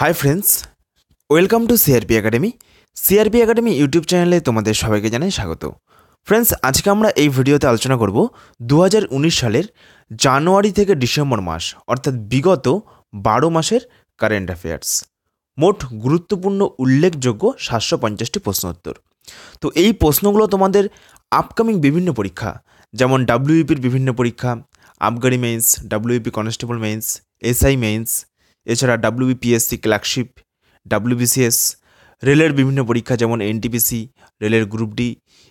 high friends welcome to CRP academy CRP academy YouTube চ্যানেলে তোমাদের সবাইকে জানাই স্বাগত ফ্রেন্ডস আজকে আমরা এই ভিডিওতে আলোচনা করব দু সালের জানুয়ারি থেকে ডিসেম্বর মাস অর্থাৎ বিগত বারো মাসের কারেন্ট অ্যাফেয়ার্স মোট গুরুত্বপূর্ণ উল্লেখযোগ্য সাতশো পঞ্চাশটি প্রশ্নোত্তর তো এই প্রশ্নগুলো তোমাদের আপকামিং বিভিন্ন পরীক্ষা যেমন ডাব্লিউইপির e বিভিন্ন পরীক্ষা আবগারি mains WBP constable mains SI mains এছাড়া ডাব্লিউবিপিএসসি ক্লার্কশিপ ডাব্লিউবিসিএস রেলের বিভিন্ন পরীক্ষা যেমন এনটিপিসি রেলের গ্রুপ ডি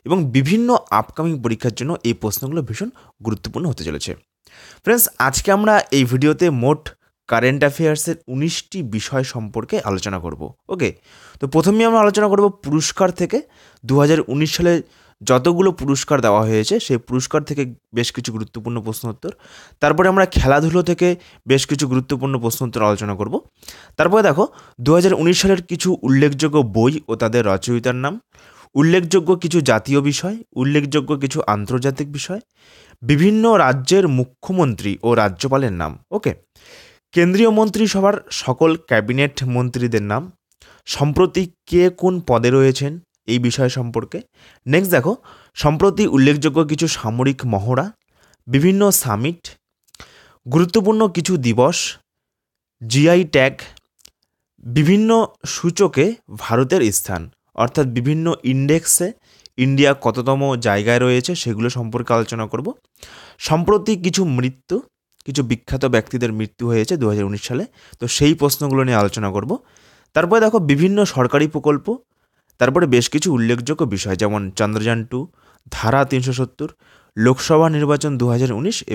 এবং বিভিন্ন আপকামিং পরীক্ষার জন্য এই প্রশ্নগুলো ভীষণ গুরুত্বপূর্ণ হতে চলেছে ফ্রেন্ডস আজকে আমরা এই ভিডিওতে মোট কারেন্ট অ্যাফেয়ার্সের উনিশটি বিষয় সম্পর্কে আলোচনা করব ওকে তো প্রথমেই আমরা আলোচনা করব পুরস্কার থেকে দু সালে যতগুলো পুরস্কার দেওয়া হয়েছে সেই পুরস্কার থেকে বেশ কিছু গুরুত্বপূর্ণ প্রশ্নোত্তর তারপরে আমরা খেলাধুলো থেকে বেশ কিছু গুরুত্বপূর্ণ প্রশ্নোত্তর আলোচনা করব তারপরে দেখো দু সালের কিছু উল্লেখযোগ্য বই ও তাদের রচয়িতার নাম উল্লেখযোগ্য কিছু জাতীয় বিষয় উল্লেখযোগ্য কিছু আন্তর্জাতিক বিষয় বিভিন্ন রাজ্যের মুখ্যমন্ত্রী ও রাজ্যপালের নাম ওকে কেন্দ্রীয় মন্ত্রিসভার সকল ক্যাবিনেট মন্ত্রীদের নাম সম্প্রতি কে কোন পদে রয়েছেন এই বিষয় সম্পর্কে নেক্সট দেখো সম্প্রতি উল্লেখযোগ্য কিছু সামরিক মহড়া বিভিন্ন সামিট গুরুত্বপূর্ণ কিছু দিবস জিআই ট্যাগ বিভিন্ন সূচকে ভারতের স্থান অর্থাৎ বিভিন্ন ইন্ডেক্সে ইন্ডিয়া কততম জায়গায় রয়েছে সেগুলো সম্পর্কে আলোচনা করব সম্প্রতি কিছু মৃত্যু কিছু বিখ্যাত ব্যক্তিদের মৃত্যু হয়েছে দু সালে তো সেই প্রশ্নগুলো নিয়ে আলোচনা করব তারপরে দেখো বিভিন্ন সরকারি প্রকল্প তারপরে বেশ কিছু উল্লেখযোগ্য বিষয় যেমন চন্দ্রযান টু ধারা তিনশো সত্তর লোকসভা নির্বাচন দু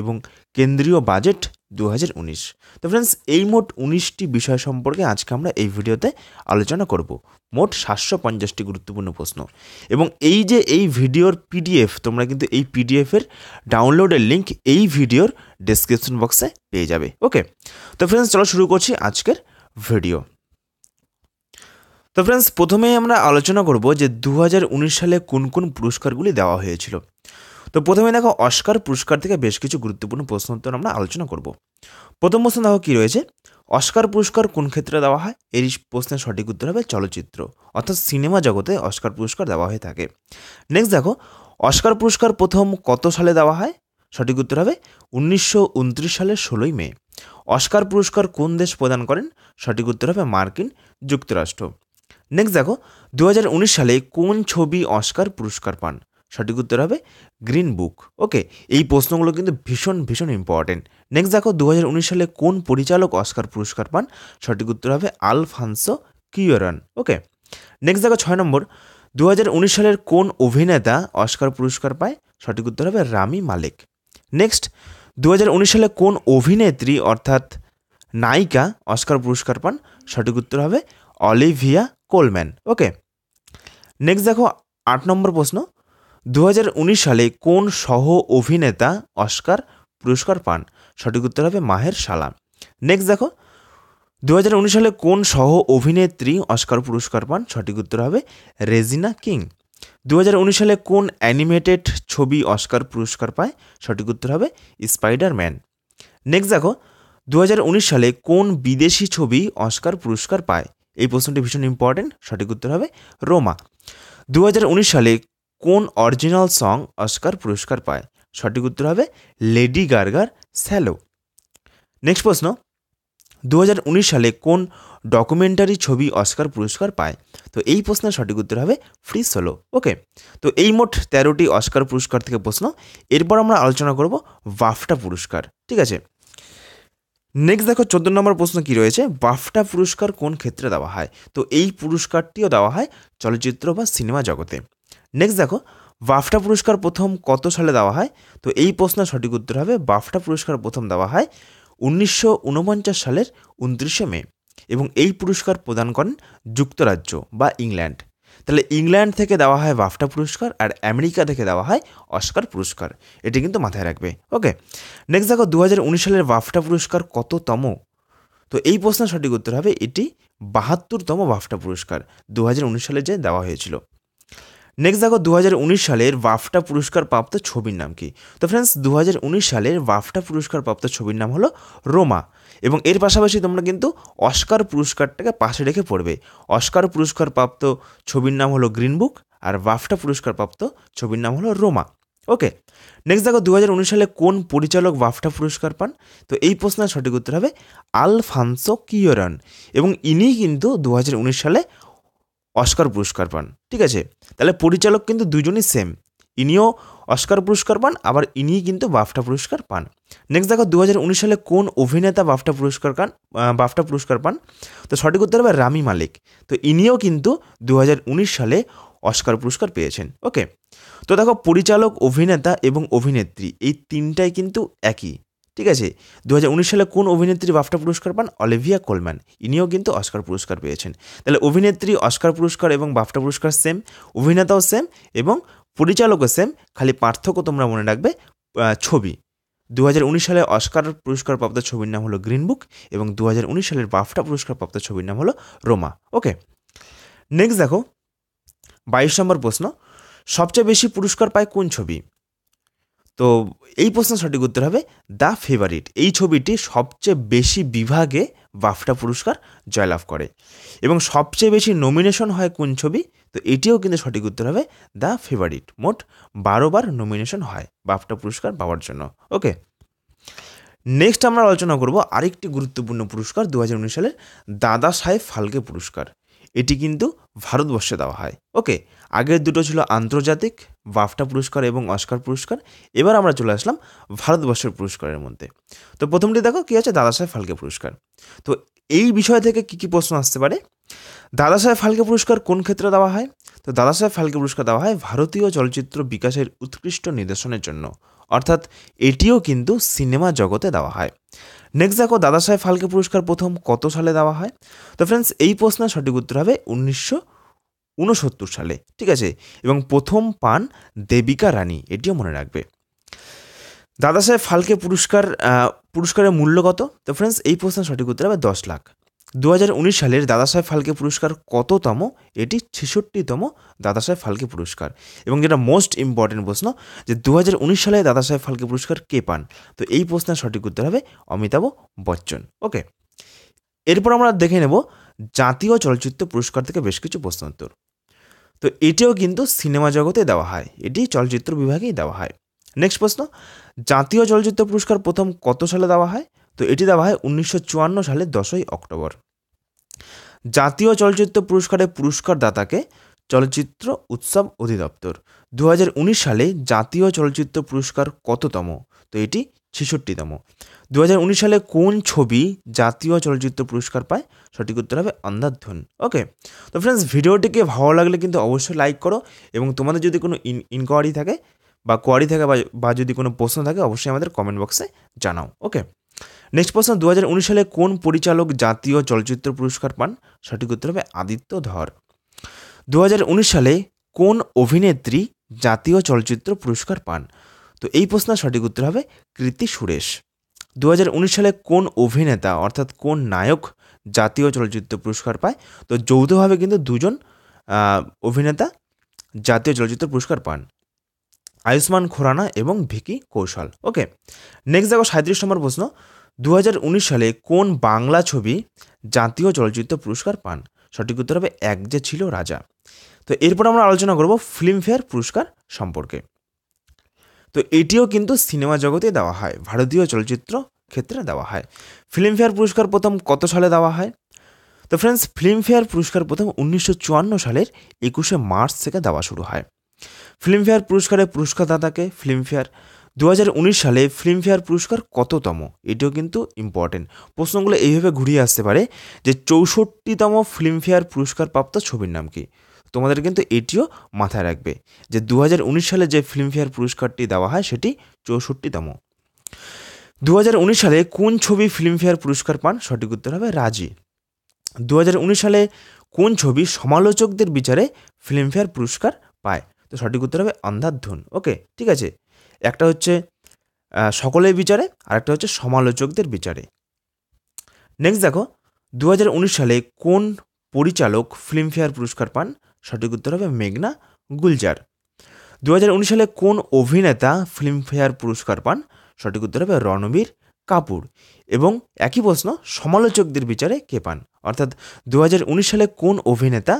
এবং কেন্দ্রীয় বাজেট দু তো ফ্রেন্ডস এই মোট উনিশটি বিষয় সম্পর্কে আজকে আমরা এই ভিডিওতে আলোচনা করব মোট সাতশো পঞ্চাশটি গুরুত্বপূর্ণ প্রশ্ন এবং এই যে এই ভিডিওর পিডিএফ তোমরা কিন্তু এই পিডিএফের ডাউনলোডের লিঙ্ক এই ভিডিওর ডিসক্রিপশন বক্সে পেয়ে যাবে ওকে তো ফ্রেন্ডস চলো শুরু করছি আজকের ভিডিও তো ফ্রেন্ডস প্রথমেই আমরা আলোচনা করব যে দু সালে কোন কোন পুরস্কারগুলি দেওয়া হয়েছিল তো প্রথমে দেখো অস্কার পুরস্কার থেকে বেশ কিছু গুরুত্বপূর্ণ প্রশ্ন উত্তর আমরা আলোচনা করব প্রথম প্রশ্ন দেখো কী রয়েছে অস্কার পুরস্কার কোন ক্ষেত্রে দেওয়া হয় এর প্রশ্নের সঠিক উত্তর হবে চলচ্চিত্র অর্থাৎ সিনেমা জগতে অস্কার পুরস্কার দেওয়া হয়ে থাকে নেক্সট দেখো অস্কার পুরস্কার প্রথম কত সালে দেওয়া হয় সঠিক উত্তর হবে উনিশশো সালের ষোলোই মে অস্কার পুরস্কার কোন দেশ প্রদান করেন সঠিক উত্তর হবে মার্কিন যুক্তরাষ্ট্র নেক্সট দেখো দু সালে কোন ছবি অস্কার পুরস্কার পান সঠিক উত্তর হবে গ্রিন বুক ওকে এই প্রশ্নগুলো কিন্তু ভীষণ ভীষণ ইম্পর্টেন্ট নেক্সট দেখো দু সালে কোন পরিচালক অস্কার পুরস্কার পান সঠিক উত্তর হবে ফান্সো কিওরান ওকে নেক্সট দেখো ছয় নম্বর দু সালের কোন অভিনেতা অস্কার পুরস্কার পায় সঠিক উত্তর হবে রামি মালিক নেক্সট দু সালে কোন অভিনেত্রী অর্থাৎ নায়িকা অস্কার পুরস্কার পান সঠিক উত্তর হবে অলিভিয়া কোলম্যান ওকে নেক্সট দেখো আট নম্বর প্রশ্ন দু সালে কোন সহ অভিনেতা অস্কার পুরস্কার পান সঠিক উত্তর হবে মাহের সালাম নেক্সট দেখো দু সালে কোন সহ অভিনেত্রী অস্কার পুরস্কার পান সঠিক উত্তর হবে রেজিনা কিং দু সালে কোন অ্যানিমেটেড ছবি অস্কার পুরস্কার পায় সঠিক উত্তর হবে স্পাইডারম্যান নেক্সট দেখো দু সালে কোন বিদেশি ছবি অস্কার পুরস্কার পায় এই প্রশ্নটি ভীষণ ইম্পর্টেন্ট সঠিক উত্তর হবে রোমা দু সালে কোন অরিজিনাল সং অস্কার পুরস্কার পায় সঠিক উত্তর হবে লেডি গার্গার স্যালো নেক্সট প্রশ্ন দু সালে কোন ডকুমেন্টারি ছবি অস্কার পুরস্কার পায় তো এই প্রশ্নের সঠিক উত্তর হবে ফ্রি সোলো ওকে তো এই মোট তেরোটি অস্কার পুরস্কার থেকে প্রশ্ন এরপর আমরা আলোচনা করব বাফটা পুরস্কার ঠিক আছে নেক্সট দেখো চোদ্দ নম্বর প্রশ্ন কি রয়েছে বাফটা পুরস্কার কোন ক্ষেত্রে দেওয়া হয় তো এই পুরস্কারটিও দেওয়া হয় চলচ্চিত্র বা সিনেমা জগতে নেক্সট দেখো বাফটা পুরস্কার প্রথম কত সালে দেওয়া হয় তো এই প্রশ্ন সঠিক উত্তর হবে বাফটা পুরস্কার প্রথম দেওয়া হয় উনিশশো সালের উনত্রিশে মে এবং এই পুরস্কার প্রদান করেন যুক্তরাজ্য বা ইংল্যান্ড তাহলে ইংল্যান্ড থেকে দেওয়া হয় বাফটা পুরস্কার আর আমেরিকা থেকে দেওয়া হয় অস্কার পুরস্কার এটি কিন্তু মাথায় রাখবে ওকে নেক্সট দেখো দু সালের বাফটা পুরস্কার কততম তো এই প্রশ্নের সঠিক উত্তর হবে এটি বাহাত্তরতম বাফটা পুরস্কার দু সালে যে দেওয়া হয়েছিল নেক্সট দেখো দু সালের বাফটা পুরস্কার প্রাপ্ত ছবির নাম কি তো ফ্রেন্ডস দু সালের বাফটা পুরস্কার প্রাপ্ত ছবির নাম হলো রোমা এবং এর পাশাপাশি তোমরা কিন্তু অস্কার পুরস্কারটাকে পাশে রেখে পড়বে অস্কার পুরস্কার প্রাপ্ত ছবির নাম হলো গ্রিন বুক আর বাফটা পুরস্কার প্রাপ্ত ছবির নাম হলো রোমা ওকে নেক্সট দেখো দু হাজার উনিশ সালে কোন পরিচালক বাফটা পুরস্কার পান তো এই প্রশ্নের সঠিক উত্তর হবে আলফানসো কিয়রান এবং ইনি কিন্তু দু হাজার উনিশ সালে অস্কার পুরস্কার পান ঠিক আছে তাহলে পরিচালক কিন্তু দুজনই সেম ইনিও অস্কার পুরস্কার পান আবার ইনিই কিন্তু বাফটা পুরস্কার পান নেক্সট দেখো দু সালে কোন অভিনেতা বাফটা পুরস্কার পান বাফটা পুরস্কার পান তো সঠিক উত্তর হবে রামি মালিক তো ইনিও কিন্তু দু সালে অস্কার পুরস্কার পেয়েছেন ওকে তো দেখো পরিচালক অভিনেতা এবং অভিনেত্রী এই তিনটাই কিন্তু একই ঠিক আছে দু সালে কোন অভিনেত্রী বাফটা পুরস্কার পান অলিভিয়া কোলম্যান ইনিও কিন্তু অস্কার পুরস্কার পেয়েছেন তাহলে অভিনেত্রী অস্কার পুরস্কার এবং বাফটা পুরস্কার সেম অভিনেতাও সেম এবং পরিচালকও সেম খালি পার্থক্য তোমরা মনে রাখবে ছবি দু সালে অস্কার পুরস্কারপ্রাপ্ত ছবির নাম হলো গ্রিন বুক এবং দু সালের বাফটা পুরস্কারপ্রাপ্ত ছবির নাম হলো রোমা ওকে নেক্সট দেখো বাইশ নম্বর প্রশ্ন সবচেয়ে বেশি পুরস্কার পায় কোন ছবি তো এই প্রশ্নের সঠিক উত্তর হবে দ্য ফেভারিট এই ছবিটি সবচেয়ে বেশি বিভাগে বাফটা পুরস্কার জয়লাভ করে এবং সবচেয়ে বেশি নমিনেশন হয় কোন ছবি তো এটিও কিন্তু সঠিক উত্তর হবে দ্য ফেভারিট মোট বারোবার নমিনেশন হয় বাফটা পুরস্কার পাওয়ার জন্য ওকে নেক্সট আমরা আলোচনা করব আরেকটি গুরুত্বপূর্ণ পুরস্কার দু সালের দাদা সাহেব ফালকে পুরস্কার এটি কিন্তু ভারতবর্ষে দেওয়া হয় ওকে আগের দুটো ছিল আন্তর্জাতিক বাফটা পুরস্কার এবং অস্কার পুরস্কার এবার আমরা চলে আসলাম ভারতবর্ষের পুরস্কারের মধ্যে তো প্রথমটি দেখো কী আছে দাদাসাহেব ফালকে পুরস্কার তো এই বিষয় থেকে কী কী প্রশ্ন আসতে পারে দাদাসাহেব ফালকে পুরস্কার কোন ক্ষেত্রে দেওয়া হয় তো দাদাসাহেব ফালকে পুরস্কার দেওয়া হয় ভারতীয় চলচ্চিত্র বিকাশের উৎকৃষ্ট নিদর্শনের জন্য অর্থাৎ এটিও কিন্তু সিনেমা জগতে দেওয়া হয় নেক্সট দেখো দাদাসাহেব ফালকে পুরস্কার প্রথম কত সালে দেওয়া হয় তো ফ্রেন্ডস এই প্রশ্নের সঠিক উত্তর হবে উনিশশো উনসত্তর সালে ঠিক আছে এবং প্রথম পান দেবিকা রানী এটিও মনে রাখবে দাদাসাহেব ফালকে পুরস্কার পুরস্কারের মূল্য কত তো ফ্রেন্ডস এই প্রশ্নের সঠিক উত্তর হবে দশ লাখ দু সালের দাদাসাহেব ফালকে পুরস্কার কততম এটি ছেষট্টিতম দাদাসাহেব ফালকে পুরস্কার এবং যেটা মোস্ট ইম্পর্টেন্ট প্রশ্ন যে দু সালে দাদাসাহেব ফালকে পুরস্কার কে পান তো এই প্রশ্নের সঠিক উত্তর হবে অমিতাভ বচ্চন ওকে এরপর আমরা দেখে নেব জাতীয় চলচ্চিত্র পুরস্কার থেকে বেশ কিছু প্রশ্ন উত্তর তো এটিও কিন্তু সিনেমা জগতে দেওয়া হয় এটি চলচ্চিত্র বিভাগেই দেওয়া হয় নেক্সট প্রশ্ন জাতীয় চলচ্চিত্র পুরস্কার প্রথম কত সালে দেওয়া হয় তো এটি দেওয়া হয় উনিশশো চুয়ান্ন সালের দশই অক্টোবর জাতীয় চলচ্চিত্র পুরস্কারে পুরস্কারদাতাকে চলচ্চিত্র উৎসব অধিদপ্তর দু সালে জাতীয় চলচ্চিত্র পুরস্কার কততম তো এটি ছেষট্টিতম দু হাজার উনিশ সালে কোন ছবি জাতীয় চলচ্চিত্র পুরস্কার পায় সঠিক উত্তর হবে ধন ওকে তো ফ্রেন্ডস ভিডিওটিকে ভালো লাগলে কিন্তু অবশ্যই লাইক করো এবং তোমাদের যদি কোনো ইনকোয়ারি থাকে বা কোয়ারি থাকে বা যদি কোনো প্রশ্ন থাকে অবশ্যই আমাদের কমেন্ট বক্সে জানাও ওকে নেক্সট প্রশ্ন দু সালে কোন পরিচালক জাতীয় চলচ্চিত্র পুরস্কার পান সঠিক উত্তর হবে আদিত্য ধর দু সালে কোন অভিনেত্রী জাতীয় চলচ্চিত্র পুরস্কার পান তো এই প্রশ্ন সঠিক উত্তর হবে কীর্তি সুরেশ দু সালে কোন অভিনেতা অর্থাৎ কোন নায়ক জাতীয় চলচ্চিত্র পুরস্কার পায় তো যৌথভাবে কিন্তু দুজন অভিনেতা জাতীয় চলচ্চিত্র পুরস্কার পান আয়ুষ্মান খুরানা এবং ভিকি কৌশল ওকে নেক্সট দেখো সাঁত্রিশ নম্বর প্রশ্ন দু সালে কোন বাংলা ছবি জাতীয় চলচ্চিত্র পুরস্কার পান সঠিক উত্তর হবে এক যে ছিল রাজা তো এরপর আমরা আলোচনা করব ফিল্মফেয়ার পুরস্কার সম্পর্কে তো এটিও কিন্তু সিনেমা জগতে দেওয়া হয় ভারতীয় চলচ্চিত্র ক্ষেত্রে দেওয়া হয় ফিল্মফেয়ার পুরস্কার প্রথম কত সালে দেওয়া হয় তো ফ্রেন্ডস ফিল্মফেয়ার পুরস্কার প্রথম উনিশশো সালের একুশে মার্চ থেকে দেওয়া শুরু হয় ফিল্মফেয়ার পুরস্কারে পুরস্কারদাতাকে ফিল্মফেয়ার দু সালে ফিল্মফেয়ার পুরস্কার কততম এটিও কিন্তু ইম্পর্টেন্ট প্রশ্নগুলো এইভাবে ঘুরিয়ে আসতে পারে যে চৌষট্টিতম ফিল্মফেয়ার পুরস্কার প্রাপ্ত ছবির নাম কি তোমাদের কিন্তু এটিও মাথায় রাখবে যে দু সালে যে ফিল্মফেয়ার পুরস্কারটি দেওয়া হয় সেটি চৌষট্টিতম দু সালে কোন ছবি ফিল্মফেয়ার পুরস্কার পান সঠিক উত্তর হবে রাজি দু সালে কোন ছবি সমালোচকদের বিচারে ফিল্মফেয়ার পুরস্কার পায় তো সঠিক উত্তর হবে অন্ধাধুন ওকে ঠিক আছে একটা হচ্ছে সকলের বিচারে আর একটা হচ্ছে সমালোচকদের বিচারে নেক্সট দেখো দু সালে কোন পরিচালক ফিল্মফেয়ার পুরস্কার পান সঠিক উত্তর হবে মেঘনা গুলজার দু সালে কোন অভিনেতা ফিল্মফেয়ার পুরস্কার পান সঠিক উত্তর হবে রণবীর কাপুর এবং একই প্রশ্ন সমালোচকদের বিচারে কে পান অর্থাৎ দু সালে কোন অভিনেতা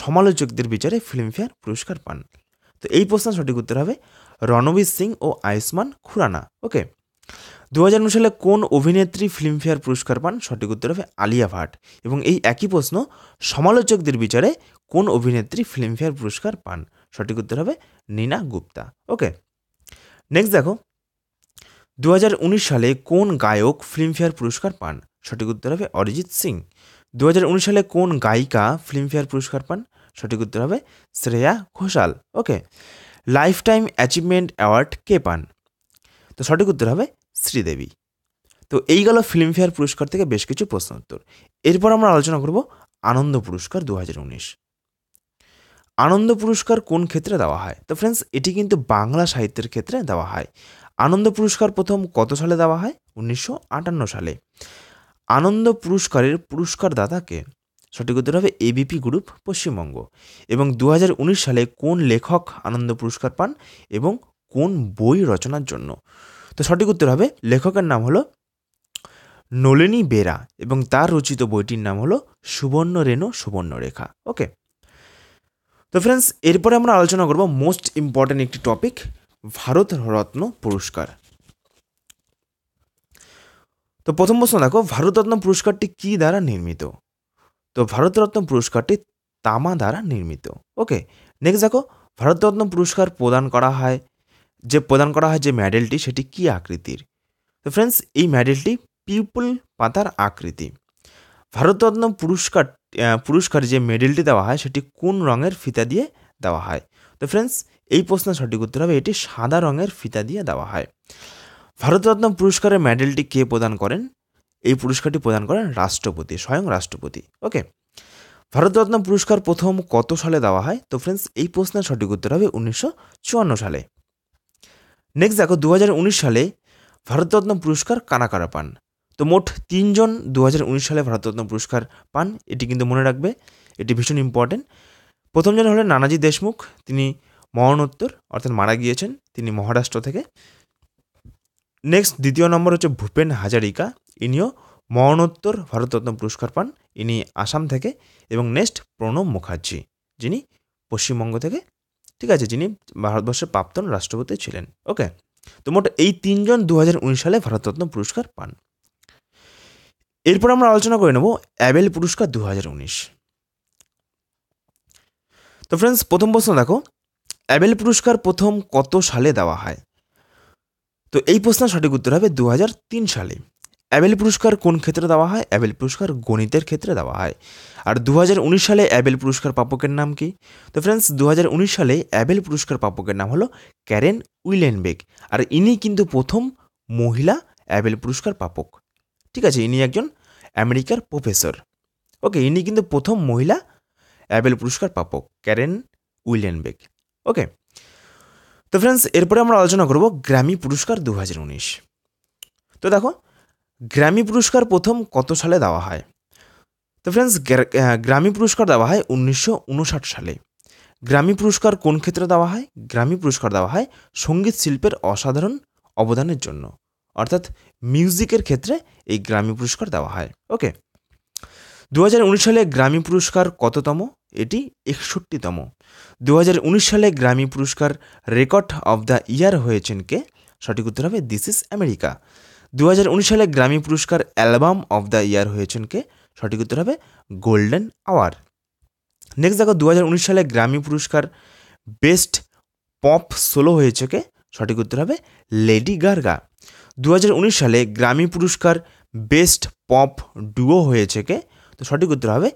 সমালোচকদের বিচারে ফিল্মফেয়ার পুরস্কার পান তো এই প্রশ্ন সঠিক উত্তর হবে রণবীর সিং ও আয়ুষ্মান খুরানা ওকে দু হাজার সালে কোন অভিনেত্রী ফিল্মফেয়ার পুরস্কার পান সঠিক উত্তর হবে আলিয়া ভাট এবং এই একই প্রশ্ন সমালোচকদের বিচারে কোন অভিনেত্রী ফিল্মফেয়ার পুরস্কার পান সঠিক উত্তর হবে নীনা গুপ্তা ওকে নেক্সট দেখো দু সালে কোন গায়ক ফিল্মফেয়ার পুরস্কার পান সঠিক উত্তর হবে অরিজিৎ সিং দু সালে কোন গায়িকা ফিল্মফেয়ার পুরস্কার পান সঠিক উত্তর হবে Shreya Ghoshal okay lifetime achievement award কে পান তো সঠিক উত্তর হবে শ্রীদেবী তো এই গেল ফিল্মফেয়ার পুরস্কার থেকে বেশ কিছু প্রশ্ন উত্তর এরপর আমরা আলোচনা করব আনন্দ পুরস্কার দু আনন্দ পুরস্কার কোন ক্ষেত্রে দেওয়া হয় তো ফ্রেন্ডস এটি কিন্তু বাংলা সাহিত্যের ক্ষেত্রে দেওয়া হয় আনন্দ পুরস্কার প্রথম কত সালে দেওয়া হয় উনিশশো সালে আনন্দ পুরস্কারের পুরস্কারদাতাকে সঠিক উত্তর হবে এবিপি গ্রুপ পশ্চিমবঙ্গ এবং দু সালে কোন লেখক আনন্দ পুরস্কার পান এবং কোন বই রচনার জন্য তো সঠিক উত্তর হবে লেখকের নাম হলো নলিনী বেরা এবং তার রচিত বইটির নাম হলো সুবর্ণ রেণু সুবর্ণরেখা ওকে তো ফ্রেন্ডস এরপরে আমরা আলোচনা করব মোস্ট ইম্পর্ট্যান্ট একটি টপিক ভারত রত্ন পুরস্কার তো প্রথম প্রশ্ন দেখো ভারতরত্ন পুরস্কারটি কী দ্বারা নির্মিত তো ভারতরত্ন পুরস্কারটি তামা দ্বারা নির্মিত ওকে নেক্সট দেখো ভারতরত্ন পুরস্কার প্রদান করা হয় যে প্রদান করা হয় যে মেডেলটি সেটি কী আকৃতির তো ফ্রেন্ডস এই মেডেলটি পিউপল পাতার আকৃতি ভারতরত্ন পুরস্কার পুরস্কার যে মেডেলটি দেওয়া হয় সেটি কোন রঙের ফিতা দিয়ে দেওয়া হয় তো ফ্রেন্ডস এই প্রশ্নের সঠিক উত্তর হবে এটি সাদা রঙের ফিতা দিয়ে দেওয়া হয় ভারতরত্ন পুরস্কারের মেডেলটি কে প্রদান করেন এই পুরস্কারটি প্রদান করেন রাষ্ট্রপতি স্বয়ং রাষ্ট্রপতি ওকে ভারতরত্ন পুরস্কার প্রথম কত সালে দেওয়া হয় তো ফ্রেন্ডস এই প্রশ্নের সঠিক উত্তর হবে উনিশশো চুয়ান্ন সালে নেক্সট দেখো দু সালে ভারতরত্ন পুরস্কার কারা কারা পান তো মোট তিনজন দু সালে ভারতরত্ন পুরস্কার পান এটি কিন্তু মনে রাখবে এটি ভীষণ ইম্পর্টেন্ট প্রথমজন হলেন নানাজি দেশমুখ তিনি মরণোত্তর অর্থাৎ মারা গিয়েছেন তিনি মহারাষ্ট্র থেকে নেক্সট দ্বিতীয় নম্বর হচ্ছে ভূপেন হাজারিকা ইনিও মরণোত্তর ভারতরত্ন পুরস্কার পান ইনি আসাম থেকে এবং নেক্সট প্রণব মুখার্জি যিনি পশ্চিমবঙ্গ থেকে ঠিক আছে যিনি ভারতবর্ষের প্রাপ্তন রাষ্ট্রপতি ছিলেন ওকে তো মোট এই তিনজন দু সালে ভারতরত্ন পুরস্কার পান এরপর আমরা আলোচনা করে নেব অ্যাবেল পুরস্কার দু তো ফ্রেন্ডস প্রথম প্রশ্ন দেখো অ্যাবেল পুরস্কার প্রথম কত সালে দেওয়া হয় তো এই প্রশ্নের সঠিক উত্তর হবে দু সালে অ্যাবেল পুরস্কার কোন ক্ষেত্রে দেওয়া হয় অ্যাবেল পুরস্কার গণিতের ক্ষেত্রে দেওয়া হয় আর দু সালে অ্যাবেল পুরস্কার প্রাপকের নাম কি তো ফ্রেন্ডস দু সালে অ্যাবেল পুরস্কার প্রাপকের নাম হলো ক্যারেন উইলেনবেগ আর ইনি কিন্তু প্রথম মহিলা অ্যাবেল পুরস্কার পাপক ঠিক আছে ইনি একজন আমেরিকার প্রফেসর ওকে ইনি কিন্তু প্রথম মহিলা অ্যাবেল পুরস্কার পাপক ক্যারেন উইলেনবেগ ওকে তো ফ্রেন্ডস এরপরে আমরা আলোচনা করব গ্রামী পুরস্কার দু তো দেখো গ্র্যামি পুরস্কার প্রথম কত সালে দেওয়া হয় তো ফ্রেন্ডস গ্র্যামি পুরস্কার দেওয়া হয় উনিশশো সালে গ্রামী পুরস্কার কোন ক্ষেত্রে দেওয়া হয় গ্রামী পুরস্কার দেওয়া হয় সঙ্গীত শিল্পের অসাধারণ অবদানের জন্য অর্থাৎ মিউজিকের ক্ষেত্রে এই গ্রামী পুরস্কার দেওয়া হয় ওকে দু সালে গ্রামী পুরস্কার কততম এটি একষট্টিতম দু সালে গ্রামী পুরস্কার রেকর্ড অফ দ্য ইয়ার হয়েছেন কে সঠিক উত্তর হবে দিস ইজ আমেরিকা দু সালে গ্রামী পুরস্কার অ্যালবাম অফ দ্য ইয়ার হয়েছেন কে সঠিক উত্তর হবে গোল্ডেন আওয়ার নেক্সট দেখো দু সালে গ্রামী পুরস্কার বেস্ট পপ সোলো হয়েছে কে সঠিক উত্তর হবে লেডি গার্গা দু সালে গ্রামী পুরস্কার বেস্ট পপ ডুও হয়েছে কে তো সঠিক উত্তর হবে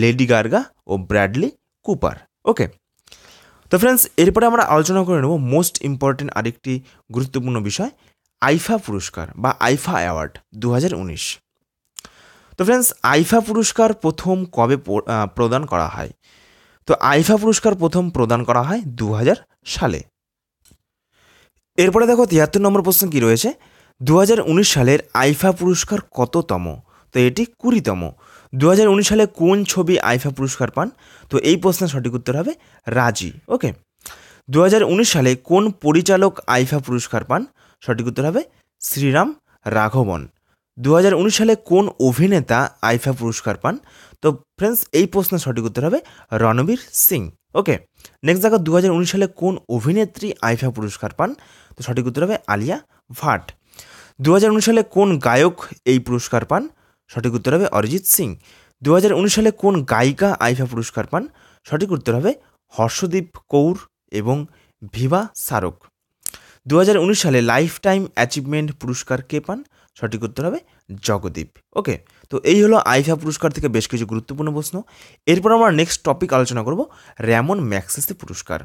লেডি গার্গা ও ব্র্যাডলি কুপার ওকে তো ফ্রেন্ডস এরপরে আমরা আলোচনা করে নেব মোস্ট ইম্পর্টেন্ট আরেকটি গুরুত্বপূর্ণ বিষয় আইফা পুরস্কার বা আইফা অ্যাওয়ার্ড দু তো ফ্রেন্ডস আইফা পুরস্কার প্রথম কবে প্রদান করা হয় তো আইফা পুরস্কার প্রথম প্রদান করা হয় দু সালে এরপরে দেখো তিয়াত্তর নম্বর প্রশ্ন কি রয়েছে দু সালের আইফা পুরস্কার কততম তো এটি কুড়িতম দু সালে কোন ছবি আইফা পুরস্কার পান তো এই প্রশ্নের সঠিক উত্তর হবে রাজি ওকে দু সালে কোন পরিচালক আইফা পুরস্কার পান সঠিক উত্তর হবে শ্রীরাম রাঘবন দু সালে কোন অভিনেতা আইফা পুরস্কার পান তো ফ্রেন্ডস এই প্রশ্নের সঠিক উত্তর হবে রণবীর সিং ওকে নেক্সট দেখো দু সালে কোন অভিনেত্রী আইফা পুরস্কার পান তো সঠিক উত্তর হবে আলিয়া ভাট দু সালে কোন গায়ক এই পুরস্কার পান সঠিক উত্তর হবে অরিজিৎ সিং দু সালে কোন গায়িকা আইফা পুরস্কার পান সঠিক উত্তর হবে হর্ষদীপ কৌর এবং ভিভা সারক দু সালে লাইফ টাইম অ্যাচিভমেন্ট পুরস্কার কে পান সঠিক উত্তর হবে জগদীপ ওকে তো এই হলো আইফা পুরস্কার থেকে বেশ কিছু গুরুত্বপূর্ণ প্রশ্ন এরপর আমরা নেক্সট টপিক আলোচনা করব র্যামন ম্যাক্সেসি পুরস্কার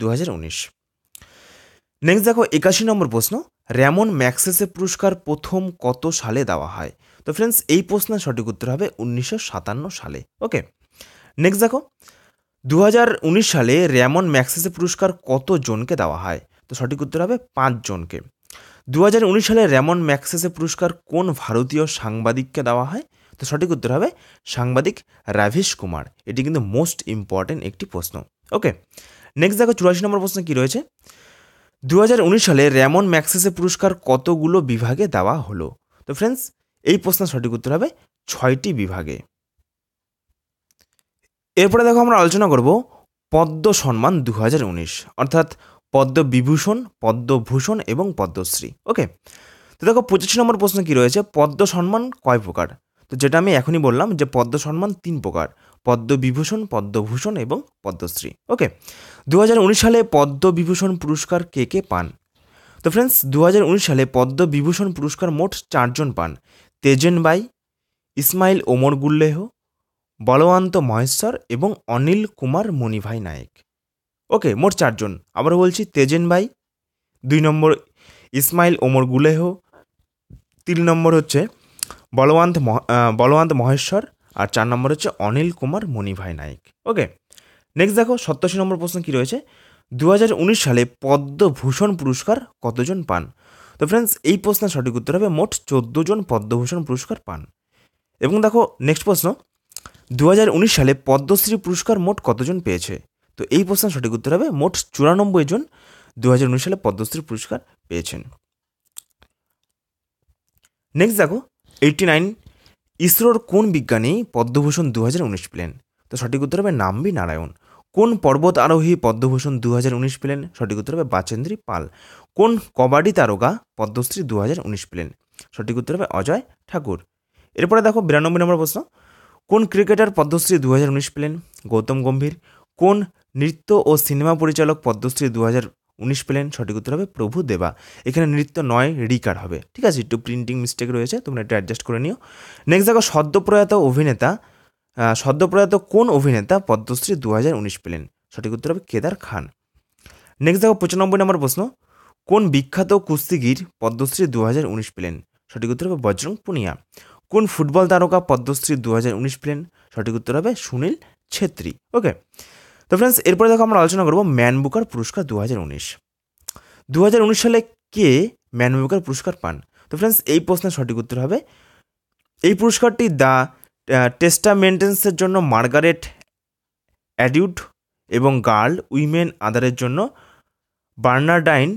দু নেক্সট দেখো একাশি নম্বর প্রশ্ন র্যামন ম্যাক্সেসে পুরস্কার প্রথম কত সালে দেওয়া হয় তো ফ্রেন্ডস এই প্রশ্নের সঠিক উত্তর হবে উনিশশো সালে ওকে নেক্সট দেখো দু সালে র্যামন ম্যাক্সেসে পুরস্কার কত জনকে দেওয়া হয় তো সঠিক উত্তর হবে পাঁচজনকে দু হাজার উনিশ সালে রেমন ম্যাক্সেসে পুরস্কার কোন ভারতীয় সাংবাদিককে দেওয়া হয় তো সঠিক উত্তর হবে সাংবাদিক রাভেশ কুমার এটি কিন্তু মোস্ট ইম্পর্টেন্ট একটি প্রশ্ন ওকে নেক্সট দেখো চুরাশি নম্বর প্রশ্ন কী রয়েছে দু সালে রেমন ম্যাক্সেসে পুরস্কার কতগুলো বিভাগে দেওয়া হলো তো ফ্রেন্ডস এই প্রশ্নের সঠিক উত্তর হবে ছয়টি বিভাগে এরপরে দেখো আমরা আলোচনা করব পদ্ম সম্মান দু অর্থাৎ পদ্মবিভূষণ পদ্মভূষণ এবং পদ্মশ্রী ওকে তো দেখো পঁচাশি নম্বর প্রশ্ন কী রয়েছে পদ্ম সম্মান কয় প্রকার তো যেটা আমি এখনই বললাম যে পদ্ম সম্মান তিন প্রকার পদ্মবিভূষণ পদ্মভূষণ এবং পদ্মশ্রী ওকে দু সালে পদ্মবিভূষণ পুরস্কার কে কে পান তো ফ্রেন্ডস দু সালে পদ্মবিভূষণ পুরস্কার মোট চারজন পান Tejan Bai Ismail Omar Guelleh Balwant Maheshwar এবং অনিল কুমার মণিভাই নায়েক ওকে মোট চারজন আবারও বলছি তেজেন ভাই দুই নম্বর ইসমাইল ওমর গুলেহ তিন নম্বর হচ্ছে বলবন্ত বলবন্ত মহেশ্বর আর চার নম্বর হচ্ছে অনিল কুমার মণিভাই নায়ক ওকে নেক্সট দেখো সত্তাশি নম্বর প্রশ্ন কী রয়েছে দু সালে পদ্মভূষণ পুরস্কার কতজন পান তো ফ্রেন্ডস এই প্রশ্নের সঠিক উত্তর হবে মোট চোদ্দো জন পদ্মভূষণ পুরস্কার পান এবং দেখো নেক্সট প্রশ্ন দু সালে পদ্মশ্রী পুরস্কার মোট কতজন পেয়েছে তো এই প্রশ্ন সঠিক উত্তর হবে মোট চুরানব্বই জন দু হাজার উনিশ সালে পদ্মশ্রী পুরস্কার পেয়েছেন নেক্সট দেখো এইটটি নাইন ইসরোর কোন বিজ্ঞানী পদ্মভূষণ দু হাজার উনিশ পেলেন তো সঠিক উত্তর হবে নাম্বি নারায়ণ কোন পর্বত আরোহী পদ্মভূষণ দু হাজার উনিশ পেলেন সঠিক উত্তর হবে বাচেন্দ্রী পাল কোন কবাডি তারকা পদ্মশ্রী দু হাজার উনিশ পেলেন সঠিক উত্তর হবে অজয় ঠাকুর এরপরে দেখো বিরানব্বই নম্বর প্রশ্ন কোন ক্রিকেটার পদ্মশ্রী দু হাজার উনিশ পেলেন গৌতম গম্ভীর কোন নৃত্য ও সিনেমা পরিচালক পদ্মশ্রী দু হাজার উনিশ পেলেন সঠিক উত্তর হবে প্রভু দেবা এখানে নৃত্য নয় রিকার হবে ঠিক আছে একটু প্রিন্টিং মিস্টেক রয়েছে তোমরা একটু অ্যাডজাস্ট করে নিও নেক্সট দেখো সদ্যপ্রয়াত অভিনেতা সদ্যপ্রয়াত কোন অভিনেতা পদ্মশ্রী দু হাজার উনিশ পেলেন সঠিক উত্তর হবে কেদার খান নেক্সট দেখো পঁচানব্বই নম্বর প্রশ্ন কোন বিখ্যাত কুস্তিগির পদ্মশ্রী দু হাজার উনিশ পেলেন সঠিক উত্তর হবে বজরং পুনিয়া কোন ফুটবল তারকা পদ্মশ্রী দু হাজার উনিশ পেলেন সঠিক উত্তর হবে সুনীল ছেত্রী ওকে তো ফ্রেন্ডস এরপরে দেখো আমরা আলোচনা করবো ম্যান বুকার পুরস্কার দু হাজার উনিশ দু হাজার উনিশ সালে কে ম্যান বুকার পুরস্কার পান তো ফ্রেন্ডস এই প্রশ্নের সঠিক উত্তর হবে এই পুরস্কারটি দ্য টেস্টামেন্টেন্সের জন্য মার্গারেট অ্যাডিউড এবং গার্ল উইমেন আদারের জন্য বার্নারডাইন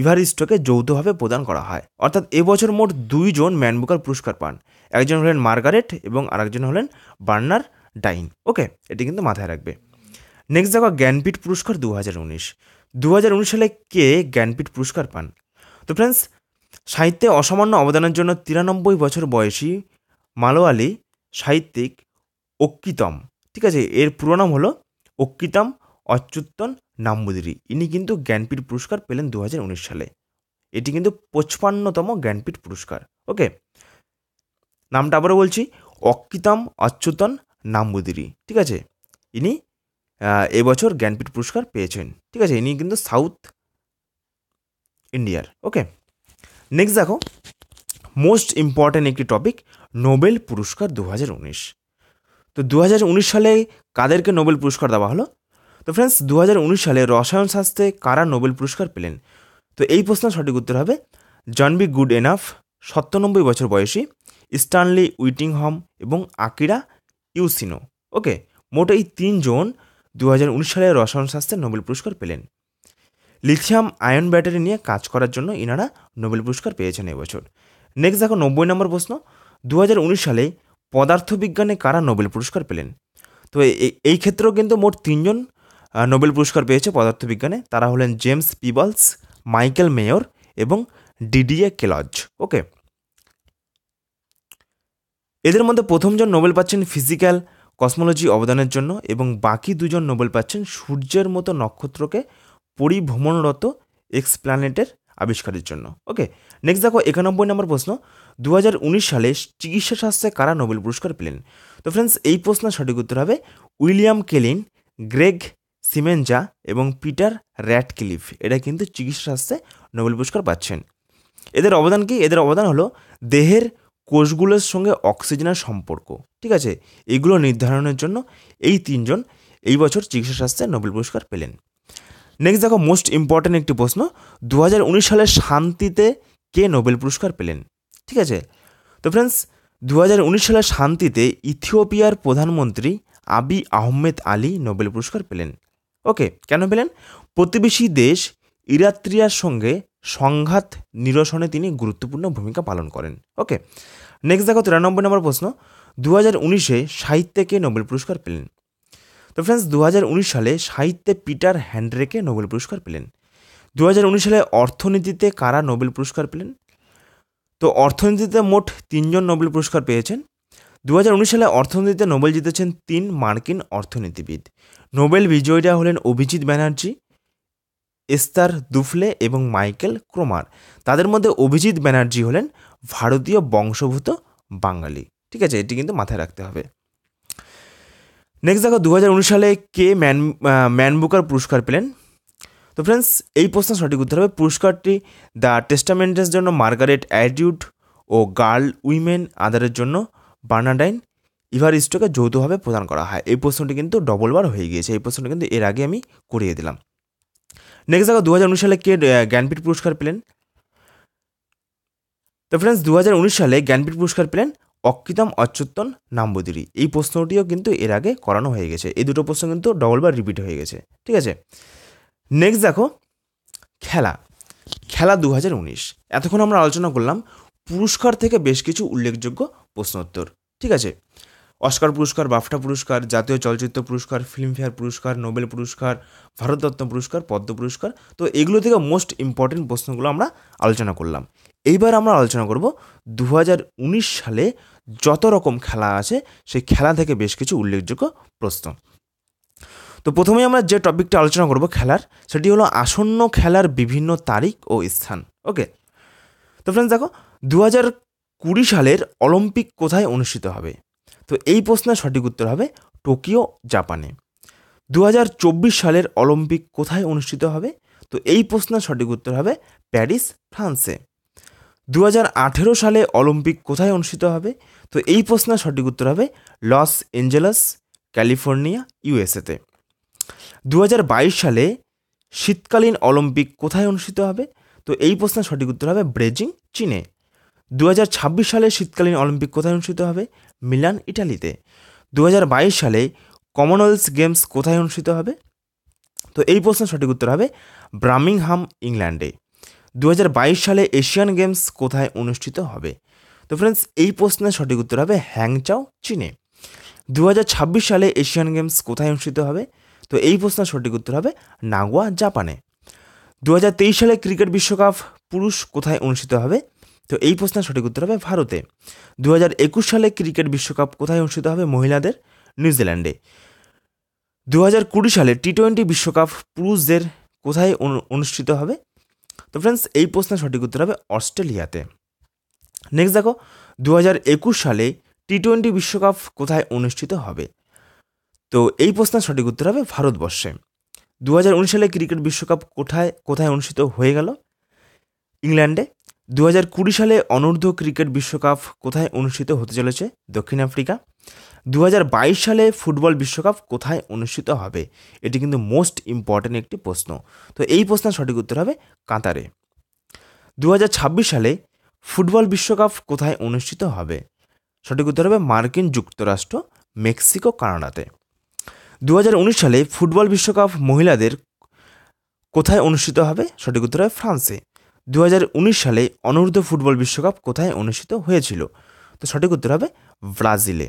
ইভারিস্টকে যৌথভাবে প্রদান করা হয় অর্থাৎ এবছর মোট দুইজন ম্যানবুকার পুরস্কার পান একজন হলেন মার্গারেট এবং আরেকজন হলেন বার্নার ডাইন ওকে এটি কিন্তু মাথায় রাখবে নেক্সট দেখো জ্ঞানপীঠ পুরস্কার দু হাজার উনিশ দু হাজার উনিশ সালে কে জ্ঞানপীঠ পুরস্কার পান তো ফ্রেন্ডস সাহিত্যে অসামান্য অবদানের জন্য তিরানব্বই বছর বয়সী মালোয়ালি সাহিত্যিক অক্কিতম ঠিক আছে এর পুরো নাম হলো অক্কিতম অচ্যুতন নাম্বুদিরি ইনি কিন্তু জ্ঞানপীঠ পুরস্কার পেলেন দু সালে এটি কিন্তু পঁচপান্নতম জ্ঞানপীঠ পুরস্কার ওকে নামটা আবারও বলছি অক্কিতম অচ্যুতন নাম্বুদিরি ঠিক আছে ইনি এবছর জ্ঞানপীঠ পুরস্কার পেয়েছেন ঠিক আছে ইনি কিন্তু সাউথ ইন্ডিয়ার ওকে নেক্সট দেখো মোস্ট ইম্পর্ট্যান্ট একটি টপিক নোবেল পুরস্কার দু হাজার উনিশ তো দু হাজার উনিশ সালে কাদেরকে নোবেল পুরস্কার দেওয়া হলো তো ফ্রেন্ডস দু হাজার উনিশ সালে রসায়ন শাস্ত্রে কারা নোবেল পুরস্কার পেলেন তো এই প্রশ্ন সঠিক উত্তর হবে জনবি গুড এনাফ সত্তানব্বই বছর বয়সী স্টানলি উইটিংহম এবং আকিরা ইউসিনো ওকে মোট এই তিনজন দু সালে রসায়ন শাস্ত্রে নোবেল পুরস্কার পেলেন লিথিয়াম আয়ন ব্যাটারি নিয়ে কাজ করার জন্য ইনারা নোবেল পুরস্কার পেয়েছেন এবছর নেক্সট দেখো নব্বই নম্বর প্রশ্ন দু সালে পদার্থবিজ্ঞানে কারা নোবেল পুরস্কার পেলেন তো এই ক্ষেত্রেও কিন্তু মোট তিনজন নোবেল পুরস্কার পেয়েছে পদার্থবিজ্ঞানে তারা হলেন জেমস পিবলস মাইকেল মেয়র এবং ডিডিএ কেলজ ওকে এদের মধ্যে প্রথমজন নোবেল পাচ্ছেন ফিজিক্যাল কসমোলজি অবদানের জন্য এবং বাকি দুজন নোবেল পাচ্ছেন সূর্যের মতো নক্ষত্রকে পরিভ্রমণরত এক্সপ্ল্যানেটের আবিষ্কারের জন্য ওকে নেক্সট দেখো একানব্বই নম্বর প্রশ্ন দু সালে চিকিৎসা শাস্ত্রে কারা নোবেল পুরস্কার পেলেন তো ফ্রেন্ডস এই প্রশ্নের সঠিক উত্তর হবে উইলিয়াম কেলিন গ্রেগ সিমেনজা এবং পিটার র্যাট কিলিফ এরা কিন্তু চিকিৎসা শাস্ত্রে নোবেল পুরস্কার পাচ্ছেন এদের অবদান কি এদের অবদান হলো দেহের কোষগুলোর সঙ্গে অক্সিজেনের সম্পর্ক ঠিক আছে এগুলো নির্ধারণের জন্য এই তিনজন এই বছর চিকিৎসাশাস্ত্রে নোবেল পুরস্কার পেলেন নেক্সট দেখো মোস্ট ইম্পর্ট্যান্ট একটি প্রশ্ন দু সালে শান্তিতে কে নোবেল পুরস্কার পেলেন ঠিক আছে তো ফ্রেন্ডস দু সালে শান্তিতে ইথিওপিয়ার প্রধানমন্ত্রী আবি আহমেদ আলী নোবেল পুরস্কার পেলেন ওকে কেন পেলেন প্রতিবেশী দেশ ইরাত্রিয়ার সঙ্গে সংঘাত নিরসনে তিনি গুরুত্বপূর্ণ ভূমিকা পালন করেন ওকে নেক্সট দেখো তিরানব্বই নম্বর প্রশ্ন দু হাজার উনিশে সাহিত্যে কে নোবেল পুরস্কার পেলেন তো ফ্রেন্ডস দু হাজার উনিশ সালে সাহিত্যে পিটার হ্যান্ড্রেকে নোবেল পুরস্কার পেলেন দু হাজার উনিশ সালে অর্থনীতিতে কারা নোবেল পুরস্কার পেলেন তো অর্থনীতিতে মোট তিনজন নোবেল পুরস্কার পেয়েছেন দু হাজার উনিশ সালে অর্থনীতিতে নোবেল জিতেছেন তিন মার্কিন অর্থনীতিবিদ নোবেল বিজয়ীরা হলেন অভিজিৎ ব্যানার্জি এস্তার দুফলে এবং মাইকেল ক্রোমার তাদের মধ্যে অভিজিৎ ব্যানার্জি হলেন ভারতীয় বংশভূত বাঙালি ঠিক আছে এটি কিন্তু মাথায় রাখতে হবে নেক্সট দেখো দু সালে কে ম্যান ম্যানবুকার পুরস্কার পেলেন তো ফ্রেন্ডস এই প্রশ্ন সঠিক উত্তর হবে পুরস্কারটি দ্য টেস্টামেন্টের জন্য মার্গারেট অ্যাটিউড ও গার্ল উইমেন আদারের জন্য বার্নাডাইন ইস্টকে যৌথভাবে প্রদান করা হয় এই প্রশ্নটি কিন্তু ডবলবার হয়ে গিয়েছে এই প্রশ্নটি কিন্তু এর আগে আমি করিয়ে দিলাম নেক্সট দেখো দু সালে কে জ্ঞানপীঠ পুরস্কার পেলেন তো ফ্রেন্ডস দু সালে জ্ঞানপীঠ পুরস্কার পেলেন অকৃতম অচ্যুত্তন নাম্বুদিরি এই প্রশ্নটিও কিন্তু এর আগে করানো হয়ে গেছে এই দুটো প্রশ্ন কিন্তু ডবলবার রিপিট হয়ে গেছে ঠিক আছে নেক্সট দেখো খেলা খেলা দু এতক্ষণ আমরা আলোচনা করলাম পুরস্কার থেকে বেশ কিছু উল্লেখযোগ্য প্রশ্নোত্তর ঠিক আছে অস্কার পুরস্কার বাফটা পুরস্কার জাতীয় চলচ্চিত্র পুরস্কার ফিল্মফেয়ার পুরস্কার নোবেল পুরস্কার ভারতরত্ন পুরস্কার পদ্ম পুরস্কার তো এগুলো থেকে মোস্ট ইম্পর্টেন্ট প্রশ্নগুলো আমরা আলোচনা করলাম এইবার আমরা আলোচনা করব দু সালে যত রকম খেলা আছে সেই খেলা থেকে বেশ কিছু উল্লেখযোগ্য প্রশ্ন তো প্রথমে আমরা যে টপিকটা আলোচনা করব খেলার সেটি হলো আসন্ন খেলার বিভিন্ন তারিখ ও স্থান ওকে তো ফ্রেন্ডস দেখো দু কুড়ি সালের অলিম্পিক কোথায় অনুষ্ঠিত হবে তো এই প্রশ্নের সঠিক উত্তর হবে টোকিও জাপানে দু সালের অলিম্পিক কোথায় অনুষ্ঠিত হবে তো এই প্রশ্নের সঠিক উত্তর হবে প্যারিস ফ্রান্সে দু সালে অলিম্পিক কোথায় অনুষ্ঠিত হবে তো এই প্রশ্নের সঠিক উত্তর হবে লস এঞ্জেলাস ক্যালিফোর্নিয়া ইউএসএতে দু সালে শীতকালীন অলিম্পিক কোথায় অনুষ্ঠিত হবে তো এই প্রশ্নের সঠিক উত্তর হবে ব্রেজিং চীনে দু সালে শীতকালীন অলিম্পিক কোথায় অনুষ্ঠিত হবে মিলান ইটালিতে দু সালে কমনওয়েলথ গেমস কোথায় অনুষ্ঠিত হবে তো এই প্রশ্নের সঠিক উত্তর হবে ব্রামিংহাম ইংল্যান্ডে দু সালে এশিয়ান গেমস কোথায় অনুষ্ঠিত হবে তো ফ্রেন্ডস এই প্রশ্নের সঠিক উত্তর হবে হ্যাংচাও চীনে দু সালে এশিয়ান গেমস কোথায় অনুষ্ঠিত হবে তো এই প্রশ্নের সঠিক উত্তর হবে নাগোয়া জাপানে দু সালে ক্রিকেট বিশ্বকাপ পুরুষ কোথায় অনুষ্ঠিত হবে তো এই প্রশ্নের সঠিক উত্তর হবে ভারতে দু সালে ক্রিকেট বিশ্বকাপ কোথায় অনুষ্ঠিত হবে মহিলাদের নিউজিল্যান্ডে দু সালে টি টোয়েন্টি বিশ্বকাপ পুরুষদের কোথায় অনুষ্ঠিত হবে তো ফ্রেন্ডস এই প্রশ্নের সঠিক উত্তর হবে অস্ট্রেলিয়াতে নেক্সট দেখো দু সালে টি টোয়েন্টি বিশ্বকাপ কোথায় অনুষ্ঠিত হবে তো এই প্রশ্নের সঠিক উত্তর হবে ভারতবর্ষে দু সালে ক্রিকেট বিশ্বকাপ কোথায় কোথায় অনুষ্ঠিত হয়ে গেল ইংল্যান্ডে দু সালে অনূর্ধ্ব ক্রিকেট বিশ্বকাপ কোথায় অনুষ্ঠিত হতে চলেছে দক্ষিণ আফ্রিকা দু সালে ফুটবল বিশ্বকাপ কোথায় অনুষ্ঠিত হবে এটি কিন্তু মোস্ট ইম্পর্ট্যান্ট একটি প্রশ্ন তো এই প্রশ্নের সঠিক উত্তর হবে কাতারে দু সালে ফুটবল বিশ্বকাপ কোথায় অনুষ্ঠিত হবে সঠিক উত্তর হবে মার্কিন যুক্তরাষ্ট্র মেক্সিকো কানাডাতে দু সালে ফুটবল বিশ্বকাপ মহিলাদের কোথায় অনুষ্ঠিত হবে সঠিক উত্তর হবে ফ্রান্সে দু সালে অনূর্ধ্ব ফুটবল বিশ্বকাপ কোথায় অনুষ্ঠিত হয়েছিল তো সঠিক উত্তর হবে ব্রাজিলে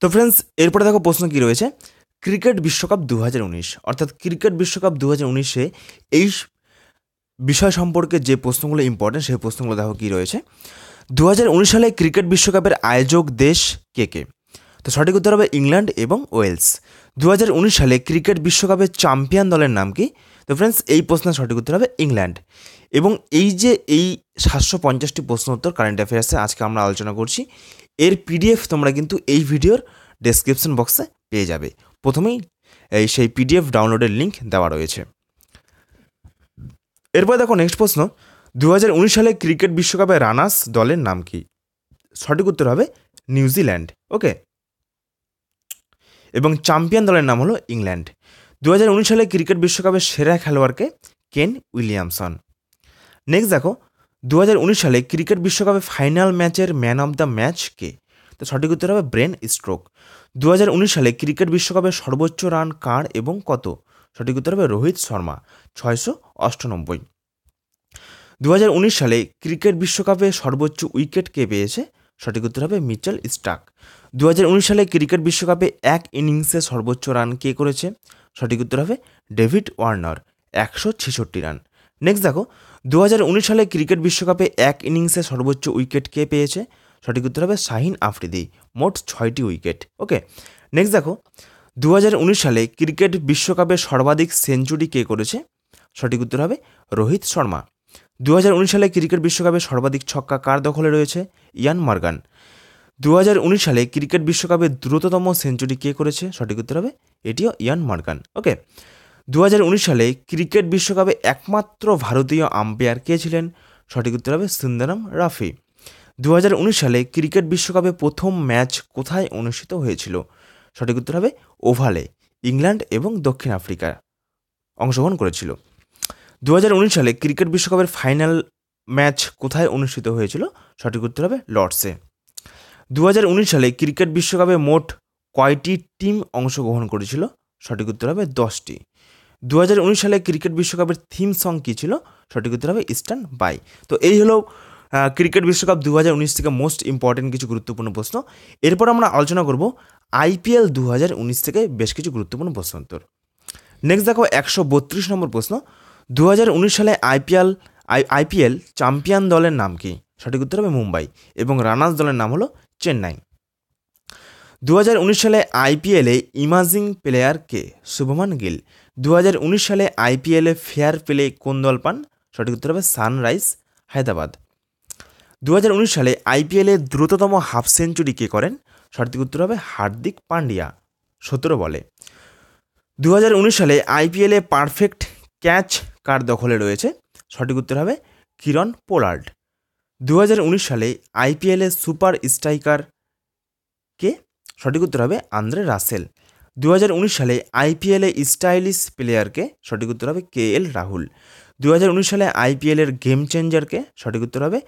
তো ফ্রেন্ডস এরপরে দেখো প্রশ্ন কী রয়েছে ক্রিকেট বিশ্বকাপ দু অর্থাৎ ক্রিকেট বিশ্বকাপ দু উনিশে এই বিষয় সম্পর্কে যে প্রশ্নগুলো ইম্পর্টেন্ট সেই প্রশ্নগুলো দেখো কী রয়েছে দু সালে ক্রিকেট বিশ্বকাপের আয়োজক দেশ কে কে তো সঠিক উত্তর হবে ইংল্যান্ড এবং ওয়েলস দু সালে ক্রিকেট বিশ্বকাপের চ্যাম্পিয়ন দলের নাম কি তো ফ্রেন্ডস এই প্রশ্নের সঠিক উত্তর হবে ইংল্যান্ড এবং এই যে এই সাতশো পঞ্চাশটি প্রশ্ন উত্তর কারেন্ট অ্যাফেয়ার্সে আজকে আমরা আলোচনা করছি এর পিডিএফ তোমরা কিন্তু এই ভিডিওর ডেসক্রিপশন বক্সে পেয়ে যাবে প্রথমেই এই সেই পিডিএফ ডাউনলোডের লিঙ্ক দেওয়া রয়েছে এরপর দেখো নেক্সট প্রশ্ন দু সালে ক্রিকেট বিশ্বকাপে রানার্স দলের নাম কি সঠিক উত্তর হবে নিউজিল্যান্ড ওকে এবং চ্যাম্পিয়ন দলের নাম হলো ইংল্যান্ড দু সালে ক্রিকেট বিশ্বকাপের সেরা খেলোয়াড়কে কেন উইলিয়ামসন নেক্সট দেখো দু সালে ক্রিকেট বিশ্বকাপে ফাইনাল ম্যাচের ম্যান অব দ্য ম্যাচ কে তো সঠিক উত্তর হবে ব্রেন স্ট্রোক দু সালে ক্রিকেট বিশ্বকাপে সর্বোচ্চ রান কার এবং কত সঠিক উত্তর হবে রোহিত শর্মা ছয়শো অষ্টানব্বই দু সালে ক্রিকেট বিশ্বকাপে সর্বোচ্চ উইকেট কে পেয়েছে সঠিক উত্তর হবে মিচেল স্টাক দু সালে ক্রিকেট বিশ্বকাপে এক ইনিংসে সর্বোচ্চ রান কে করেছে সঠিক উত্তর হবে ডেভিড ওয়ার্নার একশো ছেষট্টি রান নেক্সট দেখো দু সালে ক্রিকেট বিশ্বকাপে এক ইনিংসে সর্বোচ্চ উইকেট কে পেয়েছে সঠিক উত্তর হবে শাহিন আফ্রিদি মোট ছয়টি উইকেট ওকে নেক্সট দেখো দু সালে ক্রিকেট বিশ্বকাপে সর্বাধিক সেঞ্চুরি কে করেছে সঠিক উত্তর হবে রোহিত শর্মা দু সালে ক্রিকেট বিশ্বকাপে সর্বাধিক ছক্কা কার দখলে রয়েছে ইয়ান মার্গান দু সালে ক্রিকেট বিশ্বকাপে দ্রুততম সেঞ্চুরি কে করেছে সঠিক উত্তর হবে এটিও ইয়ান মার্কান ওকে দু সালে ক্রিকেট বিশ্বকাপে একমাত্র ভারতীয় আম্পায়ার কে ছিলেন সঠিক উত্তর হবে সুন্দরম রাফি দু সালে ক্রিকেট বিশ্বকাপে প্রথম ম্যাচ কোথায় অনুষ্ঠিত হয়েছিল সঠিক উত্তর হবে ওভালে ইংল্যান্ড এবং দক্ষিণ আফ্রিকা অংশগ্রহণ করেছিল দু সালে ক্রিকেট বিশ্বকাপের ফাইনাল ম্যাচ কোথায় অনুষ্ঠিত হয়েছিল সঠিক উত্তর হবে লর্ডসে দু সালে ক্রিকেট বিশ্বকাপে মোট কয়টি টিম অংশগ্রহণ করেছিল সঠিক উত্তর হবে দশটি দু সালে ক্রিকেট বিশ্বকাপের থিম সং কী ছিল সঠিক উত্তর হবে ইস্টার্ন বাই তো এই হলো ক্রিকেট বিশ্বকাপ দু থেকে মোস্ট ইম্পর্টেন্ট কিছু গুরুত্বপূর্ণ প্রশ্ন এরপর আমরা আলোচনা করব আইপিএল দু থেকে বেশ কিছু গুরুত্বপূর্ণ প্রশ্নোত্তর নেক্সট দেখো একশো বত্রিশ নম্বর প্রশ্ন দু সালে আইপিএল আইপিএল চ্যাম্পিয়ান দলের নাম কি সঠিক উত্তর হবে মুম্বাই এবং রানার্স দলের নাম হলো চেন্নাই দু সালে আইপিএলে ইমাজিং প্লেয়ার কে শুভমান গিল দু সালে আইপিএলে ফেয়ার প্লে কোন দল পান সঠিক উত্তর হবে সানরাইজ হায়দ্রাবাদ দু সালে আইপিএলে দ্রুততম হাফ সেঞ্চুরি কে করেন সঠিক উত্তর হবে হার্দিক পান্ডিয়া সতেরো বলে দু সালে আইপিএলে পারফেক্ট ক্যাচ কার দখলে রয়েছে সঠিক উত্তর হবে কিরণ পোলার্ড দু সালে আইপিএলে সুপার স্ট্রাইকার কে সঠিক উত্তর হবে আন্দ্রে রাসেল দু সালে আইপিএলে স্টাইলিশ প্লেয়ারকে সঠিক উত্তর হবে কে এল রাহুল দু সালে আইপিএলের গেম চেঞ্জারকে সঠিক উত্তর হবে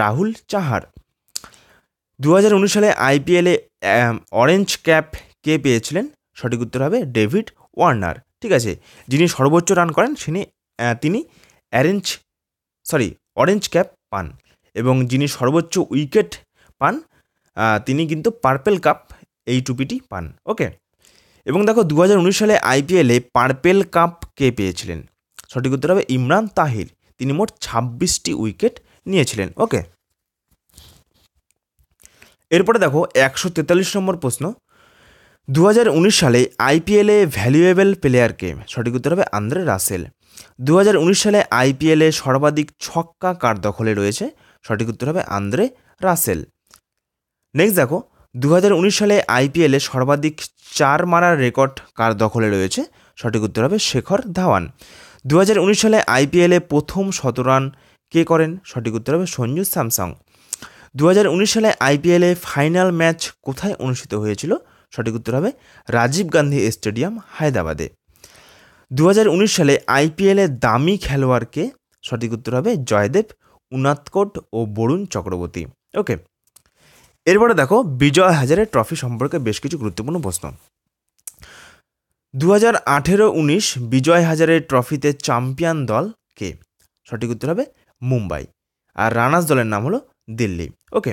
রাহুল চাহার দু সালে আইপিএলে অরেঞ্জ ক্যাপ কে পেয়েছিলেন সঠিক উত্তর হবে ডেভিড ওয়ার্নার ঠিক আছে যিনি সর্বোচ্চ রান করেন তিনি তিনি অ্যারেঞ্জ সরি অরেঞ্জ ক্যাপ পান এবং যিনি সর্বোচ্চ উইকেট পান তিনি কিন্তু পার্পেল কাপ এই টুপিটি পান ওকে এবং দেখো দু সালে আইপিএলে পার্পেল কাপ কে পেয়েছিলেন সঠিক উত্তর হবে ইমরান তাহির তিনি মোট ছাব্বিশটি উইকেট নিয়েছিলেন ওকে এরপরে দেখো একশো তেতাল্লিশ নম্বর প্রশ্ন দু হাজার উনিশ সালে আইপিএলে ভ্যালুয়েবল প্লেয়ারকে সঠিক উত্তর হবে আন্দ্রে রাসেল দু হাজার উনিশ সালে আইপিএলে সর্বাধিক ছক্কা কার দখলে রয়েছে সঠিক উত্তর হবে আন্দ্রে রাসেল নেক্সট দেখো দু সালে আইপিএলে সর্বাধিক চার মারার রেকর্ড কার দখলে রয়েছে সঠিক উত্তর হবে শেখর ধাওয়ান দু সালে আইপিএলে প্রথম শতরান কে করেন সঠিক উত্তর হবে সঞ্জু স্যামসাং দু সালে আইপিএলে ফাইনাল ম্যাচ কোথায় অনুষ্ঠিত হয়েছিল সঠিক উত্তর হবে রাজীব গান্ধী স্টেডিয়াম হায়দ্রাবাদে দু সালে আইপিএলে দামি খেলোয়াড়কে সঠিক উত্তর হবে জয়দেব উনাতকোট ও বরুণ চক্রবর্তী ওকে এরপরে দেখো বিজয় হাজারের ট্রফি সম্পর্কে বেশ কিছু গুরুত্বপূর্ণ প্রশ্ন দু হাজার আঠেরো উনিশ বিজয় হাজারের ট্রফিতে চ্যাম্পিয়ন দল কে সঠিক উত্তর হবে মুম্বাই আর রানার্স দলের নাম হলো দিল্লি ওকে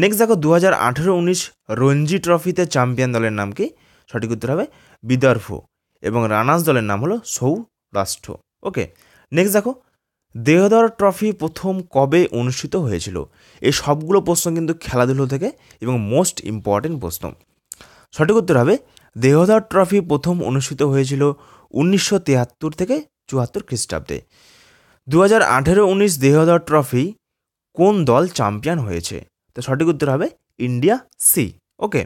নেক্সট দেখো দু হাজার আঠেরো উনিশ রঞ্জি ট্রফিতে চ্যাম্পিয়ন দলের নাম কি সঠিক উত্তর হবে বিদর্ভ এবং রানার্স দলের নাম হলো সৌরাষ্ট্র ওকে নেক্সট দেখো দেহদর ট্রফি প্রথম কবে অনুষ্ঠিত হয়েছিল এই সবগুলো প্রশ্ন কিন্তু খেলাধুলো থেকে এবং মোস্ট ইম্পর্টেন্ট প্রশ্ন সঠিক উত্তর হবে দেহদর ট্রফি প্রথম অনুষ্ঠিত হয়েছিল উনিশশো তিয়াত্তর থেকে চুয়াত্তর খ্রিস্টাব্দে দু হাজার আঠেরো উনিশ দেহদর ট্রফি কোন দল চ্যাম্পিয়ন হয়েছে তো সঠিক উত্তর হবে ইন্ডিয়া সি ওকে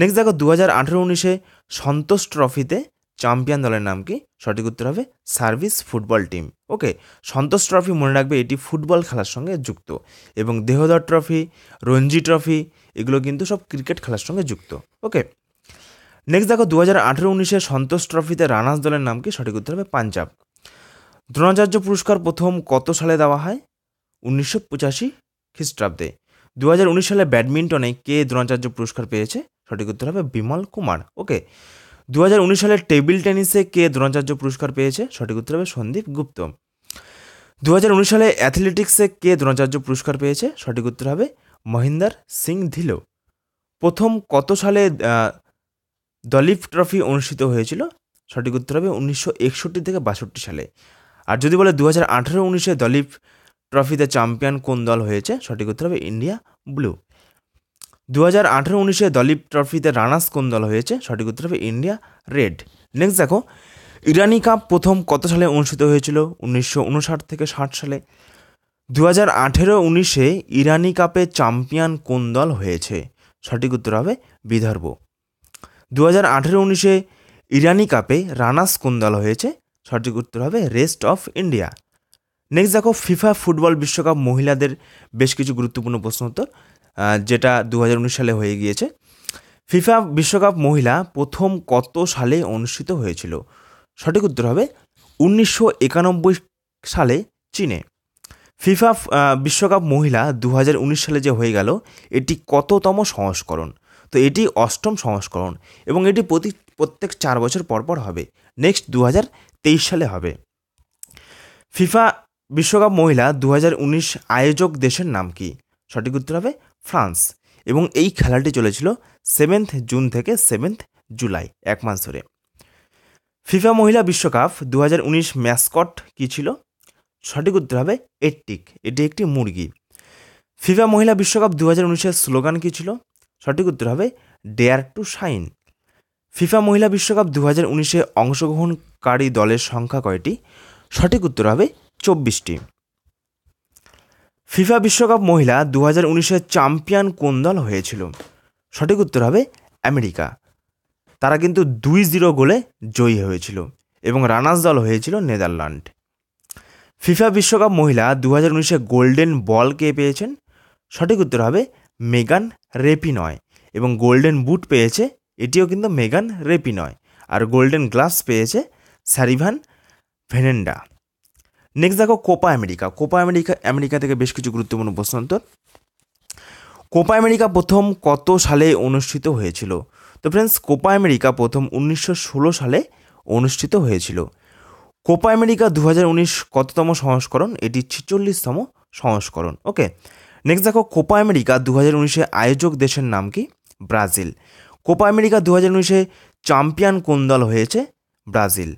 নেক্সট দেখো দু হাজার আঠেরো উনিশে সন্তোষ ট্রফিতে চ্যাম্পিয়ন দলের নাম কি সঠিক উত্তর হবে service football team okay Santosh trophy মনে রাখবে এটি ফুটবল খেলার সঙ্গে যুক্ত এবং দেহদর ট্রফি রঞ্জি ট্রফি এগুলো কিন্তু সব ক্রিকেট খেলার সঙ্গে যুক্ত ওকে নেক্সট দেখো দু হাজার আঠেরো উনিশে সন্তোষ ট্রফিতে রানার্স দলের নাম কি সঠিক উত্তর হবে পাঞ্জাব দ্রোণাচার্য পুরস্কার প্রথম কত সালে দেওয়া হয় উনিশশো পঁচাশি খ্রিস্টাব্দে দু হাজার উনিশ সালে ব্যাডমিন্টনে কে দ্রোণাচার্য পুরস্কার পেয়েছে সঠিক উত্তর হবে বিমল কুমার ওকে দু সালে টেবিল টেনিসে কে দ্রোণাচার্য পুরস্কার পেয়েছে সঠিক উত্তর হবে সন্দীপ গুপ্ত দু সালে অ্যাথলেটিক্সে কে দ্রোণাচার্য পুরস্কার পেয়েছে সঠিক উত্তর হবে মহিন্দার সিং ধিল প্রথম কত সালে দলিফ ট্রফি অনুষ্ঠিত হয়েছিল সঠিক উত্তর হবে উনিশশো একষট্টি থেকে বাষট্টি সালে আর যদি বলে দু হাজার আঠেরো উনিশে দলিফ ট্রফিতে চ্যাম্পিয়ন কোন দল হয়েছে সঠিক উত্তর হবে ইন্ডিয়া ব্লু দু হাজার আঠেরো উনিশে দলীপ ট্রফিতে রানার্স কোন দল হয়েছে সঠিক উত্তর হবে ইন্ডিয়া রেড নেক্সট দেখো ইরানি কাপ প্রথম কত সালে অনুষ্ঠিত হয়েছিল উনিশশো উনষাট থেকে ষাট সালে দু হাজার আঠেরো উনিশে ইরানি কাপে চ্যাম্পিয়ন কোন দল হয়েছে সঠিক উত্তর হবে বিদর্ভ দু হাজার আঠেরো উনিশে ইরানি কাপে রানার্স কোন দল হয়েছে সঠিক উত্তর হবে রেস্ট অফ ইন্ডিয়া নেক্সট দেখো ফিফা ফুটবল বিশ্বকাপ মহিলাদের বেশ কিছু গুরুত্বপূর্ণ প্রশ্ন উত্তর যেটা দু সালে হয়ে গিয়েছে ফিফা বিশ্বকাপ মহিলা প্রথম কত সালে অনুষ্ঠিত হয়েছিল সঠিক উত্তর হবে উনিশশো একানব্বই সালে চীনে ফিফা বিশ্বকাপ মহিলা দু সালে যে হয়ে গেল এটি কততম সংস্করণ তো এটি অষ্টম সংস্করণ এবং এটি প্রতি প্রত্যেক চার বছর পর পর হবে নেক্সট দু সালে হবে ফিফা বিশ্বকাপ মহিলা দু আয়োজক দেশের নাম কি সঠিক উত্তর হবে ফ্রান্স এবং এই খেলাটি চলেছিল সেভেন্থ জুন থেকে সেভেন্থ জুলাই এক মাস ধরে ফিফা মহিলা বিশ্বকাপ দু ম্যাসকট কী ছিল সঠিক উত্তর হবে এট্টিক এটি একটি মুরগি ফিফা মহিলা বিশ্বকাপ দু হাজার উনিশের স্লোগান কী ছিল সঠিক উত্তর হবে ডেয়ার টু শাইন ফিফা মহিলা বিশ্বকাপ দু হাজার উনিশে অংশগ্রহণকারী দলের সংখ্যা কয়টি সঠিক উত্তর হবে চব্বিশটি ফিফা বিশ্বকাপ মহিলা দু হাজার উনিশের চ্যাম্পিয়ন কোন দল হয়েছিল সঠিক উত্তর হবে আমেরিকা তারা কিন্তু দুই জিরো গোলে জয়ী হয়েছিল এবং রানার্স দল হয়েছিল নেদারল্যান্ড ফিফা বিশ্বকাপ মহিলা দু হাজার উনিশে গোল্ডেন বল কে পেয়েছেন সঠিক উত্তর হবে মেগান রেপি নয় এবং গোল্ডেন বুট পেয়েছে এটিও কিন্তু মেগান রেপি নয় আর গোল্ডেন গ্লাস পেয়েছে স্যারিভান ভেনেন্ডা নেক্সট দেখো Copa America Copa America America থেকে বেশ কিছু গুরুত্বপূর্ণ প্রশ্নান্তর কোপা আমেরিকা প্রথম কত সালে অনুষ্ঠিত হয়েছিল তো ফ্রেন্ডস কোপা আমেরিকা প্রথম উনিশশো ষোলো সালে অনুষ্ঠিত হয়েছিল কোপা আমেরিকা দু কততম সংস্করণ এটি ছেচল্লিশতম সংস্করণ ওকে নেক্সট দেখো কোপা আমেরিকা দু হাজার উনিশে আয়োজক দেশের নাম কি ব্রাজিল কোপা আমেরিকা দু হাজার উনিশে চ্যাম্পিয়ন কোন দল হয়েছে ব্রাজিল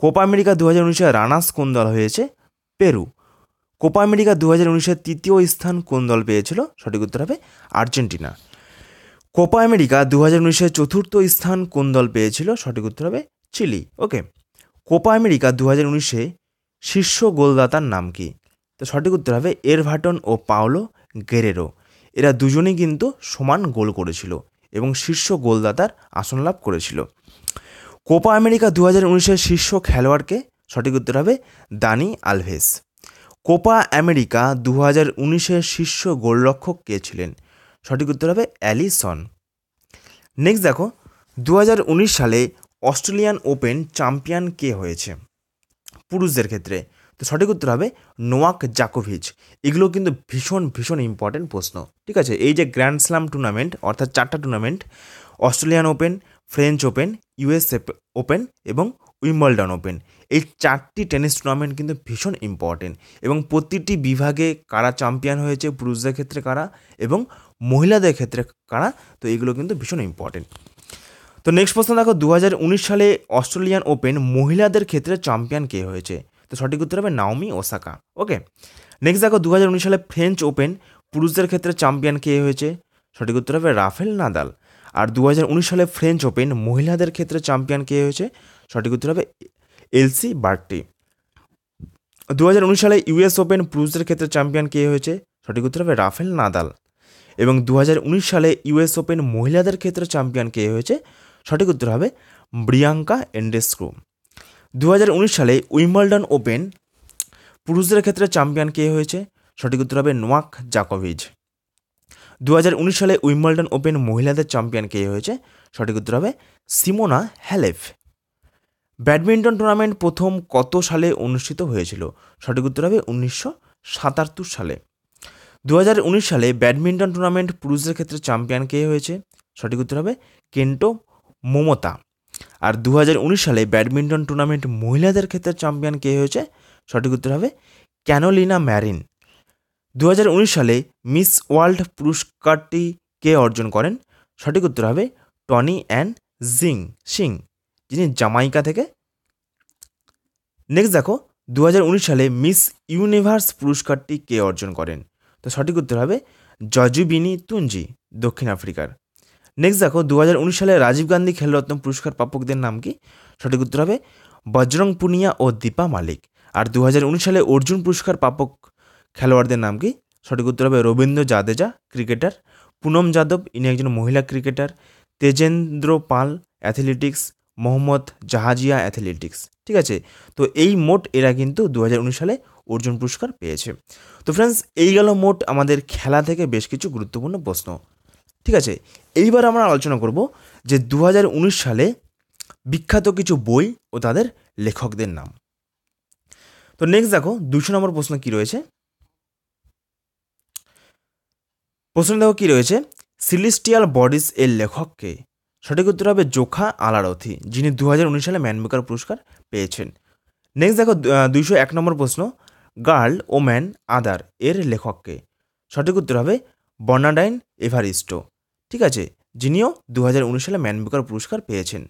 কোপা আমেরিকা দু হাজার উনিশে রানার্স কোন দল হয়েছে পেরু কোপা আমেরিকা দু হাজার উনিশের তৃতীয় স্থান কোন দল পেয়েছিল সঠিক উত্তর হবে আর্জেন্টিনা কোপা আমেরিকা দু হাজার চতুর্থ স্থান কোন দল পেয়েছিল সঠিক উত্তর হবে চিলি ওকে কোপা আমেরিকা দু হাজার উনিশে শীর্ষ গোলদাতার নাম কি তো সঠিক উত্তর হবে এরভাটন ও পাওলো গেরেরো এরা দুজনেই কিন্তু সমান গোল করেছিল এবং শীর্ষ গোলদাতার আসন লাভ করেছিল কোপা আমেরিকা দু হাজার শীর্ষ খেলোয়াড়কে সঠিক উত্তর হবে দানি আলভেস কোপা আমেরিকা দু হাজার উনিশের শীর্ষ গোলরক্ষক কে ছিলেন সঠিক উত্তর হবে অ্যালিসন নেক্সট দেখো দু সালে অস্ট্রেলিয়ান ওপেন চ্যাম্পিয়ন কে হয়েছে পুরুষদের ক্ষেত্রে তো সঠিক উত্তর হবে নোয়াক জাকোভিচ এগুলো কিন্তু ভীষণ ভীষণ ইম্পর্টেন্ট প্রশ্ন ঠিক আছে এই যে গ্র্যান্ড স্লাম টুর্নামেন্ট অর্থাৎ চারটা tournament Australian open French Open US Open এবং উইম্বলডন ওপেন এই চারটি টেনিস টুর্নামেন্ট কিন্তু ভীষণ ইম্পর্টেন্ট এবং প্রতিটি বিভাগে কারা চ্যাম্পিয়ন হয়েছে পুরুষদের ক্ষেত্রে কারা এবং মহিলাদের ক্ষেত্রে কারা তো এগুলো কিন্তু ভীষণ ইম্পর্টেন্ট তো নেক্সট প্রশ্ন দেখো দু সালে অস্ট্রেলিয়ান ওপেন মহিলাদের ক্ষেত্রে চ্যাম্পিয়ন কে হয়েছে তো সঠিক উত্তর হবে নাওমি ওসাকা ওকে নেক্সট দেখো দু সালে ফ্রেঞ্চ ওপেন পুরুষদের ক্ষেত্রে চ্যাম্পিয়ন কে হয়েছে সঠিক উত্তর হবে রাফেল নাদাল আর দু সালে ফ্রেঞ্চ ওপেন মহিলাদের ক্ষেত্রে চ্যাম্পিয়ন কে হয়েছে সঠিক উত্তর হবে এলসি বার্টি দু হাজার উনিশ সালে ইউএস ওপেন পুরুষদের ক্ষেত্রে চ্যাম্পিয়ন কে হয়েছে সঠিক উত্তর হবে রাফেল নাদাল এবং দু হাজার উনিশ সালে ইউএস ওপেন মহিলাদের ক্ষেত্রে চ্যাম্পিয়ন কে হয়েছে সঠিক উত্তর হবে ব্রিয়াঙ্কা এন্ডেস্ক্রু দু হাজার উনিশ সালে উইম্বলডন ওপেন পুরুষদের ক্ষেত্রে চ্যাম্পিয়ন কে হয়েছে সঠিক উত্তর হবে নোয়াক জাকোভিজ দু হাজার উনিশ সালে উইম্বলডন ওপেন মহিলাদের চ্যাম্পিয়ন কে হয়েছে সঠিক উত্তর হবে সিমোনা হ্যালেফ ব্যাডমিন্টন টুর্নামেন্ট প্রথম কত সালে অনুষ্ঠিত হয়েছিল সঠিক উত্তর হবে উনিশশো সাতাত্তর সালে দু সালে ব্যাডমিন্টন টুর্নামেন্ট পুরুষদের ক্ষেত্রে চ্যাম্পিয়ন কে হয়েছে সঠিক উত্তর হবে কেন্টো মমতা আর দু সালে ব্যাডমিন্টন টুর্নামেন্ট মহিলাদের ক্ষেত্রে চ্যাম্পিয়ন কে হয়েছে সঠিক উত্তর হবে ক্যানোলিনা ম্যারিন দু সালে মিস ওয়ার্ল্ড পুরস্কারটি কে অর্জন করেন সঠিক উত্তর হবে টনি অ্যান্ড জিং সিং যিনি জামাইকা থেকে নেক্সট দেখো দু সালে মিস ইউনিভার্স পুরস্কারটি কে অর্জন করেন তো সঠিক উত্তর হবে জজুবিনী তুঞ্জি দক্ষিণ আফ্রিকার নেক্সট দেখো দু সালে রাজীব গান্ধী খেলরত্ন পুরস্কার প্রাপকদের নাম কি সঠিক উত্তর হবে বজরং পুনিয়া ও দীপা মালিক আর দু সালে অর্জুন পুরস্কার প্রাপক খেলোয়াড়দের নাম কি সঠিক উত্তর হবে রবীন্দ্র জাদেজা ক্রিকেটার পুনম যাদব ইনি একজন মহিলা ক্রিকেটার তেজেন্দ্র পাল অ্যাথলেটিক্স মোহাম্মদ জাহাজিয়া অ্যাথলেটিক্স ঠিক আছে তো এই মোট এরা কিন্তু দু সালে অর্জুন পুরস্কার পেয়েছে তো ফ্রেন্ডস এই গেল মোট আমাদের খেলা থেকে বেশ কিছু গুরুত্বপূর্ণ প্রশ্ন ঠিক আছে এইবার আমরা আলোচনা করব যে দু সালে বিখ্যাত কিছু বই ও তাদের লেখকদের নাম তো নেক্সট দেখো দুশো নম্বর প্রশ্ন কী রয়েছে প্রশ্ন দেখো কী রয়েছে সিলিস্টিয়াল বডিস এর লেখককে সঠিক উত্তর হবে জোখা আলারথি যিনি দু সালে ম্যানমেকার পুরস্কার পেয়েছেন নেক্সট দেখো দুইশো এক নম্বর প্রশ্ন গার্ল ও ম্যান আদার এর লেখককে সঠিক উত্তর হবে বর্নাডাইন এভারিস্টো ঠিক আছে যিনিও দু সালে ম্যানমেকার পুরস্কার পেয়েছেন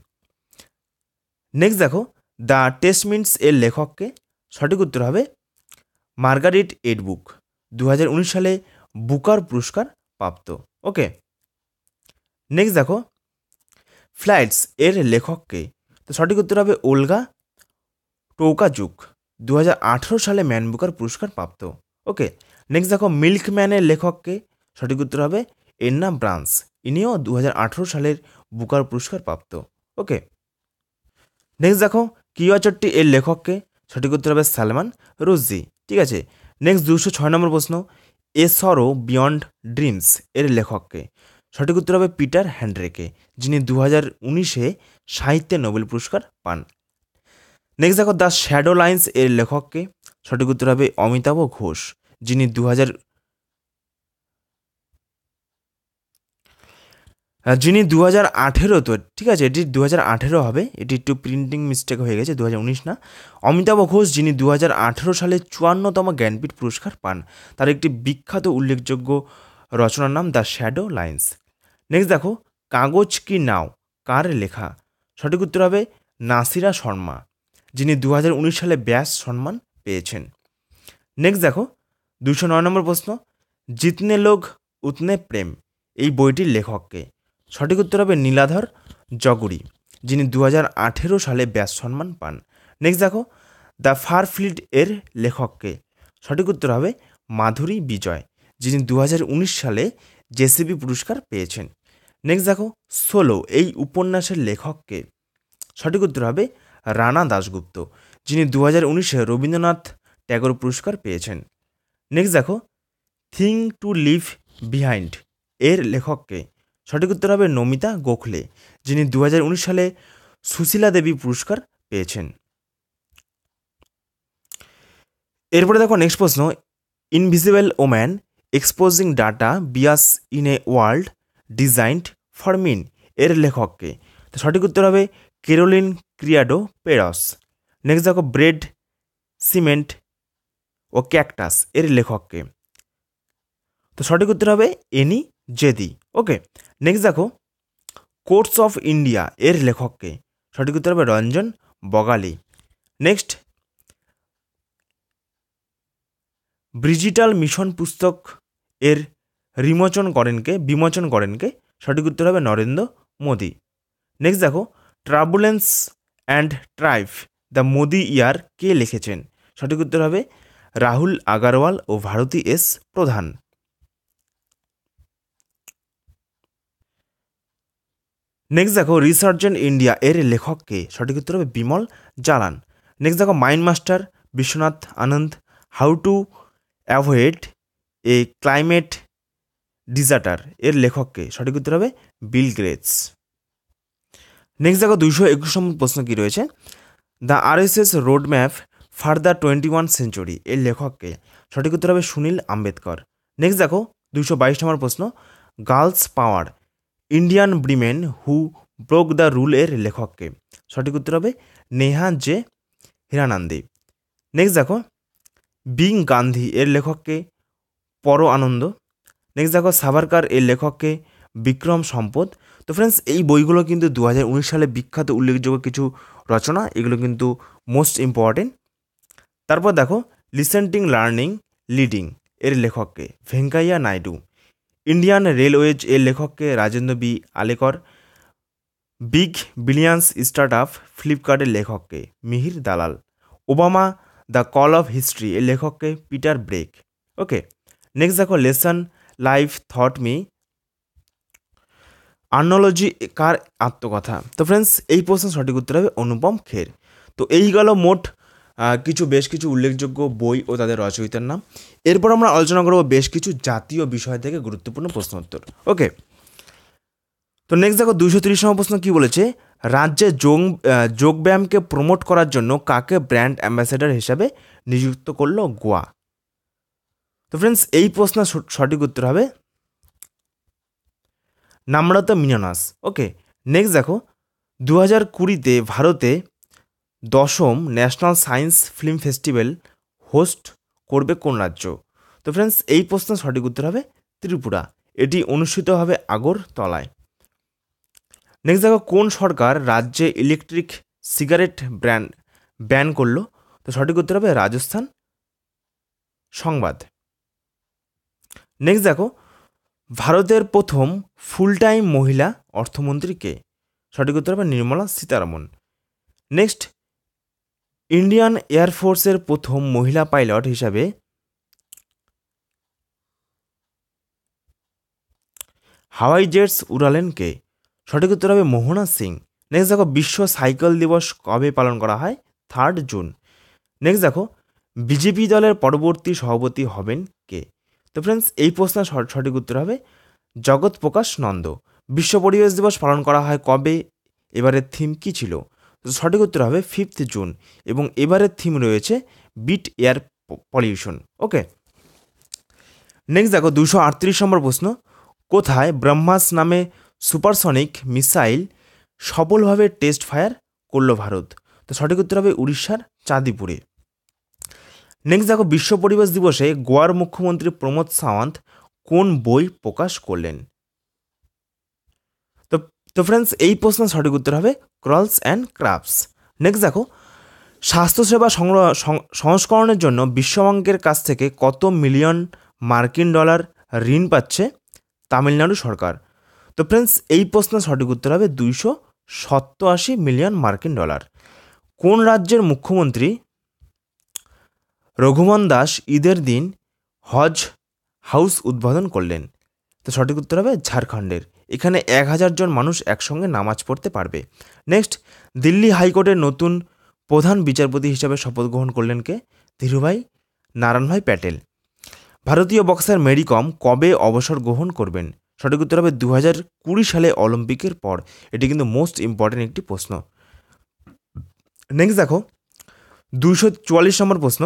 নেক্সট দেখো দ্য টেস্টমিন্টস এর লেখককে সঠিক উত্তর হবে মার্গারেট এডবুক দু সালে বুকার পুরস্কার প্রাপ্ত ওকে নেক্সট দেখো ফ্লাইটস এর লেখককে তো সঠিক উত্তর হবে ওলগা টোকাজুক দু সালে ম্যান বুকার পুরস্কার প্রাপ্ত ওকে নেক্সট দেখো মিল্কম্যানের লেখককে সঠিক উত্তর হবে এন্না ব্রান্স ইনিও দু সালের বুকার পুরস্কার প্রাপ্ত ওকে নেক্সট দেখো কিওয়াচট্টি এর লেখককে সঠিক উত্তর হবে সালমান রুজি ঠিক আছে নেক্সট দুশো ছয় নম্বর প্রশ্ন এ সরো বিয়ন্ড ড্রিমস এর লেখককে সঠিক উত্তর হবে পিটার হ্যান্ড্রেকে যিনি দু হাজার উনিশে সাহিত্যে নোবেল পুরস্কার পান নেক্সট দেখো দ্য শ্যাডো লাইন্স এর লেখককে সঠিক উত্তর হবে অমিতাভ ঘোষ যিনি দু হাজার যিনি দু হাজার আঠেরো তো ঠিক আছে এটি দু হাজার আঠেরো হবে এটি একটু প্রিন্টিং মিস্টেক হয়ে গেছে দু হাজার উনিশ না অমিতাভ ঘোষ যিনি দু হাজার আঠেরো সালে চুয়ান্নতম জ্ঞানপীঠ পুরস্কার পান তার একটি বিখ্যাত উল্লেখযোগ্য রচনার নাম দ্য শ্যাডো লাইন্স নেক্সট দেখো কাগজ কি নাও কার লেখা সঠিক উত্তর হবে নাসিরা শর্মা যিনি দু সালে ব্যাস সম্মান পেয়েছেন নেক্সট দেখো দুশো নয় নম্বর প্রশ্ন জিতনে লোক উতনে প্রেম এই বইটির লেখককে সঠিক উত্তর হবে নীলাধর জগুরি যিনি দু সালে ব্যাস সম্মান পান নেক্সট দেখো দ্য ফার ফ্লিড এর লেখককে সঠিক উত্তর হবে মাধুরী বিজয় যিনি দু সালে জেসিবি পুরস্কার পেয়েছেন নেক্সট দেখো সোলো এই উপন্যাসের লেখককে সঠিক উত্তর হবে রানা দাশগুপ্ত যিনি দু হাজার উনিশে রবীন্দ্রনাথ ট্যাগর পুরস্কার পেয়েছেন নেক্সট দেখো থিং টু লিভ বিহাইন্ড এর লেখককে সঠিক উত্তর হবে নমিতা গোখলে যিনি দু সালে সুশীলা দেবী পুরস্কার পেয়েছেন এরপরে দেখো নেক্সট প্রশ্ন invisible women exposing data bias in a world designed for men এর লেখককে তো সঠিক উত্তর হবে কেরোলিন ক্রিয়াডো পেরস নেক্সট দেখো ব্রেড সিমেন্ট ও ক্যাকটাস এর লেখককে তো সঠিক উত্তর হবে এনি জেদি ওকে নেক্সট দেখো কোর্টস অফ ইন্ডিয়া এর লেখককে সঠিক উত্তর হবে রঞ্জন বগালি নেক্সট ব্রিজিটাল মিশন পুস্তক এর রিমোচন করেন কে বিমোচন করেন কে সঠিক উত্তর হবে নরেন্দ্র মোদি নেক্সট দেখো turbulence and triumph the Modi year কে লিখেছেন সঠিক উত্তর হবে রাহুল আগারওয়াল ও ভারতী এস প্রধান নেক্সট দেখো রিসার্জেন্ট ইন্ডিয়া এর লেখককে সঠিক উত্তর হবে বিমল জালান নেক্সট দেখো মাইন্ড মাস্টার বিশ্বনাথ Anand how to avoid a climate disaster এর লেখককে সঠিক উত্তর হবে বিল গ্রেটস নেক্সট দেখো দুইশো একুশ নম্বর প্রশ্ন কী রয়েছে the RSS road map for the twenty one century এর লেখককে সঠিক উত্তর হবে সুনীল আম্বেদকর নেক্সট দেখো দুইশো বাইশ নম্বর প্রশ্ন গার্লস পাওয়ার ইন্ডিয়ান ব্রিমেন হু ব্রোক দ্য রুল এর লেখককে সঠিক উত্তর হবে নেহা জে হিরানন্দে নেক্সট দেখো বিং গান্ধী এর লেখককে পর আনন্দ নেক্সট দেখো সাভারকার এর লেখককে বিক্রম সম্পদ তো ফ্রেন্ডস এই বইগুলো কিন্তু দু সালে বিখ্যাত উল্লেখযোগ্য কিছু রচনা এগুলো কিন্তু মোস্ট ইম্পর্টেন্ট তারপর দেখো লিসেন্টিং লার্নিং লিডিং এর লেখককে ভেঙ্কাইয়া নাইডু ইন্ডিয়ান রেলওয়েজ এর লেখককে Rajendra B Aklekar big billions startup ফ্লিপকার্টের লেখককে Mihir Dalal Obama the call of history এর লেখককে পিটার ব্রেক ওকে নেক্সট দেখো লেসন লাইফ থট মি আর্নোলজি কার আত্মকথা তো ফ্রেন্ডস এই প্রশ্নের সঠিক উত্তর হবে অনুপম খের তো এই গেল মোট কিছু বেশ কিছু উল্লেখযোগ্য বই ও তাদের রচয়িতার নাম এরপর আমরা আলোচনা করব বেশ কিছু জাতীয় বিষয় থেকে গুরুত্বপূর্ণ প্রশ্ন উত্তর ওকে তো নেক্সট দেখো দুইশো তিরিশ নম্বর প্রশ্ন কী বলেছে রাজ্যে যোগ যোগব্যায়ামকে প্রমোট করার জন্য কাকে ব্র্যান্ড অ্যাম্বাসেডার হিসাবে নিযুক্ত করলো গোয়া তো ফ্রেন্ডস এই প্রশ্নের সঠিক উত্তর হবে নাম্রতা মিনানাস ওকে নেক্সট দেখো দু হাজার কুড়িতে ভারতে দশম national science film festival host করবে কোন রাজ্য তো ফ্রেন্ডস এই প্রশ্নের সঠিক উত্তর হবে ত্রিপুরা এটি অনুষ্ঠিত হবে আগরতলায় নেক্সট দেখো কোন সরকার রাজ্যে ইলেকট্রিক সিগারেট ব্র্যান্ড ব্যান করলো তো সঠিক উত্তর হবে রাজস্থান সংবাদ নেক্সট দেখো ভারতের প্রথম ফুল টাইম মহিলা অর্থমন্ত্রী কে সঠিক উত্তর হবে নির্মলা সীতারামন নেক্সট ইন্ডিয়ান এয়ারফোর্সের প্রথম মহিলা পাইলট হিসাবে হাওয়াই জেটস উড়ালেন কে সঠিক উত্তর হবে মোহনা সিং নেক্সট দেখো বিশ্ব সাইকেল দিবস কবে পালন করা হয় থার্ড জুন নেক্সট দেখো বিজেপি দলের পরবর্তী সভাপতি হবেন কে তো ফ্রেন্ডস এই প্রশ্নের সঠিক উত্তর হবে জগৎ প্রকাশ নন্দ বিশ্ব পরিবেশ দিবস পালন করা হয় কবে এবারের থিম কী ছিল সঠিক উত্তর হবে ফিফথ জুন এবং এবারের থিম রয়েছে beat air pollution okay next দেখো দুশো আটত্রিশ নম্বর প্রশ্ন কোথায় ব্রহ্মাস নামে সুপারসনিক মিসাইল সফলভাবে টেস্ট ফায়ার করল ভারত তো সঠিক উত্তর হবে উড়িষ্যার চাঁদিপুরে নেক্সট দেখো বিশ্ব পরিবেশ দিবসে গোয়ার মুখ্যমন্ত্রী প্রমোদ সাওয়ান্ত কোন বই প্রকাশ করলেন তো তো ফ্রেন্ডস এই প্রশ্ন সঠিক উত্তর হবে ক্রলস অ্যান্ড ক্রাফটস নেক্সট দেখো স্বাস্থ্যসেবা সংগ্রহ সংস্করণের জন্য বিশ্বব্যাংকের কাছ থেকে কত মিলিয়ন মার্কিন ডলার ঋণ পাচ্ছে তামিলনাড়ু সরকার তো ফ্রেন্ডস এই প্রশ্নের সঠিক উত্তর হবে দুইশো সত্তর মিলিয়ন মার্কিন ডলার কোন রাজ্যের মুখ্যমন্ত্রী রঘুমন দাস ঈদের দিন হজ হাউস উদ্বোধন করলেন তো সঠিক উত্তর হবে ঝাড়খণ্ডের এখানে এক হাজার জন মানুষ একসঙ্গে নামাজ পড়তে পারবে নেক্সট দিল্লি হাইকোর্টের নতুন প্রধান বিচারপতি হিসাবে শপথ গ্রহণ করলেন কে ধীরুভাই নারায়ণভাই প্যাটেল ভারতীয় বক্সার মেরিকম কবে অবসর গ্রহণ করবেন সঠিক উত্তর হবে দু হাজার কুড়ি সালে অলিম্পিকের পর এটি কিন্তু মোস্ট ইম্পর্ট্যান্ট একটি প্রশ্ন নেক্সট দেখো দুশো চুয়াল্লিশ নম্বর প্রশ্ন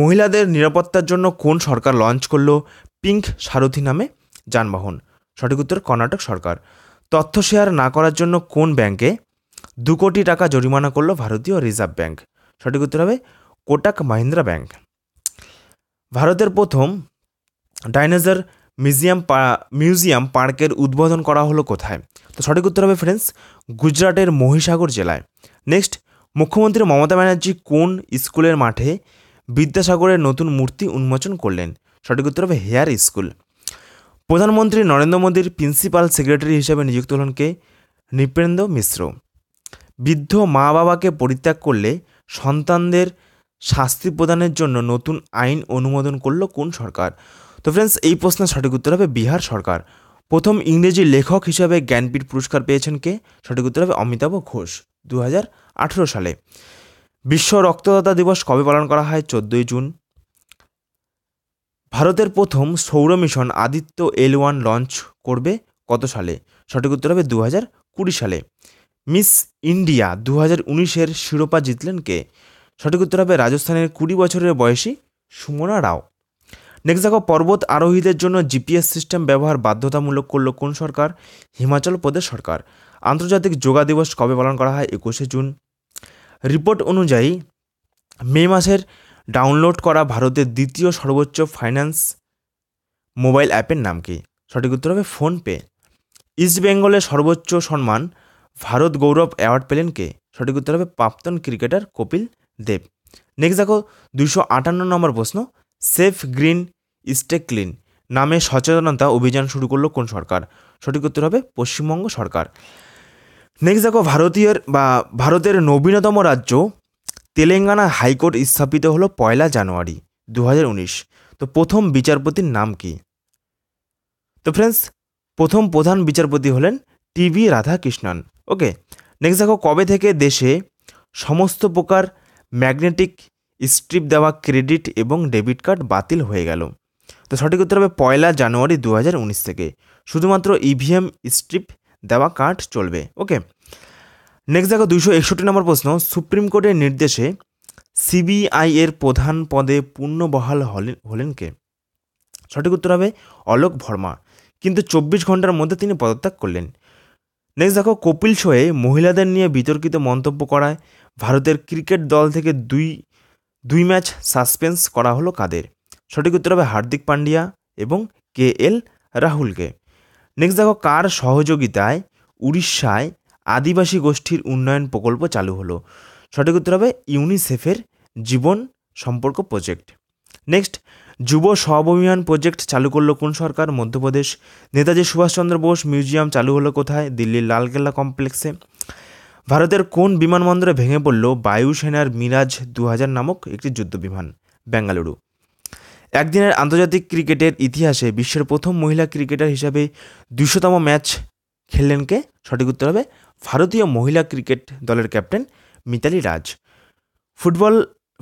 মহিলাদের নিরাপত্তার জন্য কোন সরকার লঞ্চ করলো পিঙ্ক সারথি নামে যানবাহন সঠিক উত্তর কর্ণাটক সরকার তথ্য শেয়ার না করার জন্য কোন ব্যাংকে দু কোটি টাকা জরিমানা করল ভারতীয় রিজার্ভ ব্যাংক সঠিক উত্তর হবে কোটাক মাহিন্দ্রা ব্যাংক ভারতের প্রথম ডাইনোজার মিউজিয়াম মিউজিয়াম পার্কের উদ্বোধন করা হলো কোথায় তো সঠিক উত্তর হবে ফ্রেন্ডস গুজরাটের মহিসাগর জেলায় নেক্সট মুখ্যমন্ত্রী মমতা ব্যানার্জি কোন স্কুলের মাঠে বিদ্যাসাগরের নতুন মূর্তি উন্মোচন করলেন সঠিক উত্তর হবে হেয়ার স্কুল প্রধানমন্ত্রী নরেন্দ্র মোদীর প্রিন্সিপাল সেক্রেটারি হিসেবে নিযুক্ত হলেন কে নৃপেন্দ্র মিশ্র বৃদ্ধ মা বাবাকে পরিত্যাগ করলে সন্তানদের শাস্তি প্রদানের জন্য নতুন আইন অনুমোদন করল কোন সরকার তো ফ্রেন্ডস এই প্রশ্নের সঠিক উত্তর হবে বিহার সরকার প্রথম ইংরেজি লেখক হিসাবে জ্ঞানপীঠ পুরস্কার পেয়েছেন কে সঠিক উত্তর হবে অমিতাভ ঘোষ দু সালে বিশ্ব রক্তদাতা দিবস কবে পালন করা হয় চোদ্দোই জুন ভারতের প্রথম সৌর mission Aditya L one launch করবে কত সালে সঠিক উত্তর হবে দু হাজার কুড়ি সালে মিস ইন্ডিয়া দু হাজার উনিশের শিরোপা জিতলেন কে সঠিক উত্তর হবে রাজস্থানের কুড়ি বছরের বয়সী সুমনা রাও নেক্সট দেখো পর্বত আরোহীদের জন্য জিপিএস সিস্টেম ব্যবহার বাধ্যতামূলক করল কোন সরকার হিমাচল প্রদেশ সরকার আন্তর্জাতিক যোগা দিবস কবে পালন করা হয় একুশে জুন রিপোর্ট অনুযায়ী মে মাসের ডাউনলোড করা ভারতের দ্বিতীয় সর্বোচ্চ ফাইন্যান্স মোবাইল অ্যাপের নাম কি সঠিক উত্তর হবে ফোনপে ইস্ট বেঙ্গলের সর্বোচ্চ সম্মান ভারত গৌরব অ্যাওয়ার্ড পেলেন কে সঠিক উত্তর হবে প্রাক্তন ক্রিকেটার কপিল দেব নেক্সট দেখো দুশো আটান্ন নম্বর প্রশ্ন সেফ গ্রিন স্টে ক্লিন নামে সচেতনতা অভিযান শুরু করলো কোন সরকার সঠিক উত্তর হবে পশ্চিমবঙ্গ সরকার নেক্সট দেখো ভারতীয়ের বা ভারতের নবীনতম রাজ্য তেলেঙ্গানা হাইকোর্ট স্থাপিত হলো পয়লা জানুয়ারি দু তো প্রথম বিচারপতির নাম কি তো ফ্রেন্ডস প্রথম প্রধান বিচারপতি হলেন T V Radhakrishnan okay next দেখো কবে থেকে দেশে সমস্ত প্রকার ম্যাগনেটিক স্ট্রিপ দেওয়া ক্রেডিট এবং ডেবিট কার্ড বাতিল হয়ে গেল তো সঠিক উত্তর হবে পয়লা জানুয়ারি দু থেকে শুধুমাত্র ইভিএম e স্ট্রিপ দেওয়া কার্ড চলবে ওকে নেক্সট দেখো দুইশো একষট্টি নম্বর প্রশ্ন সুপ্রিম কোর্টের নির্দেশে সিবিআই এর প্রধান পদে পূর্ণবহাল হলেন হলেন কে সঠিক উত্তর হবে অলোক ভর্মা কিন্তু চব্বিশ ঘন্টার মধ্যে তিনি পদত্যাগ করলেন নেক্সট দেখো কপিল শোয়ে মহিলাদের নিয়ে বিতর্কিত মন্তব্য করায় ভারতের ক্রিকেট দল থেকে দুই দুই ম্যাচ সাসপেন্স করা হলো কাদের সঠিক উত্তর হবে হার্দিক পান্ডিয়া এবং কে এল রাহুলকে নেক্সট দেখো কার সহযোগিতায় উড়িষ্যায় আদিবাসী গোষ্ঠীর উন্নয়ন প্রকল্প চালু হলো সঠিক উত্তর হবে ইউনিসেফের জীবন সম্পর্ক প্রজেক্ট নেক্সট যুব অভিমান প্রজেক্ট চালু করলো কোন সরকার মধ্যপ্রদেশ নেতাজি সুভাষচন্দ্র বোস মিউজিয়াম চালু হলো কোথায় দিল্লির লালকেল্লা কমপ্লেক্সে ভারতের কোন বিমানবন্দরে ভেঙে পড়ল বায়ুসেনার মিরাজ দু নামক একটি যুদ্ধ বিমান বেঙ্গালুরু একদিনের আন্তর্জাতিক ক্রিকেটের ইতিহাসে বিশ্বের প্রথম মহিলা ক্রিকেটার হিসাবে দুশোতম ম্যাচ খেললেন কে সঠিক উত্তর হবে ভারতীয় মহিলা ক্রিকেট দলের ক্যাপ্টেন মিতালি রাজ ফুটবল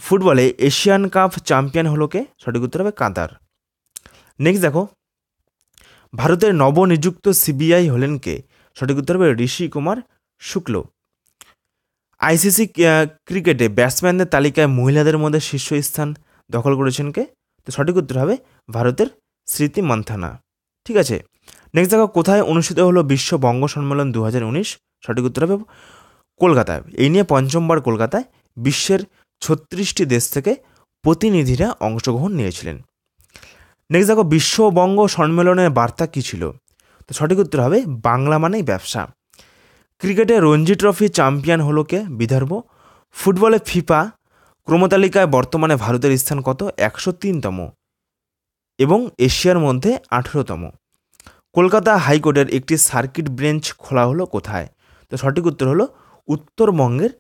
ফুটবলে এশিয়ান কাপ চ্যাম্পিয়ন হলো কে সঠিক উত্তর হবে কাতার নেক্সট দেখো ভারতের নবনিযুক্ত সিবিআই হলেন কে সঠিক উত্তর হবে ঋষি কুমার শুক্ল আইসিসি ক্রিকেটে ব্যাটসম্যানদের তালিকায় মহিলাদের মধ্যে শীর্ষস্থান দখল করেছেন কে তো সঠিক উত্তর হবে ভারতের স্মৃতি মন্থানা ঠিক আছে নেক্সট দেখো কোথায় অনুষ্ঠিত হলো বিশ্ব বঙ্গ সম্মেলন দু সঠিক উত্তর হবে কলকাতায় এই নিয়ে পঞ্চমবার কলকাতায় বিশ্বের ছত্রিশটি দেশ থেকে প্রতিনিধিরা অংশগ্রহণ নিয়েছিলেন নেক্সট দেখো বিশ্ববঙ্গ সম্মেলনের বার্তা কী ছিল তো সঠিক উত্তর হবে বাংলা মানেই ব্যবসা ক্রিকেটে রঞ্জি ট্রফি চ্যাম্পিয়ন হলো কে বিদর্ভ ফুটবলে ফিফা ক্রমতালিকায় বর্তমানে ভারতের স্থান কত একশো তিনতম এবং এশিয়ার মধ্যে আঠেরোতম কলকাতা হাইকোর্টের একটি সার্কিট ব্রেঞ্চ খোলা হলো কোথায় তো সঠিক উত্তর হলো উত্তরবঙ্গের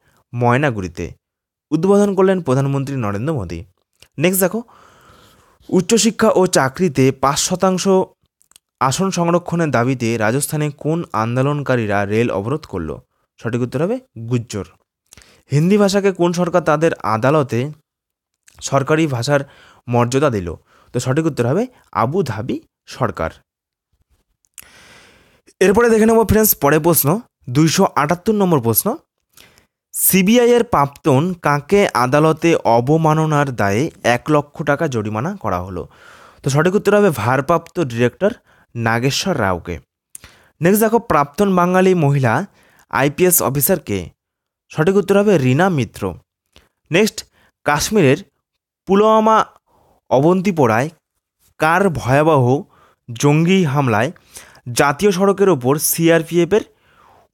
ময়নাগুড়িতে উদ্বোধন করলেন প্রধানমন্ত্রী নরেন্দ্র মোদী নেক্সট দেখো উচ্চশিক্ষা ও চাকরিতে পাঁচ শতাংশ আসন সংরক্ষণের দাবিতে রাজস্থানে কোন আন্দোলনকারীরা রেল অবরোধ করল সঠিক উত্তর হবে গুজ্জর হিন্দি ভাষাকে কোন সরকার তাদের আদালতে সরকারি ভাষার মর্যাদা দিল তো সঠিক উত্তর হবে আবু ধাবি সরকার এরপরে দেখে নেব ফ্রেন্ডস পরে প্রশ্ন দুইশো আটাত্তর নম্বর প্রশ্ন সিবিআইয়ের প্রাপ্তন কাকে আদালতে অবমাননার দায়ে এক লক্ষ টাকা জরিমানা করা হলো তো সঠিক উত্তর হবে ভারপ্রাপ্ত ডিরেক্টর নাগেশ্বর রাওকে নেক্সট দেখো প্রাপ্তন বাঙালি মহিলা আইপিএস অফিসারকে সঠিক উত্তর হবে রীনা মিত্র নেক্সট কাশ্মীরের পুলওয়ামা অবন্তিপোড়ায় কার ভয়াবহ জঙ্গি হামলায় জাতীয় সড়কের ওপর সিআরপিএফের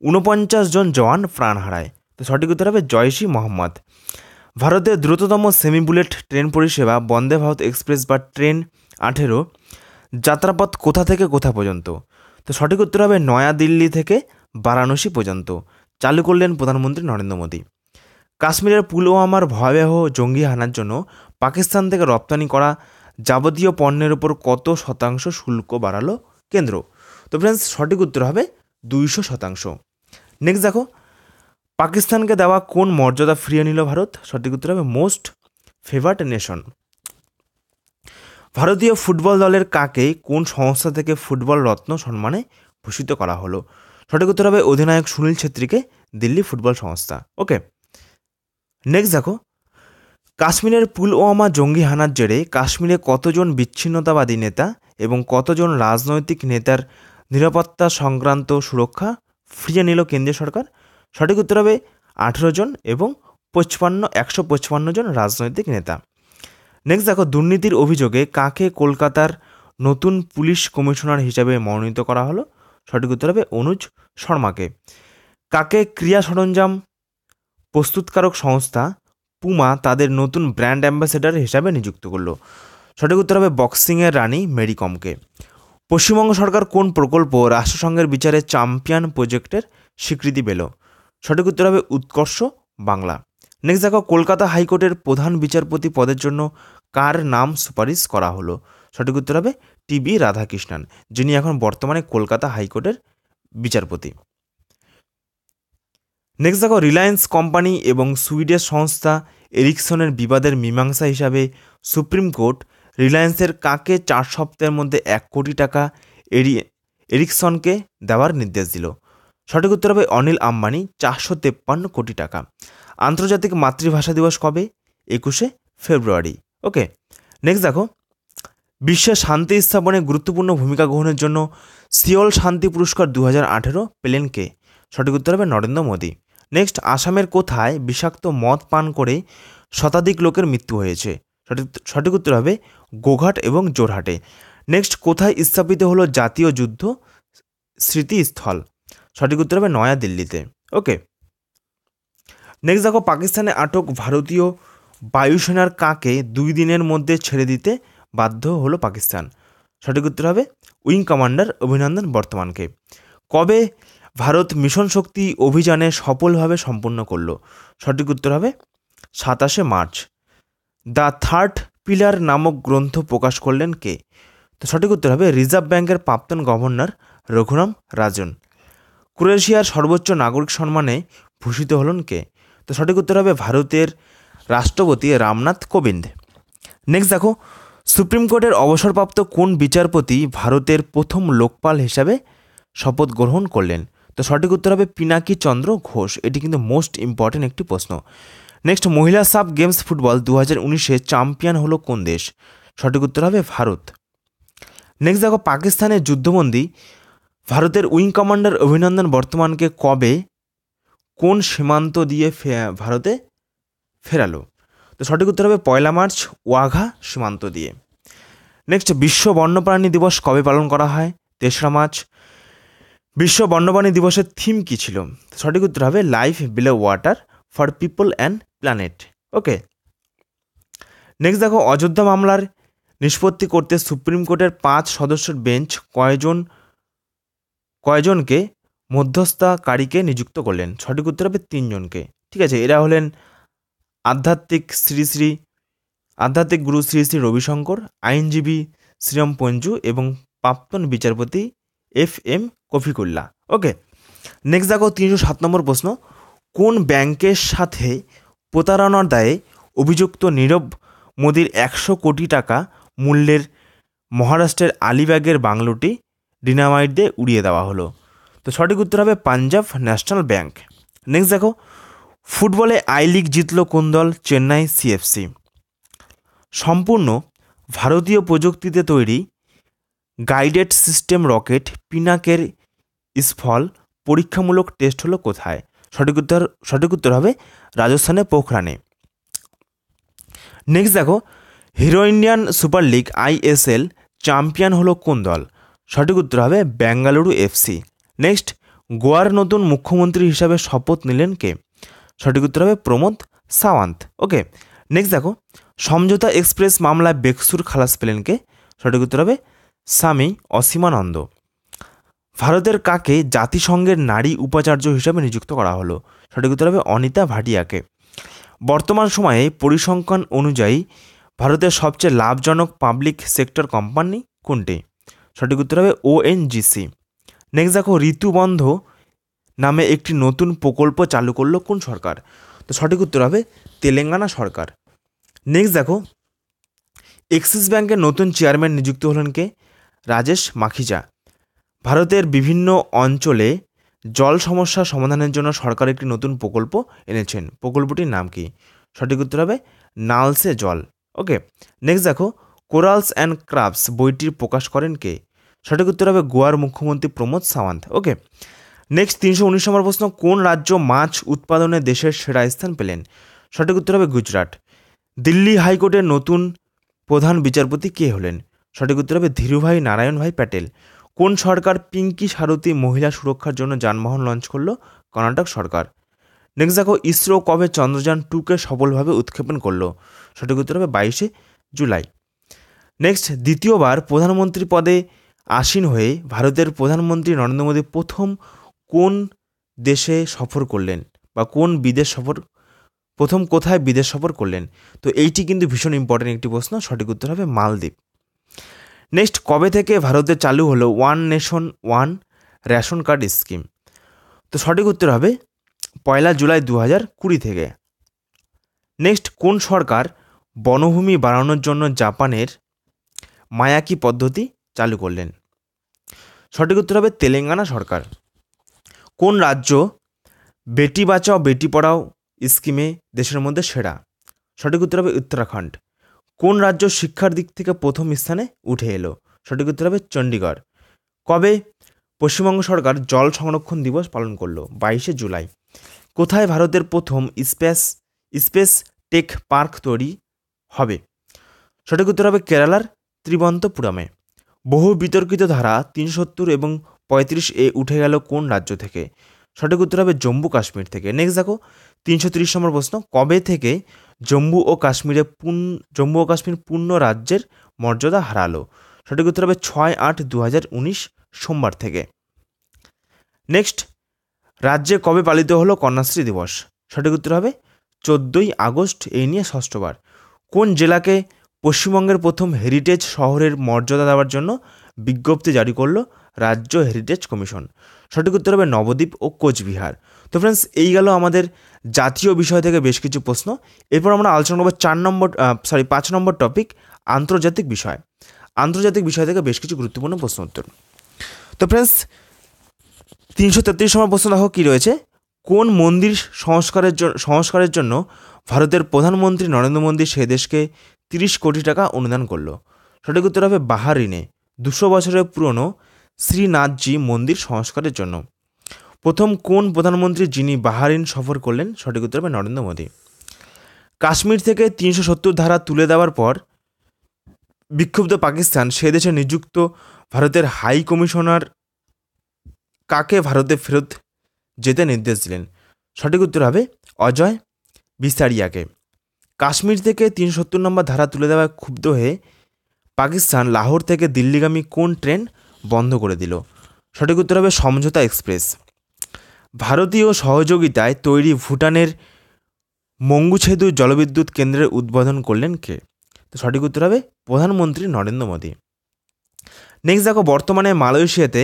ঊনপঞ্চাশ জন জওয়ান প্রাণ হারায় তো সঠিক উত্তর হবে জয়শী মোহাম্মদ ভারতের দ্রুততম সেমি বুলেট ট্রেন পরিষেবা বন্দে ভারত এক্সপ্রেস বা ট্রেন আঠেরো যাত্রাপথ কোথা থেকে কোথা পর্যন্ত তো সঠিক উত্তর হবে নয়াদিল্লি থেকে বারাণসী পর্যন্ত চালু করলেন প্রধানমন্ত্রী নরেন্দ্র মোদী কাশ্মীরের পুলওয়ামার ভয়াবহ জঙ্গি হানার জন্য পাকিস্তান থেকে রপ্তানি করা যাবতীয় পণ্যের উপর কত শতাংশ শুল্ক বাড়ালো কেন্দ্র তো ফ্রেন্ডস সঠিক উত্তর হবে দুইশো শতাংশ নেক্সট দেখো পাকিস্তানকে দেওয়া কোন মর্যাদা ফিরিয়ে নিল ভারত সঠিক উত্তর হবে মোস্ট ফেভার্ট নেশন ভারতীয় ফুটবল দলের কাকে কোন সংস্থা থেকে ফুটবল রত্ন সম্মানে ভূষিত করা হলো সঠিক উত্তর হবে অধিনায়ক সুনীল ছেত্রীকে দিল্লি ফুটবল সংস্থা ওকে নেক্সট দেখো কাশ্মীরের পুলওয়ামা জঙ্গি হানার জেরে কাশ্মীরে কতজন বিচ্ছিন্নতাবাদী নেতা এবং কতজন রাজনৈতিক নেতার নিরাপত্তা সংক্রান্ত সুরক্ষা ফিরিয়ে নিল কেন্দ্রীয় সরকার সঠিক উত্তর হবে আঠেরো জন এবং পঁচপান্ন একশো পঁচপান্ন জন রাজনৈতিক নেতা নেক্সট দেখো দুর্নীতির অভিযোগে কাকে কলকাতার নতুন পুলিশ কমিশনার হিসাবে মনোনীত করা হলো সঠিক উত্তর হবে অনুজ শর্মাকে কাকে ক্রিয়া সরঞ্জাম প্রস্তুতকারক সংস্থা পুমা তাদের নতুন ব্র্যান্ড অ্যাম্বাসেডার হিসাবে নিযুক্ত করলো সঠিক উত্তর হবে বক্সিংয়ের রানী মেরি কমকে পশ্চিমবঙ্গ সরকার কোন প্রকল্প রাষ্ট্রসংঘের বিচারে চ্যাম্পিয়ন প্রজেক্টের স্বীকৃতি পেল সঠিক উত্তর হবে উৎকর্ষ বাংলা নেক্সট দেখো কলকাতা হাইকোর্টের প্রধান বিচারপতি পদের জন্য কার নাম সুপারিশ করা হলো সঠিক উত্তর হবে টিবি রাধাকৃষ্ণন যিনি এখন বর্তমানে কলকাতা হাইকোর্টের বিচারপতি নেক্সট দেখো রিলায়েন্স কোম্পানি এবং সুইডের সংস্থা এরিকসনের বিবাদের মীমাংসা হিসাবে সুপ্রিম কোর্ট রিলায়েন্সের কাকে চার সপ্তাহের মধ্যে এক কোটি টাকা এরি এরিকসনকে দেওয়ার নির্দেশ দিল সঠিক উত্তর হবে অনিল আম্বানি চারশো তেপ্পান্ন কোটি টাকা আন্তর্জাতিক মাতৃভাষা দিবস কবে একুশে ফেব্রুয়ারি ওকে নেক্সট দেখো বিশ্বে শান্তি স্থাপনে গুরুত্বপূর্ণ ভূমিকা গ্রহণের জন্য সিওল শান্তি পুরস্কার দু হাজার আঠেরো কে সঠিক উত্তর হবে নরেন্দ্র মোদী নেক্সট আসামের কোথায় বিষাক্ত মদ পান করে শতাধিক লোকের মৃত্যু হয়েছে সঠিক সঠিক উত্তর হবে গোঘাট এবং জোরহাটে নেক্সট কোথায় স্থাপিত হলো জাতীয় যুদ্ধ স্মৃতিস্থল সঠিক উত্তর হবে নয়াদিল্লিতে ওকে নেক্সট দেখো পাকিস্তানে আটক ভারতীয় বায়ুসেনার কাকে দুই দিনের মধ্যে ছেড়ে দিতে বাধ্য হলো পাকিস্তান সঠিক উত্তর হবে উইং কমান্ডার অভিনন্দন বর্তমানকে কবে ভারত মিশন শক্তি অভিযানে সফলভাবে সম্পন্ন করল সঠিক উত্তর হবে সাতাশে মার্চ দ্য থার্ড পিলার নামক গ্রন্থ প্রকাশ করলেন কে তো সঠিক উত্তর হবে রিজার্ভ ব্যাংকের প্রাক্তন গভর্নর রঘুরাম রাজন ক্রোয়েশিয়ার সর্বোচ্চ নাগরিক সম্মানে ভূষিত হলেন কে তো সঠিক উত্তর হবে ভারতের রাষ্ট্রপতি রামনাথ কোবিন্দ নেক্সট দেখো সুপ্রিম কোর্টের অবসরপ্রাপ্ত কোন বিচারপতি ভারতের প্রথম লোকপাল হিসাবে শপথ গ্রহণ করলেন তো সঠিক উত্তর হবে পিনাকি চন্দ্র ঘোষ এটি কিন্তু মোস্ট ইম্পর্টেন্ট একটি প্রশ্ন নেক্সট মহিলা সাব গেমস ফুটবল দু হাজার উনিশে চ্যাম্পিয়ন হলো কোন দেশ সঠিক উত্তর হবে ভারত নেক্সট দেখো পাকিস্তানের যুদ্ধবন্দী ভারতের উইং কমান্ডার অভিনন্দন বর্তমানকে কবে কোন সীমান্ত দিয়ে ভারতে ফেরালো তো সঠিক উত্তর হবে পয়লা মার্চ ওয়াঘা সীমান্ত দিয়ে নেক্সট বিশ্ব বন্যপ্রাণী দিবস কবে পালন করা হয় তেসরা মার্চ বিশ্ব বন্যপ্রাণী দিবসের থিম কী ছিল সঠিক উত্তর হবে life below water for people and planet okay next দেখো অযোধ্যা মামলার নিষ্পত্তি করতে সুপ্রিম কোর্টের পাঁচ সদস্যের বেঞ্চ কয়জন কয়জনকে মধ্যস্থাকারীকে নিযুক্ত করলেন সঠিক উত্তর হবে তিনজনকে ঠিক আছে এরা হলেন আধ্যাত্মিক শ্রী শ্রী আধ্যাত্মিক গুরু শ্রী শ্রী রবিশঙ্কর আইনজীবী শ্রীরাম পঞ্জু এবং প্রাপ্তন বিচারপতি F M Kalifulla okay next দেখো তিনশো সাত নম্বর প্রশ্ন কোন ব্যাংকের সাথে প্রতারণার দায়ে অভিযুক্ত নীরব মোদির একশো কোটি টাকা মূল্যের মহারাষ্ট্রের আলিবাগের বাংলোটি ডিনামাইট দিয়ে উড়িয়ে দেওয়া হলো তো সঠিক উত্তর হবে পাঞ্জাব ন্যাশনাল ব্যাংক নেক্সট দেখো ফুটবলে আই লিগ জিতল কোন দল চেন্নাই সিএফসি সম্পূর্ণ ভারতীয় প্রযুক্তিতে তৈরি গাইডেড সিস্টেম রকেট পিনাকের স্ফল পরীক্ষামূলক টেস্ট হলো কোথায় সঠিক উত্তর সঠিক উত্তর হবে রাজস্থানে পোখরানে নেক্সট দেখো Hero Indian Super League ISL champion হলো কোন দল সঠিক উত্তর হবে বেঙ্গালুরু এফসি নেক্সট গোয়ার নতুন মুখ্যমন্ত্রী হিসাবে শপথ নিলেন কে সঠিক উত্তর হবে প্রমোদ সাওয়ান্ত ওকে নেক্সট দেখো সমঝোতা এক্সপ্রেস মামলায় বেকসুর খালাস পেলেন কে সঠিক উত্তর হবে স্বামী অসীমানন্দ ভারতের কাকে জাতিসংঘের নারী উপাচার্য হিসাবে নিযুক্ত করা হলো সঠিক উত্তর হবে অনিতা ভাটিয়াকে বর্তমান সময়ে পরিসংখ্যান অনুযায়ী ভারতের সবচেয়ে লাভজনক পাবলিক সেক্টর কোম্পানি কোনটি সঠিক উত্তর হবে ওএনজিসি নেক্সট দেখো ঋতুবন্ধ নামে একটি নতুন প্রকল্প চালু করলো কোন সরকার তো সঠিক উত্তর হবে তেলেঙ্গানা সরকার নেক্সট দেখো এক্সিস ব্যাংকের নতুন চেয়ারম্যান নিযুক্ত হলেন কে রাজেশ মাখিজা ভারতের বিভিন্ন অঞ্চলে জল সমস্যা সমাধানের জন্য সরকার একটি নতুন প্রকল্প এনেছেন প্রকল্পটির নাম কি সঠিক উত্তর হবে নালসে জল ওকে নেক্সট দেখো কোরালস অ্যান্ড ক্রাফটস বইটির প্রকাশ করেন কে সঠিক উত্তর হবে গোয়ার মুখ্যমন্ত্রী প্রমোদ সাওয়ান্ত ওকে নেক্সট তিনশো উনিশ নম্বর প্রশ্ন কোন রাজ্য মাছ উৎপাদনে দেশের সেরা স্থান পেলেন সঠিক উত্তর হবে গুজরাট দিল্লি হাইকোর্টের নতুন প্রধান বিচারপতি কে হলেন সঠিক উত্তর হবে ধীরুভাই নারায়ণ ভাই প্যাটেল কোন সরকার পিঙ্কি সারথী মহিলা সুরক্ষার জন্য যানবাহন লঞ্চ করলো কর্ণাটক সরকার নেক্সট দেখো ইসরো কবে চন্দ্রযান টুকে সফলভাবে উৎক্ষেপণ করলো সঠিক উত্তর হবে বাইশে জুলাই নেক্সট দ্বিতীয়বার প্রধানমন্ত্রী পদে আসীন হয়ে ভারতের প্রধানমন্ত্রী নরেন্দ্র মোদী প্রথম কোন দেশে সফর করলেন বা কোন বিদেশ সফর প্রথম কোথায় বিদেশ সফর করলেন তো এইটি কিন্তু ভীষণ ইম্পর্টেন্ট একটি প্রশ্ন সঠিক উত্তর হবে মালদ্বীপ নেক্সট কবে থেকে ভারতে চালু হলো one nation one ration card scheme তো সঠিক উত্তর হবে পয়লা জুলাই দু হাজার কুড়ি থেকে নেক্সট কোন সরকার বনভূমি বাড়ানোর জন্য জাপানের মায়াকি পদ্ধতি চালু করলেন সঠিক উত্তর হবে তেলেঙ্গানা সরকার কোন রাজ্য বেটি বাঁচাও বেটি পড়াও স্কিমে দেশের মধ্যে সেরা সঠিক উত্তর হবে উত্তরাখণ্ড কোন রাজ্য শিক্ষার দিক থেকে প্রথম স্থানে উঠে এলো সঠিক উত্তর হবে চণ্ডীগড় কবে পশ্চিমবঙ্গ সরকার জল সংরক্ষণ দিবস পালন করলো বাইশে জুলাই কোথায় ভারতের প্রথম স্পেস স্পেস টেক পার্ক তৈরি হবে সঠিক উত্তর হবে কেরালার ত্রিবন্তপুরমে বহু বিতর্কিত ধারা তিনশো সত্তর এবং পঁয়ত্রিশ এ উঠে গেল কোন রাজ্য থেকে সঠিক উত্তর হবে জম্মু কাশ্মীর থেকে নেক্সট দেখো তিনশো তিরিশ নম্বর প্রশ্ন কবে থেকে জম্মু ও কাশ্মীরে পূর্ণ জম্মু ও কাশ্মীর পূর্ণ রাজ্যের মর্যাদা হারালো সঠিক উত্তর হবে ছয় আট দু উনিশ সোমবার থেকে নেক্সট রাজ্যে কবে পালিত হলো কন্যাশ্রী দিবস সঠিক উত্তর হবে চোদ্দোই আগস্ট এই নিয়ে ষষ্ঠবার কোন জেলাকে পশ্চিমবঙ্গের প্রথম হেরিটেজ শহরের মর্যাদা দেওয়ার জন্য বিজ্ঞপ্তি জারি করলো রাজ্য হেরিটেজ কমিশন সঠিক উত্তর হবে নবদ্বীপ ও কোচবিহার তো ফ্রেন্ডস এই গেল আমাদের জাতীয় বিষয় থেকে বেশ কিছু প্রশ্ন এরপর আমরা আলোচনা করবো চার নম্বর সরি পাঁচ নম্বর টপিক আন্তর্জাতিক বিষয় আন্তর্জাতিক বিষয় থেকে বেশ কিছু গুরুত্বপূর্ণ প্রশ্ন উত্তর তো ফ্রেন্ডস তিনশো তেত্রিশ নম্বর প্রশ্ন দেখো কী রয়েছে কোন মন্দির সংস্কারের সংস্কারের জন্য ভারতের প্রধানমন্ত্রী নরেন্দ্র মোদী সে দেশকে তিরিশ কোটি টাকা অনুদান করলো সঠিক উত্তর হবে বাহারিনে দুশো বছরের পুরনো শ্রীনাথজি মন্দির সংস্কারের জন্য প্রথম কোন প্রধানমন্ত্রী যিনি বাহারিন সফর করলেন সঠিক উত্তর হবে নরেন্দ্র মোদী কাশ্মীর থেকে তিনশো সত্তর ধারা তুলে দেওয়ার পর বিক্ষুব্ধ পাকিস্তান সে দেশে নিযুক্ত ভারতের হাই কমিশনার কাকে ভারতে ফেরত যেতে নির্দেশ দিলেন সঠিক উত্তর হবে অজয় বিসারিয়াকে কাশ্মীর থেকে তিনশো সত্তর নম্বর ধারা তুলে দেওয়ায় ক্ষুব্ধ হয়ে পাকিস্তান লাহোর থেকে দিল্লিগামী কোন ট্রেন বন্ধ করে দিল সঠিক উত্তর হবে সমঝোতা এক্সপ্রেস ভারতীয় সহযোগিতায় তৈরি ভুটানের মঙ্গুছেদু জলবিদ্যুৎ কেন্দ্রের উদ্বোধন করলেন কে তো সঠিক উত্তর হবে প্রধানমন্ত্রী নরেন্দ্র মোদী নেক্সট দেখো বর্তমানে মালয়েশিয়াতে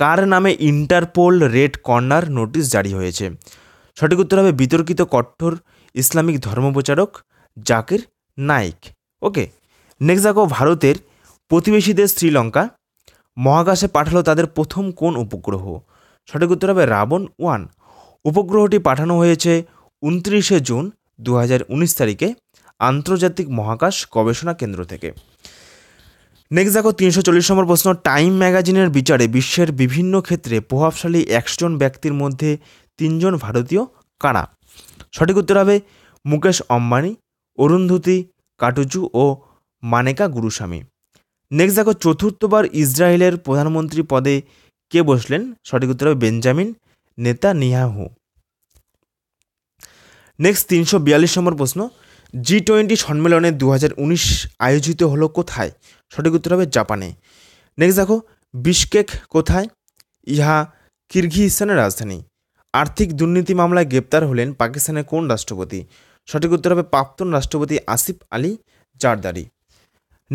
কার নামে ইন্টারপোল রেড কর্নার নোটিশ জারি হয়েছে সঠিক উত্তর হবে বিতর্কিত কঠোর ইসলামিক ধর্মপ্রচারক জাকির নাইক ওকে নেক্সট দেখো ভারতের প্রতিবেশী দেশ শ্রীলঙ্কা মহাকাশে পাঠালো তাদের প্রথম কোন উপগ্রহ সঠিক উত্তর হবে রাবণ ওয়ান উপগ্রহটি পাঠানো হয়েছে উনত্রিশে জুন দু তারিখে আন্তর্জাতিক মহাকাশ গবেষণা কেন্দ্র থেকে নেক্সট দেখো তিনশো চল্লিশ নম্বর প্রশ্ন টাইম ম্যাগাজিনের বিচারে বিশ্বের বিভিন্ন ক্ষেত্রে প্রভাবশালী একশো ব্যক্তির মধ্যে তিনজন ভারতীয় কারা সঠিক উত্তর হবে মুকেশ অম্বানি অরুন্ধতি কাটুজু ও মানেকা গুরুস্বামী নেক্সট দেখো চতুর্থবার ইসরায়েলের প্রধানমন্ত্রী পদে কে বসলেন সঠিক উত্তর হবে বেঞ্জামিন নেতা নিহাহু নেক্সট তিনশো বিয়াল্লিশ নম্বর প্রশ্ন জি টোয়েন্টি সম্মেলনে দু আয়োজিত হলো কোথায় সঠিক উত্তর হবে জাপানে নেক্সট দেখো বিশকেক কোথায় ইহা কিরগিজস্তানের রাজধানী আর্থিক দুর্নীতি মামলায় গ্রেপ্তার হলেন পাকিস্তানের কোন রাষ্ট্রপতি সঠিক উত্তর হবে প্রাক্তন রাষ্ট্রপতি আসিফ আলী জারদারি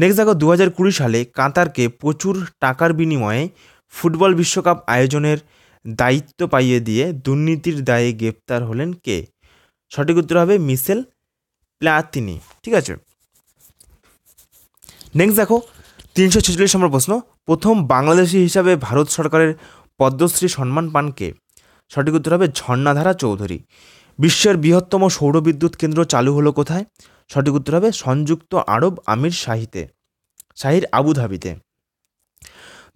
নেক্সট দেখো দু হাজার কুড়ি সালে কাতারকে প্রচুর টাকার বিনিময়ে ফুটবল বিশ্বকাপ আয়োজনের দায়িত্ব পাইয়ে দিয়ে দুর্নীতির দায়ে গ্রেপ্তার হলেন কে সঠিক উত্তর হবে মিসেল প্লাতিনি ঠিক আছে নেক্সট দেখো তিনশো ছেচল্লিশ নম্বর প্রশ্ন প্রথম বাংলাদেশি হিসাবে ভারত সরকারের পদ্মশ্রী সম্মান পান কে সঠিক উত্তর হবে ঝর্ণাধারা চৌধুরী বিশ্বের বৃহত্তম সৌরবিদ্যুৎ কেন্দ্র চালু হলো কোথায় সঠিক উত্তর হবে সংযুক্ত আরব আমির শাহিতে শাহির আবুধাবিতে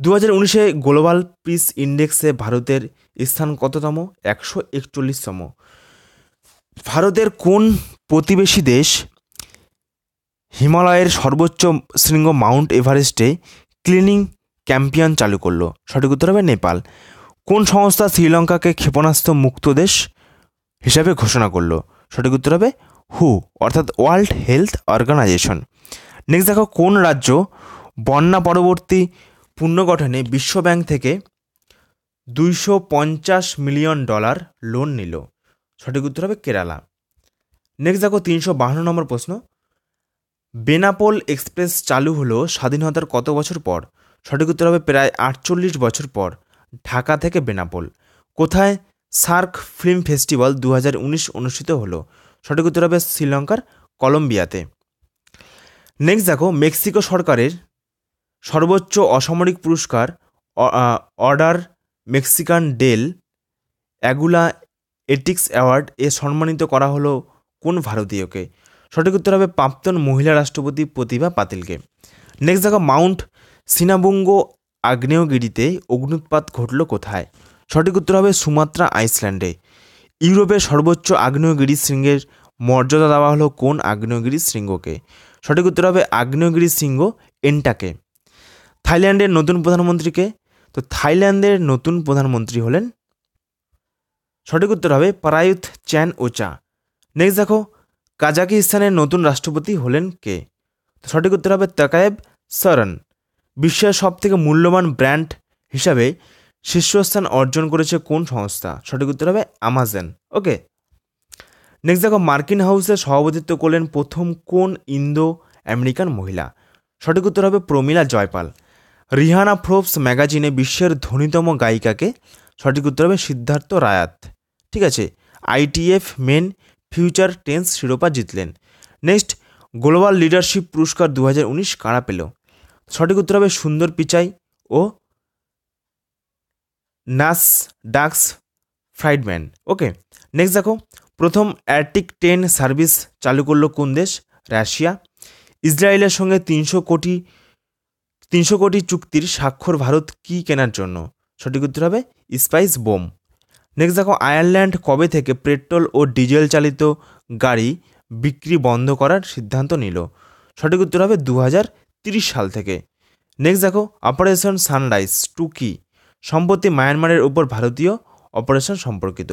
দু হাজার উনিশে গ্লোবাল পিস ইন্ডেক্সে ভারতের স্থান কততম একশো একচল্লিশতম ভারতের কোন প্রতিবেশী দেশ হিমালয়ের সর্বোচ্চ শৃঙ্গ মাউন্ট এভারেস্টে ক্লিনিং ক্যাম্পিয়ন চালু করলো সঠিক উত্তর হবে নেপাল কোন সংস্থা শ্রীলঙ্কাকে ক্ষেপণাস্ত্র মুক্ত দেশ হিসাবে ঘোষণা করলো সঠিক উত্তর হবে হু অর্থাৎ ওয়ার্ল্ড হেলথ অর্গানাইজেশন নেক্সট দেখো কোন রাজ্য বন্যা পরবর্তী পুনর্গঠনে বিশ্বব্যাংক থেকে দুইশো পঞ্চাশ মিলিয়ন ডলার লোন নিল সঠিক উত্তর হবে কেরালা নেক্সট দেখো তিনশো বাহান্ন নম্বর প্রশ্ন বেনাপোল এক্সপ্রেস চালু হলো স্বাধীনতার কত বছর পর সঠিক উত্তর হবে প্রায় আটচল্লিশ বছর পর ঢাকা থেকে বেনাপোল কোথায় সার্ক ফিল্ম ফেস্টিভ্যাল দু অনুষ্ঠিত হলো সঠিক উত্তর হবে শ্রীলঙ্কার কলম্বিয়াতে নেক্সট দেখো মেক্সিকো সরকারের সর্বোচ্চ অসামরিক পুরস্কার অর্ডার মেক্সিকান ডেল অ্যাগুলা এটিক্স অ্যাওয়ার্ড এ সম্মানিত করা হলো কোন ভারতীয়কে সঠিক উত্তর হবে প্রাপ্তন মহিলা রাষ্ট্রপতি প্রতিভা পাতিলকে নেক্সট দেখো মাউন্ট সিনাবুঙ্গ আগ্নেয়গিরিতে অগ্নুৎপাত ঘটল কোথায় সঠিক উত্তর হবে সুমাত্রা আইসল্যান্ডে ইউরোপের সর্বোচ্চ আগ্নেয়গিরি শৃঙ্গের মর্যাদা দেওয়া হলো কোন আগ্নেয়গিরি শৃঙ্গকে সঠিক উত্তর হবে আগ্নেয়গিরি শৃঙ্গ এন্টাকে থাইল্যান্ডের নতুন প্রধানমন্ত্রীকে তো থাইল্যান্ডের নতুন প্রধানমন্ত্রী হলেন সঠিক উত্তর হবে পারায়ুথ চ্যান ওচা নেক্সট দেখো কাজাকিস্তানের নতুন রাষ্ট্রপতি হলেন কে সঠিক উত্তর হবে তাকায়েব সরন বিশ্বের সবথেকে মূল্যবান ব্র্যান্ড হিসাবে শীর্ষস্থান অর্জন করেছে কোন সংস্থা সঠিক উত্তর হবে আমাজন ওকে নেক্সট দেখো মার্কিন হাউসে সভাপতিত্ব করলেন প্রথম কোন ইন্দো আমেরিকান মহিলা সঠিক উত্তর হবে প্রমিলা জয়পাল রিহানা ফ্রোবস ম্যাগাজিনে বিশ্বের ধনীতম গায়িকাকে সঠিক উত্তর হবে সিদ্ধার্থ রায়াত ঠিক আছে আইটিএফ মেন ফিউচার টেন্স শিরোপা জিতলেন নেক্সট গ্লোবাল লিডারশিপ পুরস্কার দু কারা পেল সঠিক উত্তর হবে সুন্দর পিচাই ও নাস ডাক্স ফ্রাইডম্যান ওকে নেক্সট দেখো প্রথম অ্যাটিক টেন সার্ভিস চালু করলো কোন দেশ রাশিয়া ইসরায়েলের সঙ্গে তিনশো কোটি তিনশো কোটি চুক্তির স্বাক্ষর ভারত কি কেনার জন্য সঠিক উত্তর হবে স্পাইস বোম নেক্সট দেখো আয়ারল্যান্ড কবে থেকে পেট্রোল ও ডিজেল চালিত গাড়ি বিক্রি বন্ধ করার সিদ্ধান্ত নিল সঠিক উত্তর হবে দু সাল থেকে নেক্সট দেখো অপারেশন সানরাইজ টু কী সম্প্রতি মায়ানমারের উপর ভারতীয় অপারেশন সম্পর্কিত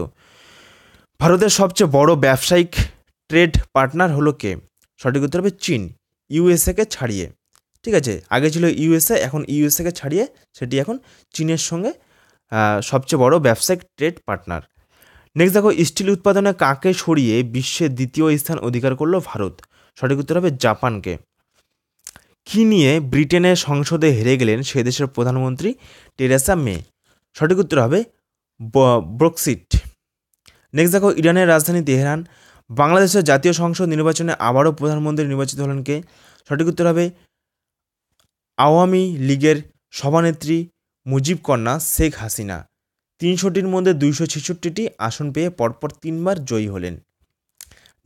ভারতের সবচেয়ে বড় ব্যবসায়িক ট্রেড পার্টনার হলো কে সঠিক উত্তর হবে চীন ইউএসএকে ছাড়িয়ে ঠিক আছে আগে ছিল ইউএসএ এখন ইউএসএকে ছাড়িয়ে সেটি এখন চীনের সঙ্গে সবচেয়ে বড় ব্যবসায়িক ট্রেড পার্টনার নেক্সট দেখো স্টিল উৎপাদনে কাকে সরিয়ে বিশ্বের দ্বিতীয় স্থান অধিকার করলো ভারত সঠিক উত্তর হবে জাপানকে কী নিয়ে ব্রিটেনের সংসদে হেরে গেলেন সে দেশের প্রধানমন্ত্রী টেরেসা মে সঠিক উত্তর হবে ব্রক্সিট নেক্সট দেখো ইরানের রাজধানী তেহরান বাংলাদেশের জাতীয় সংসদ নির্বাচনে আবারও প্রধানমন্ত্রী নির্বাচিত হলেন কে সঠিক উত্তর হবে আওয়ামী লীগের সভানেত্রী মুজিব কন্যা শেখ হাসিনা তিনশোটির মধ্যে দুইশো ছেষট্টিটি আসন পেয়ে পরপর তিনবার জয়ী হলেন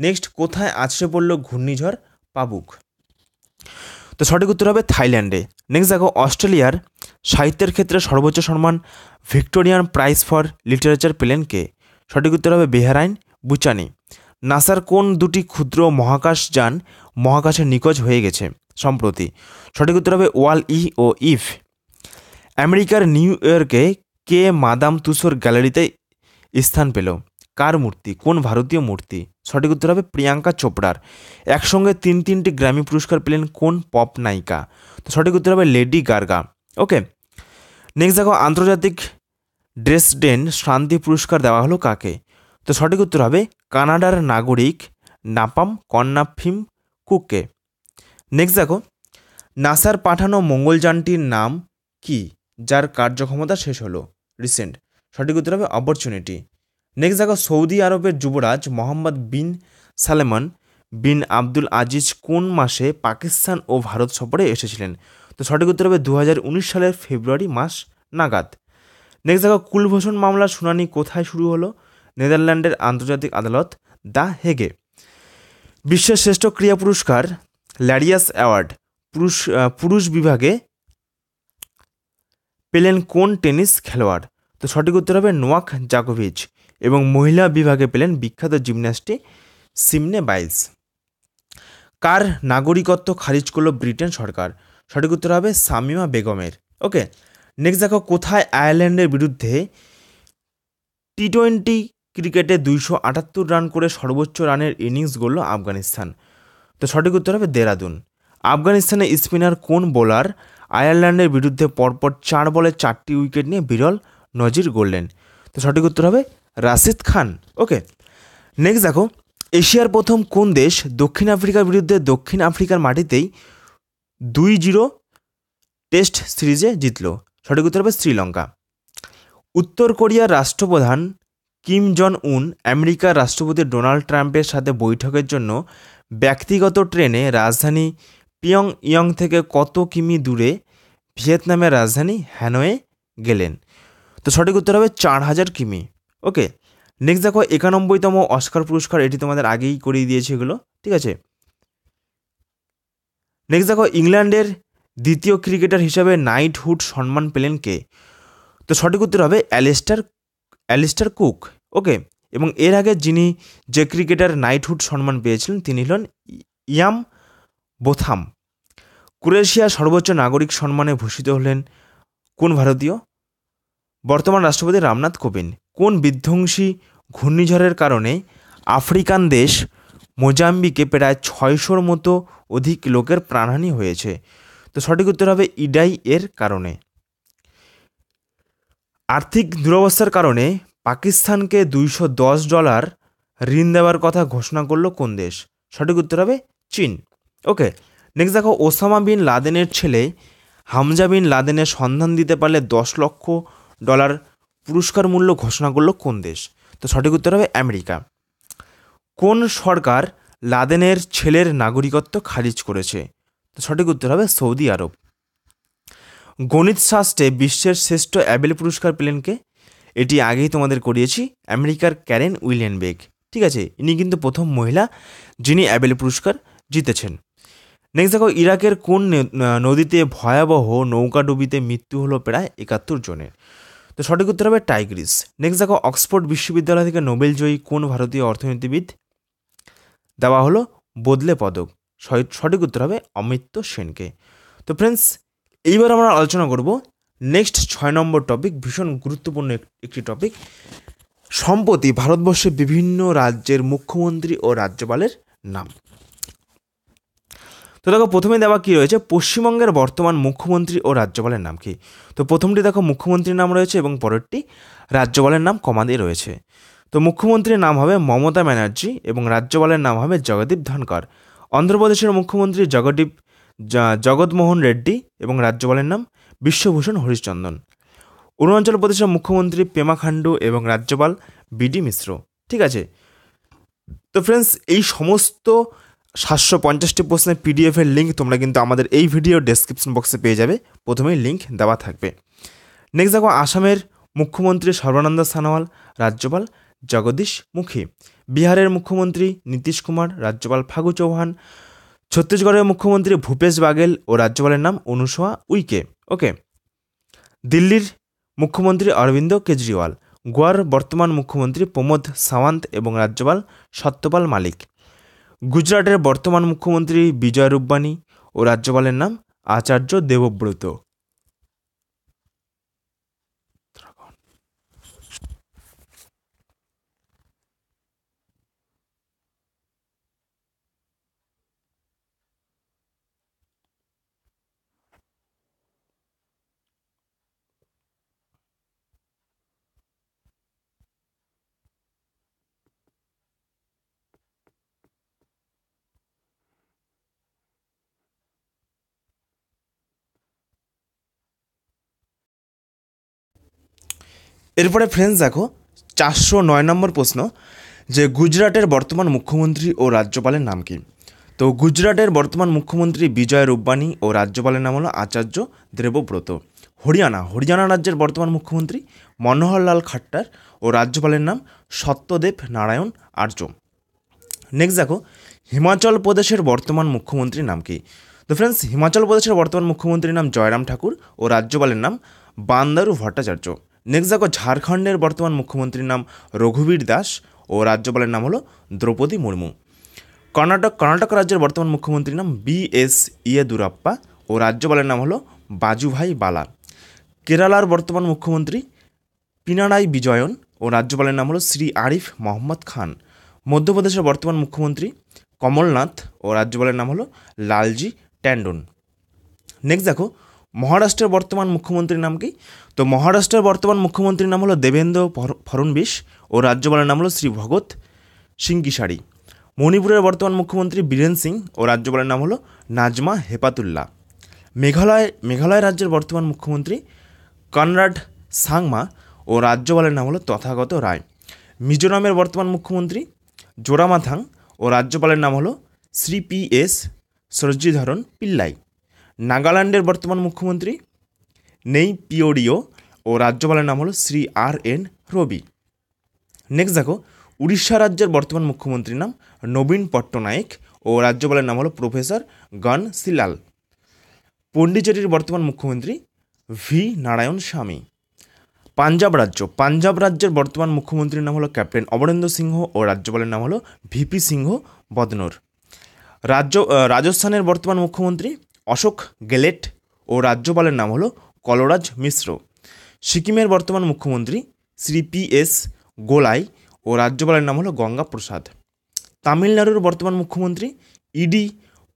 নেক্সট কোথায় আছড়ে পড়ল ঘূর্ণিঝড় পাবুক তো সঠিক উত্তর হবে থাইল্যান্ডে নেক্সট দেখো অস্ট্রেলিয়ার সাহিত্যের ক্ষেত্রে সর্বোচ্চ সম্মান ভিক্টোরিয়ান প্রাইজ ফর লিটারেচার পেলেনকে সঠিক উত্তর হবে বেহারাইন বুচানি নাসার কোন দুটি ক্ষুদ্র মহাকাশ যান মহাকাশের নিখোঁজ হয়ে গেছে সম্প্রতি সঠিক উত্তর হবে ওয়াল ই ও ইফ আমেরিকার নিউ ইয়র্কে কে মাদাম তুসোর গ্যালারিতে স্থান পেল কার মূর্তি কোন ভারতীয় মূর্তি সঠিক উত্তর হবে প্রিয়াঙ্কা চোপড়ার একসঙ্গে তিন তিনটি গ্র্যামি পুরস্কার পেলেন কোন পপ নায়িকা তো সঠিক উত্তর হবে লেডি গার্গা ওকে নেক্সট দেখো আন্তর্জাতিক ড্রেসডেন শান্তি পুরস্কার দেওয়া হলো কাকে তো সঠিক উত্তর হবে কানাডার নাগরিক নাপাম কন্নাফিম কুককে নেক্সট দেখো নাসার পাঠানো মঙ্গলযানটির নাম কি যার কার্যক্ষমতা শেষ হলো রিসেন্ট সঠিক উত্তর হবে অপরচুনিটি নেক্সট দেখো সৌদি আরবের যুবরাজ মোহাম্মদ বিন সালেমান বিন আব্দুল আজিজ কোন মাসে পাকিস্তান ও ভারত সফরে এসেছিলেন তো সঠিক উত্তর হবে দু সালের ফেব্রুয়ারি মাস নাগাদ নেক্সট দেখো কুলভূষণ মামলার শুনানি কোথায় শুরু হলো নেদারল্যান্ডের আন্তর্জাতিক আদালত দ্য হেগে বিশ্বের শ্রেষ্ঠ ক্রীড়া পুরস্কার ল্যারিয়াস অ্যাওয়ার্ড পুরুষ পুরুষ বিভাগে পেলেন কোন টেনিস খেলোয়াড় তো সঠিক উত্তর হবে নোয়াক জাকোভিচ এবং মহিলা বিভাগে পেলেন বিখ্যাত জিমন্যাস্টি সিমনে বাইলস কার নাগরিকত্ব খারিজ করল ব্রিটেন সরকার সঠিক উত্তর হবে সামিমা বেগমের ওকে নেক্সট দেখো কোথায় আয়ারল্যান্ডের বিরুদ্ধে টি টোয়েন্টি ক্রিকেটে দুইশো আটাত্তর রান করে সর্বোচ্চ রানের ইনিংস গড়ল আফগানিস্তান তো সঠিক উত্তর হবে দেরাদুন আফগানিস্তানের স্পিনার কোন বোলার আয়ারল্যান্ডের বিরুদ্ধে পরপর চার বলে চারটি উইকেট নিয়ে বিরল নজির গড়লেন তো সঠিক উত্তর হবে রাশিদ খান ওকে নেক্সট দেখো এশিয়ার প্রথম কোন দেশ দক্ষিণ আফ্রিকার বিরুদ্ধে দক্ষিণ আফ্রিকার মাটিতেই দুই জিরো টেস্ট সিরিজে জিতল সঠিক উত্তর হবে শ্রীলঙ্কা উত্তর কোরিয়ার রাষ্ট্রপ্রধান কিম জন উন আমেরিকার রাষ্ট্রপতি ডোনাল্ড ট্রাম্পের সাথে বৈঠকের জন্য ব্যক্তিগত ট্রেনে রাজধানী পিয়ং ইয়ং থেকে কত কিমি দূরে ভিয়েতনামের রাজধানী হ্যানোয়ে গেলেন তো সঠিক উত্তর হবে চার হাজার কিমি ওকে নেক্সট দেখো একানব্বইতম অস্কার পুরস্কার এটি তোমাদের আগেই করিয়ে দিয়েছে এগুলো ঠিক আছে নেক্সট দেখো ইংল্যান্ডের দ্বিতীয় ক্রিকেটার হিসাবে নাইটহুড সম্মান পেলেন কে তো সঠিক উত্তর হবে অ্যালিস্টার অ্যালিস্টার কুক ওকে এবং এর আগে যিনি যে ক্রিকেটার নাইটহুড সম্মান পেয়েছিলেন তিনি হলেন ইয়াম বোথাম ক্রোয়েশিয়া সর্বোচ্চ নাগরিক সম্মানে ভূষিত হলেন কোন ভারতীয় বর্তমান রাষ্ট্রপতি রামনাথ কোবিন্দ কোন বিধ্বংসী ঘূর্ণিঝড়ের কারণে আফ্রিকান দেশ মোজাম্বিকে প্রায় ছয়শোর মতো অধিক লোকের প্রাণহানি হয়েছে তো সঠিক উত্তর হবে ইডাই এর কারণে আর্থিক দুরবস্থার কারণে পাকিস্তানকে দুইশো দশ ডলার ঋণ দেওয়ার কথা ঘোষণা করলো কোন দেশ সঠিক উত্তর হবে চীন ওকে নেক্সট দেখো ওসামা বিন লাদেনের ছেলে হামজা বিন লাদেনের সন্ধান দিতে পারলে দশ লক্ষ ডলার পুরস্কার মূল্য ঘোষণা করল কোন দেশ তো সঠিক উত্তর হবে আমেরিকা কোন সরকার লাদেনের ছেলের নাগরিকত্ব খারিজ করেছে তো সঠিক উত্তর হবে সৌদি আরব গণিতশাস্ত্রে বিশ্বের শ্রেষ্ঠ অ্যাবেল পুরস্কার পেলেন কে এটি আগেই তোমাদের করিয়েছি আমেরিকার ক্যারেন উইলিয়ান বেগ ঠিক আছে ইনি কিন্তু প্রথম মহিলা যিনি অ্যাবেল পুরস্কার জিতেছেন নেক্সট দেখো ইরাকের কোন নদীতে ভয়াবহ নৌকাডুবিতে মৃত্যু হলো প্রায় একাত্তর জনের তো সঠিক উত্তর হবে টাইগ্রিস নেক্সট দেখো অক্সফোর্ড বিশ্ববিদ্যালয় থেকে নোবেল জয়ী কোন ভারতীয় অর্থনীতিবিদ দেওয়া হলো বদলে পদক সঠিক উত্তর হবে অমিত সেনকে তো ফ্রেন্ডস এইবার আমরা আলোচনা করব নেক্সট ছয় নম্বর টপিক ভীষণ গুরুত্বপূর্ণ একটি টপিক সম্প্রতি ভারতবর্ষে বিভিন্ন রাজ্যের মুখ্যমন্ত্রী ও রাজ্যপালের নাম তো দেখো প্রথমে দেওয়া কী রয়েছে পশ্চিমবঙ্গের বর্তমান মুখ্যমন্ত্রী ও রাজ্যপালের নাম কি তো প্রথমটি দেখো মুখ্যমন্ত্রীর নাম রয়েছে এবং পরেরটি রাজ্যপালের নাম কমাদে রয়েছে তো মুখ্যমন্ত্রীর নাম হবে মমতা ব্যানার্জি এবং রাজ্যপালের নাম হবে জগদীপ ধনকর অন্ধ্রপ্রদেশের মুখ্যমন্ত্রী জগদীপ জগৎমোহন রেড্ডি এবং রাজ্যপালের নাম বিশ্বভূষণ হরিশ্চন্দন অরুণাচল প্রদেশের মুখ্যমন্ত্রী পেমা খান্ডু এবং রাজ্যপাল বিডি মিশ্র ঠিক আছে তো ফ্রেন্ডস এই সমস্ত সাতশো পঞ্চাশটি প্রশ্নের পিডিএফের লিঙ্ক তোমরা কিন্তু আমাদের এই ভিডিও ডেসক্রিপশন বক্সে পেয়ে যাবে প্রথমেই লিঙ্ক দেওয়া থাকবে নেক্সট দেখো আসামের মুখ্যমন্ত্রী সর্বানন্দ সানোয়াল রাজ্যপাল জগদীশ মুখী বিহারের মুখ্যমন্ত্রী নীতিশ কুমার রাজ্যপাল ফাগু চৌহান ছত্তিশগড়ের মুখ্যমন্ত্রী ভূপেশ বাগেল ও রাজ্যপালের নাম অনুসোয়া উইকে ওকে দিল্লির মুখ্যমন্ত্রী অরবিন্দ কেজরিওয়াল গোয়ার বর্তমান মুখ্যমন্ত্রী প্রমোদ সাওয়ান্ত এবং রাজ্যপাল সত্যপাল মালিক গুজরাটের বর্তমান মুখ্যমন্ত্রী বিজয় রূপানি ও রাজ্যপালের নাম আচার্য দেবব্রত এরপরে ফ্রেন্ডস দেখো চারশো নয় নম্বর প্রশ্ন যে গুজরাটের বর্তমান মুখ্যমন্ত্রী ও রাজ্যপালের নাম কি তো গুজরাটের বর্তমান মুখ্যমন্ত্রী বিজয় রূপবাণী ও রাজ্যপালের নাম হলো আচার্য দেবব্রত হরিয়ানা হরিয়ানা রাজ্যের বর্তমান মুখ্যমন্ত্রী মনোহরলাল খাট্টার ও রাজ্যপালের নাম সত্যদেব নারায়ণ আর্য নেক্সট দেখো হিমাচল প্রদেশের বর্তমান মুখ্যমন্ত্রীর নাম কি তো ফ্রেন্ডস হিমাচল প্রদেশের বর্তমান মুখ্যমন্ত্রীর নাম জয়রাম ঠাকুর ও রাজ্যপালের নাম বান্দারু ভট্টাচার্য নেক্সট দেখো ঝাড়খণ্ডের বর্তমান মুখ্যমন্ত্রীর নাম রঘুবীর দাস ও রাজ্যপালের নাম হলো দ্রৌপদী মুর্মু কর্ণাটক কর্ণাটক রাজ্যের বর্তমান মুখ্যমন্ত্রীর নাম বি এস ইয়েদুরাপ্পা ও রাজ্যপালের নাম হলো বাজুভাই বালা কেরালার বর্তমান মুখ্যমন্ত্রী পিনারাই বিজয়ন ও রাজ্যপালের নাম হলো শ্রী আরিফ মোহাম্মদ খান মধ্যপ্রদেশের বর্তমান মুখ্যমন্ত্রী কমলনাথ ও রাজ্যপালের নাম হলো লালজি ট্যান্ডন নেক্সট দেখো মহারাষ্ট্রের বর্তমান মুখ্যমন্ত্রীর নাম কি তো মহারাষ্ট্রের বর্তমান মুখ্যমন্ত্রীর নাম হলো দেবেন্দ্র ফড়নবিশ ও রাজ্যপালের নাম হলো শ্রী ভগৎ সিংকিসারি মণিপুরের বর্তমান মুখ্যমন্ত্রী বীরেন সিং ও রাজ্যপালের নাম হলো নাজমা হেপাতুল্লাহ মেঘালয় মেঘালয় রাজ্যের বর্তমান মুখ্যমন্ত্রী কনরাড সাংমা ও রাজ্যপালের নাম হলো তথাগত রায় মিজোরামের বর্তমান মুখ্যমন্ত্রী জোরামাথাং ও রাজ্যপালের নাম হলো শ্রী পি এস সরজিধরন পিল্লাই নাগাল্যান্ডের বর্তমান মুখ্যমন্ত্রী নেই পিওডিও ও রাজ্যপালের নাম হলো Shri R N Ravi next দেখো উড়িষ্যা রাজ্যের বর্তমান মুখ্যমন্ত্রীর নাম নবীন পট্টনায়ক ও রাজ্যপালের নাম হলো প্রফেসর গান সিলাল পণ্ডিচেরির বর্তমান মুখ্যমন্ত্রী ভি নারায়ণ স্বামী পাঞ্জাব রাজ্য পাঞ্জাব রাজ্যের বর্তমান মুখ্যমন্ত্রীর নাম হলো ক্যাপ্টেন অমরেন্দ্র সিংহ ও রাজ্যপালের নাম হলো ভিপি সিংহ বদনোর রাজ্য রাজস্থানের বর্তমান মুখ্যমন্ত্রী অশোক গেলেট ও রাজ্যপালের নাম হলো কলরাজ মিশ্র সিকিমের বর্তমান মুখ্যমন্ত্রী শ্রী পি এস গোলাই ও রাজ্যপালের নাম হলো গঙ্গা প্রসাদ তামিলনাড়ুর বর্তমান মুখ্যমন্ত্রী ইডি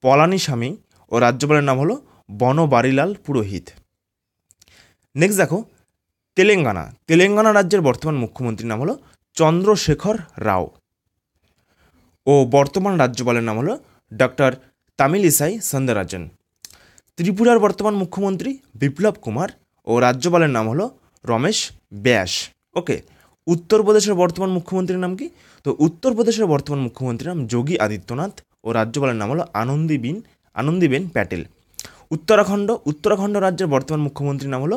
পলানিস্বামী ও রাজ্যপালের নাম হলো বনবারিলাল পুরোহিত নেক্সট দেখো তেলেঙ্গানা তেলেঙ্গানা রাজ্যের বর্তমান মুখ্যমন্ত্রীর নাম হলো চন্দ্রশেখর রাও ও বর্তমান রাজ্যপালের নাম হলো ডক্টর তামিলিসাই সন্দরাজন ত্রিপুরার বর্তমান মুখ্যমন্ত্রী বিপ্লব কুমার ও রাজ্যপালের নাম হলো রমেশ ব্যাস ওকে উত্তরপ্রদেশের বর্তমান মুখ্যমন্ত্রীর নাম কি তো উত্তরপ্রদেশের বর্তমান মুখ্যমন্ত্রীর নাম যোগী আদিত্যনাথ ও রাজ্যপালের নাম হলো আনন্দীবিন আনন্দীবেন প্যাটেল উত্তরাখণ্ড উত্তরাখণ্ড রাজ্যের বর্তমান মুখ্যমন্ত্রীর নাম হলো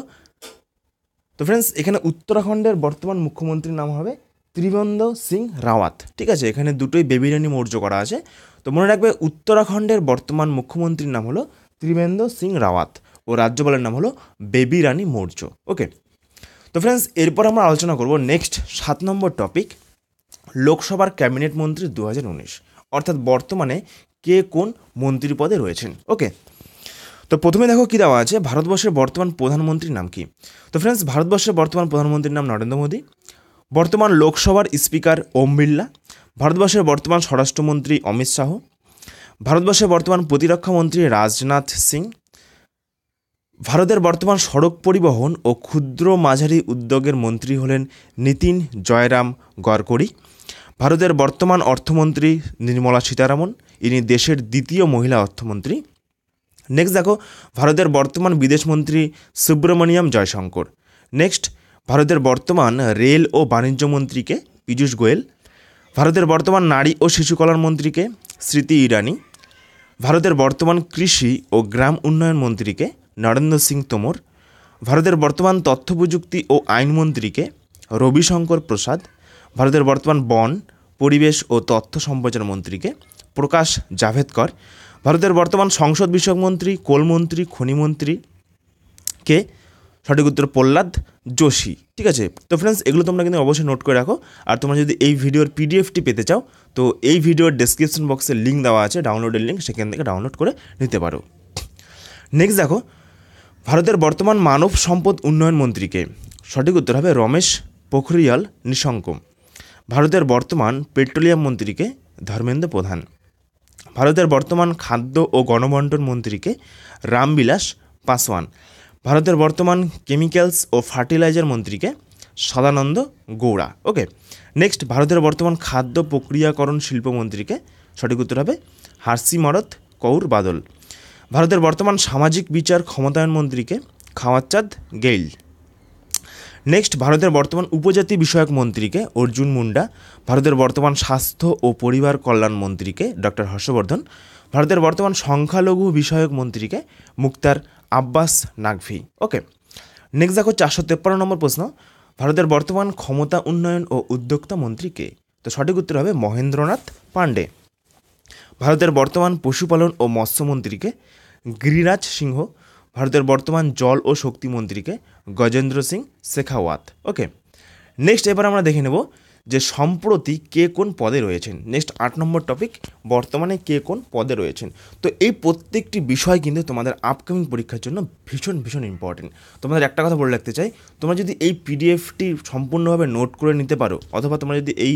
তো ফ্রেন্ডস এখানে উত্তরাখণ্ডের বর্তমান মুখ্যমন্ত্রীর নাম হবে ত্রিবন্দ সিং রাওয়াত ঠিক আছে এখানে দুটোই বেবিরানি মৌর্য করা আছে তো মনে রাখবে উত্তরাখণ্ডের বর্তমান মুখ্যমন্ত্রীর নাম হলো ত্রিবেন্দ্র সিং রাওয়াত ও রাজ্যপালের নাম হলো বেবি রানী মৌর্য ওকে তো ফ্রেন্ডস এরপর আমরা আলোচনা করব নেক্সট সাত নম্বর টপিক লোকসভার ক্যাবিনেট মন্ত্রী দু অর্থাৎ বর্তমানে কে কোন মন্ত্রী পদে রয়েছেন ওকে তো প্রথমে দেখো কী দেওয়া আছে ভারতবর্ষের বর্তমান প্রধানমন্ত্রীর নাম কি তো ফ্রেন্ডস ভারতবর্ষের বর্তমান প্রধানমন্ত্রীর নাম নরেন্দ্র মোদী বর্তমান লোকসভার স্পিকার ওম বিড়লা ভারতবর্ষের বর্তমান স্বরাষ্ট্রমন্ত্রী অমিত শাহ ভারতবর্ষের বর্তমান প্রতিরক্ষা মন্ত্রী রাজনাথ সিং ভারতের বর্তমান সড়ক পরিবহন ও ক্ষুদ্র মাঝারি উদ্যোগের মন্ত্রী হলেন নীতিন জয়রাম গড়করি ভারতের বর্তমান অর্থমন্ত্রী নির্মলা সীতারামন ইনি দেশের দ্বিতীয় মহিলা অর্থমন্ত্রী নেক্সট দেখো ভারতের বর্তমান বিদেশমন্ত্রী সুব্রমণিয়াম জয়শঙ্কর নেক্সট ভারতের বর্তমান রেল ও বাণিজ্য মন্ত্রীকে পীযূষ গোয়েল ভারতের বর্তমান নারী ও শিশু কল্যাণ মন্ত্রীকে স্মৃতি ইরানি ভারতের বর্তমান কৃষি ও গ্রাম উন্নয়ন মন্ত্রীকে নরেন্দ্র সিং তোমর ভারতের বর্তমান তথ্য প্রযুক্তি ও আইনমন্ত্রীকে রবিশঙ্কর প্রসাদ ভারতের বর্তমান বন পরিবেশ ও তথ্য সম্প্রচার মন্ত্রীকে প্রকাশ জাভেদকর ভারতের বর্তমান সংসদ বিষয়ক মন্ত্রী কোলমন্ত্রী খনিমন্ত্রীকে সঠিক উত্তর প্রহ্লাদ যোশী ঠিক আছে তো ফ্রেন্ডস এগুলো তোমরা কিন্তু অবশ্যই নোট করে রাখো আর তোমরা যদি এই ভিডিওর পিডিএফটি পেতে চাও তো এই ভিডিওর ডিসক্রিপশন বক্সে লিঙ্ক দেওয়া আছে ডাউনলোডের লিঙ্ক সেখান থেকে ডাউনলোড করে নিতে পারো নেক্সট দেখো ভারতের বর্তমান মানব সম্পদ উন্নয়ন মন্ত্রীকে সঠিক উত্তর হবে রমেশ পোখরিয়াল নিশঙ্ক ভারতের বর্তমান পেট্রোলিয়াম মন্ত্রীকে ধর্মেন্দ্র প্রধান ভারতের বর্তমান খাদ্য ও গণবন্টন মন্ত্রীকে রামবিলাস পাসওয়ান ভারতের বর্তমান কেমিক্যালস ও ফার্টিলাইজার মন্ত্রীকে সদানন্দ গৌড়া ওকে নেক্সট ভারতের বর্তমান খাদ্য প্রক্রিয়াকরণ শিল্পমন্ত্রীকে সঠিক উত্তর হবে হার্সি কৌর বাদল ভারতের বর্তমান সামাজিক বিচার ক্ষমতায়ন মন্ত্রীকে খাওয়াচাঁদ গেইল নেক্সট ভারতের বর্তমান উপজাতি বিষয়ক মন্ত্রীকে অর্জুন মুন্ডা ভারতের বর্তমান স্বাস্থ্য ও পরিবার কল্যাণ মন্ত্রীকে ডক্টর হর্ষবর্ধন ভারতের বর্তমান সংখ্যালঘু বিষয়ক মন্ত্রীকে মুক্তার আব্বাস নাগভি ওকে নেক্সট দেখো চারশো তেপ্পান্ন নম্বর প্রশ্ন ভারতের বর্তমান ক্ষমতা উন্নয়ন ও উদ্যোক্তা মন্ত্রী কে তো সঠিক উত্তর হবে মহেন্দ্রনাথ পাণ্ডে ভারতের বর্তমান পশুপালন ও মৎস্যমন্ত্রীকে গিরিরাজ সিংহ ভারতের বর্তমান জল ও শক্তি মন্ত্রীকে গজেন্দ্র সিং শেখাওয়াত ওকে নেক্সট এবার আমরা দেখে নেব যে সম্প্রতি কে কোন পদে রয়েছেন নেক্সট আট নম্বর টপিক বর্তমানে কে কোন পদে রয়েছেন তো এই প্রত্যেকটি বিষয় কিন্তু তোমাদের আপকামিং পরীক্ষার জন্য ভীষণ ভীষণ ইম্পর্টেন্ট তোমাদের একটা কথা বলে রাখতে চাই তোমরা যদি এই পিডিএফটি সম্পূর্ণভাবে নোট করে নিতে পারো অথবা তোমরা যদি এই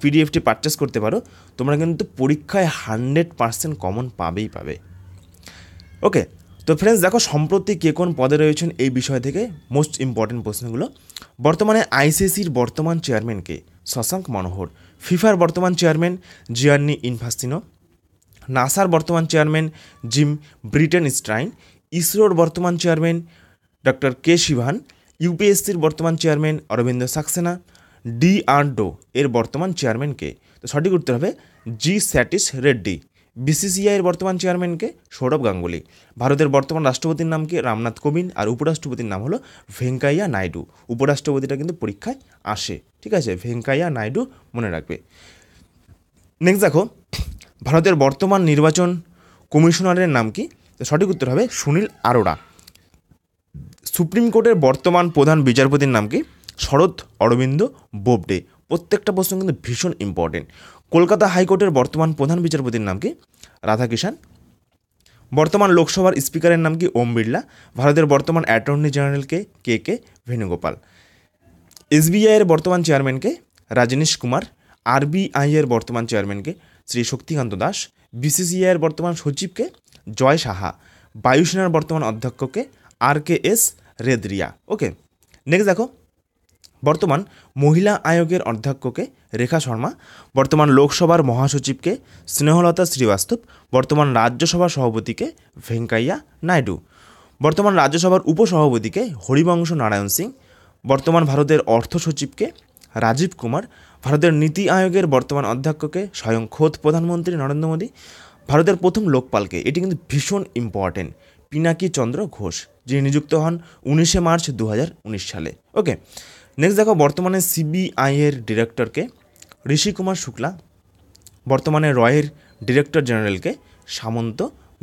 পিডিএফটি পারচেস করতে পারো তোমরা কিন্তু পরীক্ষায় হান্ড্রেড পার্সেন্ট কমন পাবেই পাবে ওকে তো ফ্রেন্ডস দেখো সম্প্রতি কে কোন পদে রয়েছেন এই বিষয় থেকে মোস্ট ইম্পর্টেন্ট প্রশ্নগুলো বর্তমানে আইসিসির বর্তমান চেয়ারম্যানকে শশাঙ্ক মনোহর ফিফার বর্তমান চেয়ারম্যান জিয়ান্নি ইনফাস্তিনো নাসার বর্তমান চেয়ারম্যান জিম ব্রিটেন স্ট্রাইন ইসরোর বর্তমান চেয়ারম্যান ডক্টর কে শিভান ইউপিএসসির বর্তমান চেয়ারম্যান অরবিন্দ সাক্সেনা ডিআরডো এর বর্তমান চেয়ারম্যানকে তো সঠিক উত্তর হবে জি স্যাটিস রেড্ডি বিসিসিআইয়ের বর্তমান চেয়ারম্যানকে সৌরভ গাঙ্গুলি ভারতের বর্তমান রাষ্ট্রপতির নাম কি রামনাথ কোবিন্দ আর উপরাষ্ট্রপতির নাম হলো ভেঙ্কাইয়া নাইডু উপরাষ্ট্রপতিটা কিন্তু পরীক্ষায় আসে ঠিক আছে ভেঙ্কাইয়া নাইডু মনে রাখবে নেক্সট দেখো ভারতের বর্তমান নির্বাচন কমিশনারের নাম কি সঠিক উত্তর হবে সুনীল আরোরা সুপ্রিম কোর্টের বর্তমান প্রধান বিচারপতির নাম কি শরৎ অরবিন্দ বোবডে প্রত্যেকটা প্রশ্ন কিন্তু ভীষণ ইম্পর্টেন্ট কলকাতা হাইকোর্টের বর্তমান প্রধান বিচারপতির নাম কি রাধাকিষান বর্তমান লোকসভার স্পিকারের নাম কি ওম বিড়লা ভারতের বর্তমান অ্যাটর্নি জেনারেলকে কে কে ভেণুগোপাল এসবিআইয়ের বর্তমান চেয়ারম্যানকে রাজনীশ কুমার আরবিআইয়ের বর্তমান চেয়ারম্যানকে শ্রী শক্তিকান্ত দাস বিসিসিআইয়ের বর্তমান সচিবকে জয় সাহা বায়ুসেনার বর্তমান অধ্যক্ষকে আর কে এস রেদরিয়া ওকে নেক্সট দেখো বর্তমান মহিলা আয়োগের অধ্যক্ষকে রেখা শর্মা বর্তমান লোকসভার মহাসচিবকে স্নেহলতা শ্রীবাস্তব বর্তমান রাজ্যসভার সভাপতিকে ভেঙ্কাইয়া নাইডু বর্তমান রাজ্যসভার উপসভাপতিকে হরিবংশ নারায়ণ সিং বর্তমান ভারতের অর্থ সচিবকে রাজীব কুমার ভারতের নীতি আয়োগের বর্তমান অধ্যক্ষকে স্বয়ং খোদ প্রধানমন্ত্রী নরেন্দ্র মোদী ভারতের প্রথম লোকপালকে এটি কিন্তু ভীষণ ইম্পর্টেন্ট পিনাকি চন্দ্র ঘোষ যিনি নিযুক্ত হন উনিশে মার্চ দু সালে ওকে নেক্সট দেখো বর্তমানে সিবিআইয়ের ডিরেক্টরকে ঋষি কুমার শুক্লা বর্তমানে রয়ের ডিরেক্টর জেনারেলকে সামন্ত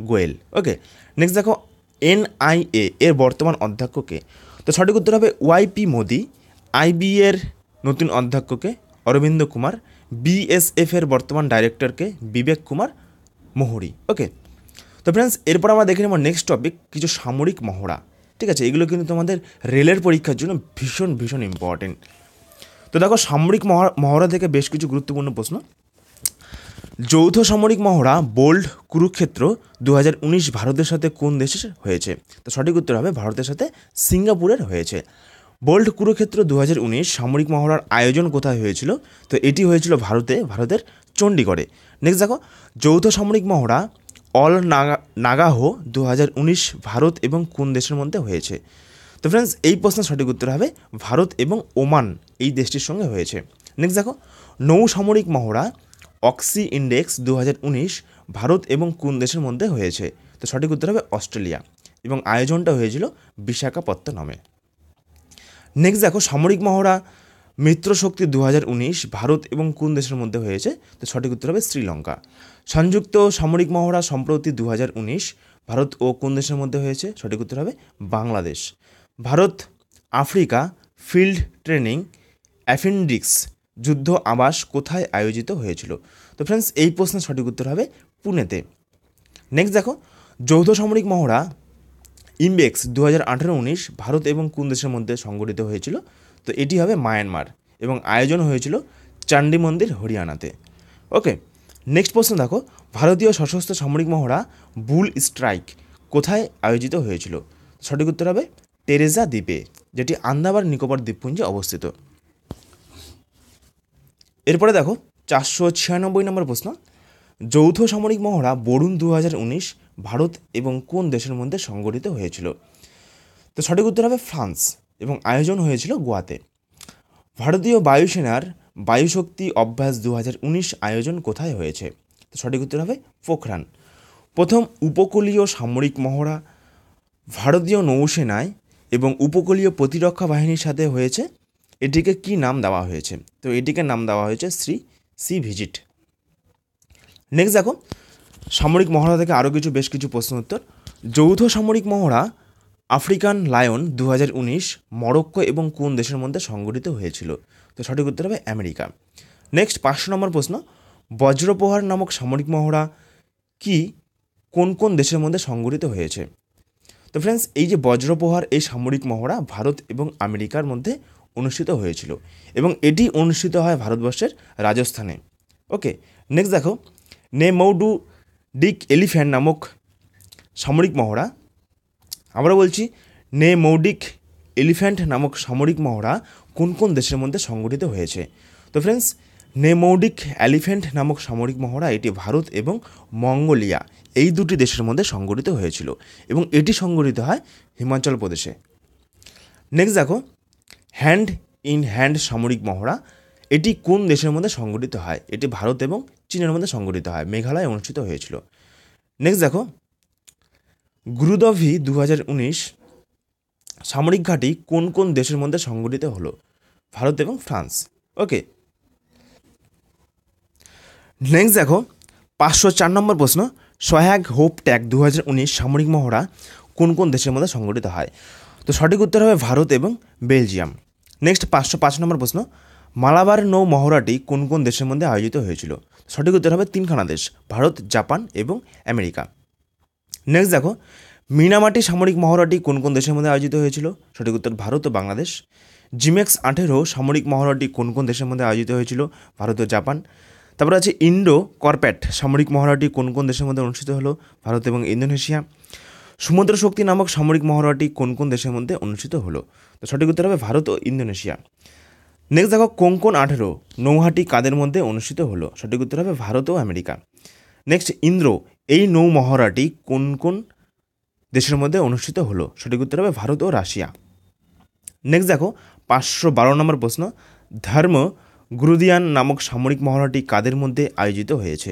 গোয়েল ওকে নেক্সট দেখো এনআইএ এর বর্তমান অধ্যক্ষকে তো সঠিক উত্তর হবে ওয়াইপি মোদি আইবি এর নতুন অধ্যক্ষকে অরবিন্দ কুমার বিএসএফ এর বর্তমান ডাইরেক্টরকে বিবেক কুমার মোহরি ওকে তো ফ্রেন্ডস এরপর আমরা দেখে নেব নেক্সট টপিক কিছু সামরিক মহড়া ঠিক আছে এগুলো কিন্তু তোমাদের রেলের পরীক্ষার জন্য ভীষণ ভীষণ ইম্পর্টেন্ট তো দেখো সামরিক মহড়া থেকে বেশ কিছু গুরুত্বপূর্ণ প্রশ্ন যৌথ সামরিক মহড়া বোল্ড কুরুক্ষেত্র দু ভারতের সাথে কোন দেশের হয়েছে তো সঠিক উত্তর হবে ভারতের সাথে সিঙ্গাপুরের হয়েছে বোল্ড কুরুক্ষেত্র দু সামরিক মহড়ার আয়োজন কোথায় হয়েছিল তো এটি হয়েছিল ভারতে ভারতের চণ্ডীগড়ে নেক্সট দেখো যৌথ সামরিক মহড়া অল নাগা নাগাহো দু ভারত এবং কোন দেশের মধ্যে হয়েছে তো ফ্রেন্ডস এই প্রশ্নের সঠিক উত্তর হবে ভারত এবং ওমান এই দেশটির সঙ্গে হয়েছে নেক্সট দেখো নৌসামরিক মহড়া অক্সি ইন্ডেক্স দু ভারত এবং কোন দেশের মধ্যে হয়েছে তো সঠিক উত্তর হবে অস্ট্রেলিয়া এবং আয়োজনটা হয়েছিল বিশাখাপত্তনমে নেক্সট দেখো সামরিক মহড়া মিত্রশক্তি দু ভারত এবং কোন দেশের মধ্যে হয়েছে তো সঠিক উত্তর হবে শ্রীলঙ্কা সংযুক্ত সামরিক মহড়া সম্প্রতি দু ভারত ও কোন দেশের মধ্যে হয়েছে সঠিক উত্তর হবে Bangladesh Bharat Africa field training AFINDEX যুদ্ধ আবাস কোথায় আয়োজিত হয়েছিল তো ফ্রেন্ডস এই প্রশ্নের সঠিক উত্তর হবে পুনেতে নেক্সট দেখো যৌথ সামরিক মহড়া ইমবেক্স দু হাজার আঠেরো উনিশ ভারত এবং কোন দেশের মধ্যে সংগঠিত হয়েছিল তো এটি হবে মায়ানমার এবং আয়োজন হয়েছিল চান্ডি মন্দির হরিয়ানাতে ওকে নেক্সট প্রশ্ন দেখো ভারতীয় সশস্ত্র সামরিক মহড়া বুল স্ট্রাইক কোথায় আয়োজিত হয়েছিল সঠিক উত্তর হবে টেরেজা দ্বীপে যেটি আন্দাবার নিকোবর দ্বীপপুঞ্জে অবস্থিত এরপরে দেখো চারশো ছিয়ানব্বই নম্বর প্রশ্ন যৌথ সামরিক মহড়া বরুণ দু ভারত এবং কোন দেশের মধ্যে সংগঠিত হয়েছিল তো সঠিক উত্তর হবে ফ্রান্স এবং আয়োজন হয়েছিল গোয়াতে ভারতীয় বায়ুসেনার বায়ুশক্তি অভ্যাস দু আয়োজন কোথায় হয়েছে সঠিক উত্তর হবে পোখরান প্রথম উপকূলীয় সামরিক মহড়া ভারতীয় নৌসেনায় এবং উপকূলীয় প্রতিরক্ষা বাহিনীর সাথে হয়েছে এটিকে কি নাম দেওয়া হয়েছে তো এটিকে নাম দেওয়া হয়েছে শ্রী সি ভিজিট নেক্সট দেখো সামরিক মহড়া থেকে আরও কিছু বেশ কিছু প্রশ্ন উত্তর যৌথ সামরিক মহড়া আফ্রিকান লায়ন দু মরক্কো এবং কোন দেশের মধ্যে সংগঠিত হয়েছিল তো সঠিক উত্তর হবে আমেরিকা নেক্সট পাঁচশো নম্বর প্রশ্ন বজ্রপহার নামক সামরিক মহড়া কি কোন কোন দেশের মধ্যে সংগঠিত হয়েছে তো ফ্রেন্ডস এই যে বজ্রপহার এই সামরিক মহড়া ভারত এবং আমেরিকার মধ্যে অনুষ্ঠিত হয়েছিল এবং এটি অনুষ্ঠিত হয় ভারতবর্ষের রাজস্থানে ওকে নেক্সট দেখো নেমৌডু ডিক এলিফ্যান্ট নামক সামরিক মহড়া আমরা বলছি নে মৌডিক এলিফ্যান্ট নামক সামরিক মহড়া কোন কোন দেশের মধ্যে সংগঠিত হয়েছে তো ফ্রেন্ডস নেমৌডিক অ্যালিফেন্ট নামক সামরিক মহড়া এটি ভারত এবং মঙ্গোলিয়া এই দুটি দেশের মধ্যে সংগঠিত হয়েছিল এবং এটি সংগঠিত হয় হিমাচল প্রদেশে নেক্সট দেখো হ্যান্ড ইন হ্যান্ড সামরিক মহড়া এটি কোন দেশের মধ্যে সংগঠিত হয় এটি ভারত এবং চীনের মধ্যে সংগঠিত হয় মেঘালয় অনুষ্ঠিত হয়েছিল নেক্সট দেখো গুরুদভি দু সামরিক ঘাঁটি কোন কোন দেশের মধ্যে সংগঠিত হলো ভারত এবং ফ্রান্স ওকে নেক্সট দেখো পাঁচশো চার নম্বর প্রশ্ন সহায়ক হোপ ট্যাগ দু সামরিক মহড়া কোন কোন দেশের মধ্যে সংগঠিত হয় তো সঠিক উত্তর হবে ভারত এবং বেলজিয়াম নেক্সট পাঁচশো পাঁচ নম্বর প্রশ্ন মালাবার নৌ মহড়াটি কোন কোন দেশের মধ্যে আয়োজিত হয়েছিল সঠিক উত্তর হবে তিনখানা দেশ ভারত জাপান এবং আমেরিকা নেক্সট দেখো মিনামাটি সামরিক মহড়াটি কোন কোন দেশের মধ্যে আয়োজিত হয়েছিল সঠিক উত্তর ভারত ও বাংলাদেশ জিমেক্স আঠেরো সামরিক মহড়াটি কোন কোন দেশের মধ্যে আয়োজিত হয়েছিল ভারত ও জাপান তারপর আছে ইন্ডো কর্প্যাট সামরিক মহড়াটি কোন কোন দেশের মধ্যে অনুষ্ঠিত হলো ভারত এবং ইন্দোনেশিয়া সমুদ্র শক্তি নামক সামরিক মহড়াটি কোন কোন দেশের মধ্যে অনুষ্ঠিত হলো তো সঠিক উত্তর হবে ভারত ও ইন্দোনেশিয়া নেক্সট দেখো কোঙ্কন আঠেরো নৌহাটি কাদের মধ্যে অনুষ্ঠিত হলো সঠিক উত্তর হবে ভারত ও আমেরিকা নেক্সট ইন্দ্র এই নৌ মহড়াটি কোন কোন দেশের মধ্যে অনুষ্ঠিত হলো সঠিক উত্তর হবে ভারত ও রাশিয়া নেক্সট দেখো পাঁচশো বারো নম্বর প্রশ্ন ধর্ম গুরুদিয়ান নামক সামরিক মহড়াটি কাদের মধ্যে আয়োজিত হয়েছে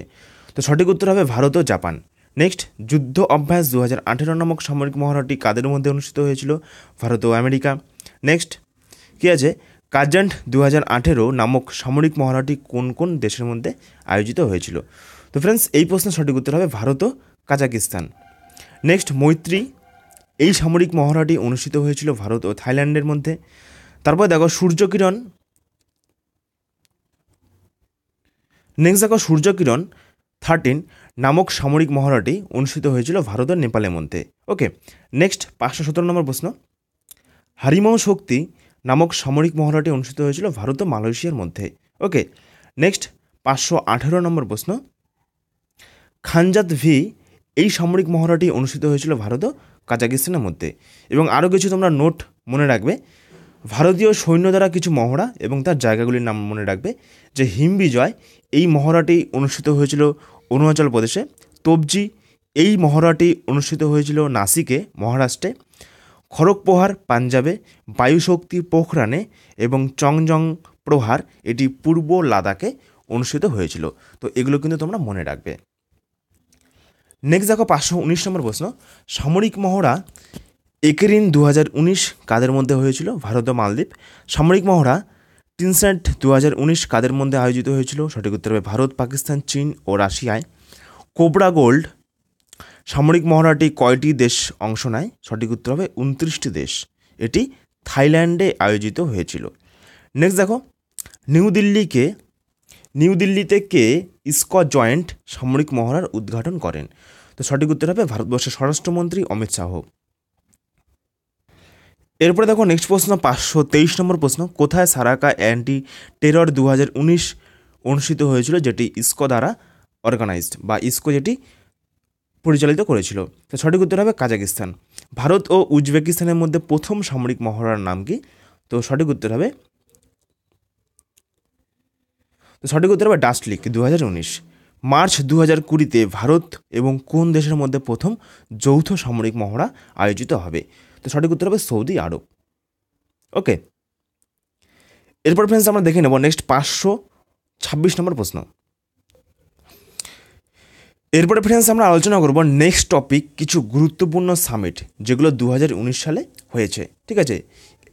তো সঠিক উত্তর হবে ভারত ও জাপান নেক্সট যুদ্ধ অভ্যাস দু হাজার আঠেরো নামক সামরিক মহড়াটি কাদের মধ্যে অনুষ্ঠিত হয়েছিল ভারত ও আমেরিকা নেক্সট কী আছে কাজান্ট দু হাজার আঠেরো নামক সামরিক মহড়াটি কোন কোন দেশের মধ্যে আয়োজিত হয়েছিল তো ফ্রেন্ডস এই প্রশ্নের সঠিক উত্তর হবে ভারত ও কাজাকিস্তান নেক্সট মৈত্রী এই সামরিক মহড়াটি অনুষ্ঠিত হয়েছিল ভারত ও থাইল্যান্ডের মধ্যে তারপর দেখো সূর্যকিরণ নেক্সট দেখো সূর্যকিরণ থার্টিন নামক সামরিক মহড়াটি অনুষ্ঠিত হয়েছিল ভারত ও নেপালের মধ্যে ওকে নেক্সট পাঁচশো সতেরো নম্বর প্রশ্ন হারিমহ শক্তি নামক সামরিক মহড়াটি অনুষ্ঠিত হয়েছিল ভারত ও মালয়েশিয়ার মধ্যে ওকে নেক্সট পাঁচশো আঠেরো নম্বর প্রশ্ন খানজাত ভি এই সামরিক মহড়াটি অনুষ্ঠিত হয়েছিল ভারত ও কাজাকিস্তানের মধ্যে এবং আরও কিছু তোমরা নোট মনে রাখবে ভারতীয় সৈন্য দ্বারা কিছু মহড়া এবং তার জায়গাগুলির নাম মনে রাখবে যে হিম বিজয় এই মহড়াটি অনুষ্ঠিত হয়েছিল অরুণাচল প্রদেশে তবজি এই মহড়াটি অনুষ্ঠিত হয়েছিল নাসিকে মহারাষ্ট্রে খড়গপোহার পাঞ্জাবে বায়ুশক্তি পোখরানে এবং চংজং প্রহার এটি পূর্ব লাদাখে অনুষ্ঠিত হয়েছিল তো এগুলো কিন্তু তোমরা মনে রাখবে নেক্সট দেখো পাঁচশো উনিশ নম্বর প্রশ্ন সামরিক মহড়া একেরিন দু হাজার উনিশ কাদের মধ্যে হয়েছিল ভারত ও মালদ্বীপ সামরিক মহড়া টিনসেন্ট দু হাজার উনিশ কাদের মধ্যে আয়োজিত হয়েছিল সঠিক উত্তর হবে ভারত পাকিস্তান চীন ও রাশিয়ায় কোবরা গোল্ড সামরিক মহড়াটি কয়টি দেশ অংশ নেয় সঠিক উত্তর হবে উনত্রিশটি দেশ এটি থাইল্যান্ডে আয়োজিত হয়েছিল নেক্সট দেখো নিউ দিল্লিকে নিউ দিল্লিতে কে ইস্কো জয়েন্ট সামরিক মহড়ার উদ্ঘাটন করেন তো সঠিক উত্তর হবে ভারতবর্ষের স্বরাষ্ট্রমন্ত্রী অমিত শাহ এরপরে দেখো নেক্সট প্রশ্ন পাঁচশো তেইশ নম্বর প্রশ্ন কোথায় সারাকা অ্যান্টি টেরর দু হাজার উনিশ অনুষ্ঠিত হয়েছিল যেটি ইস্কো দ্বারা অর্গানাইজড বা ইস্কো যেটি পরিচালিত করেছিল তো সঠিক উত্তর হবে কাজাকিস্তান ভারত ও উজবেকিস্তানের মধ্যে প্রথম সামরিক মহড়ার নাম কি তো সঠিক উত্তর হবে তো সঠিক উত্তর হবে লিক দু হাজার উনিশ মার্চ দু হাজার কুড়িতে ভারত এবং কোন দেশের মধ্যে প্রথম যৌথ সামরিক মহড়া আয়োজিত হবে তো সঠিক উত্তর হবে সৌদি আরব ওকে এরপর ফ্রেন্ডস আমরা দেখে নেব নেক্সট পাঁচশো ছাব্বিশ নম্বর প্রশ্ন এরপরে ফ্রেন্ডস আমরা আলোচনা করব নেক্সট টপিক কিছু গুরুত্বপূর্ণ সামিট যেগুলো দু সালে হয়েছে ঠিক আছে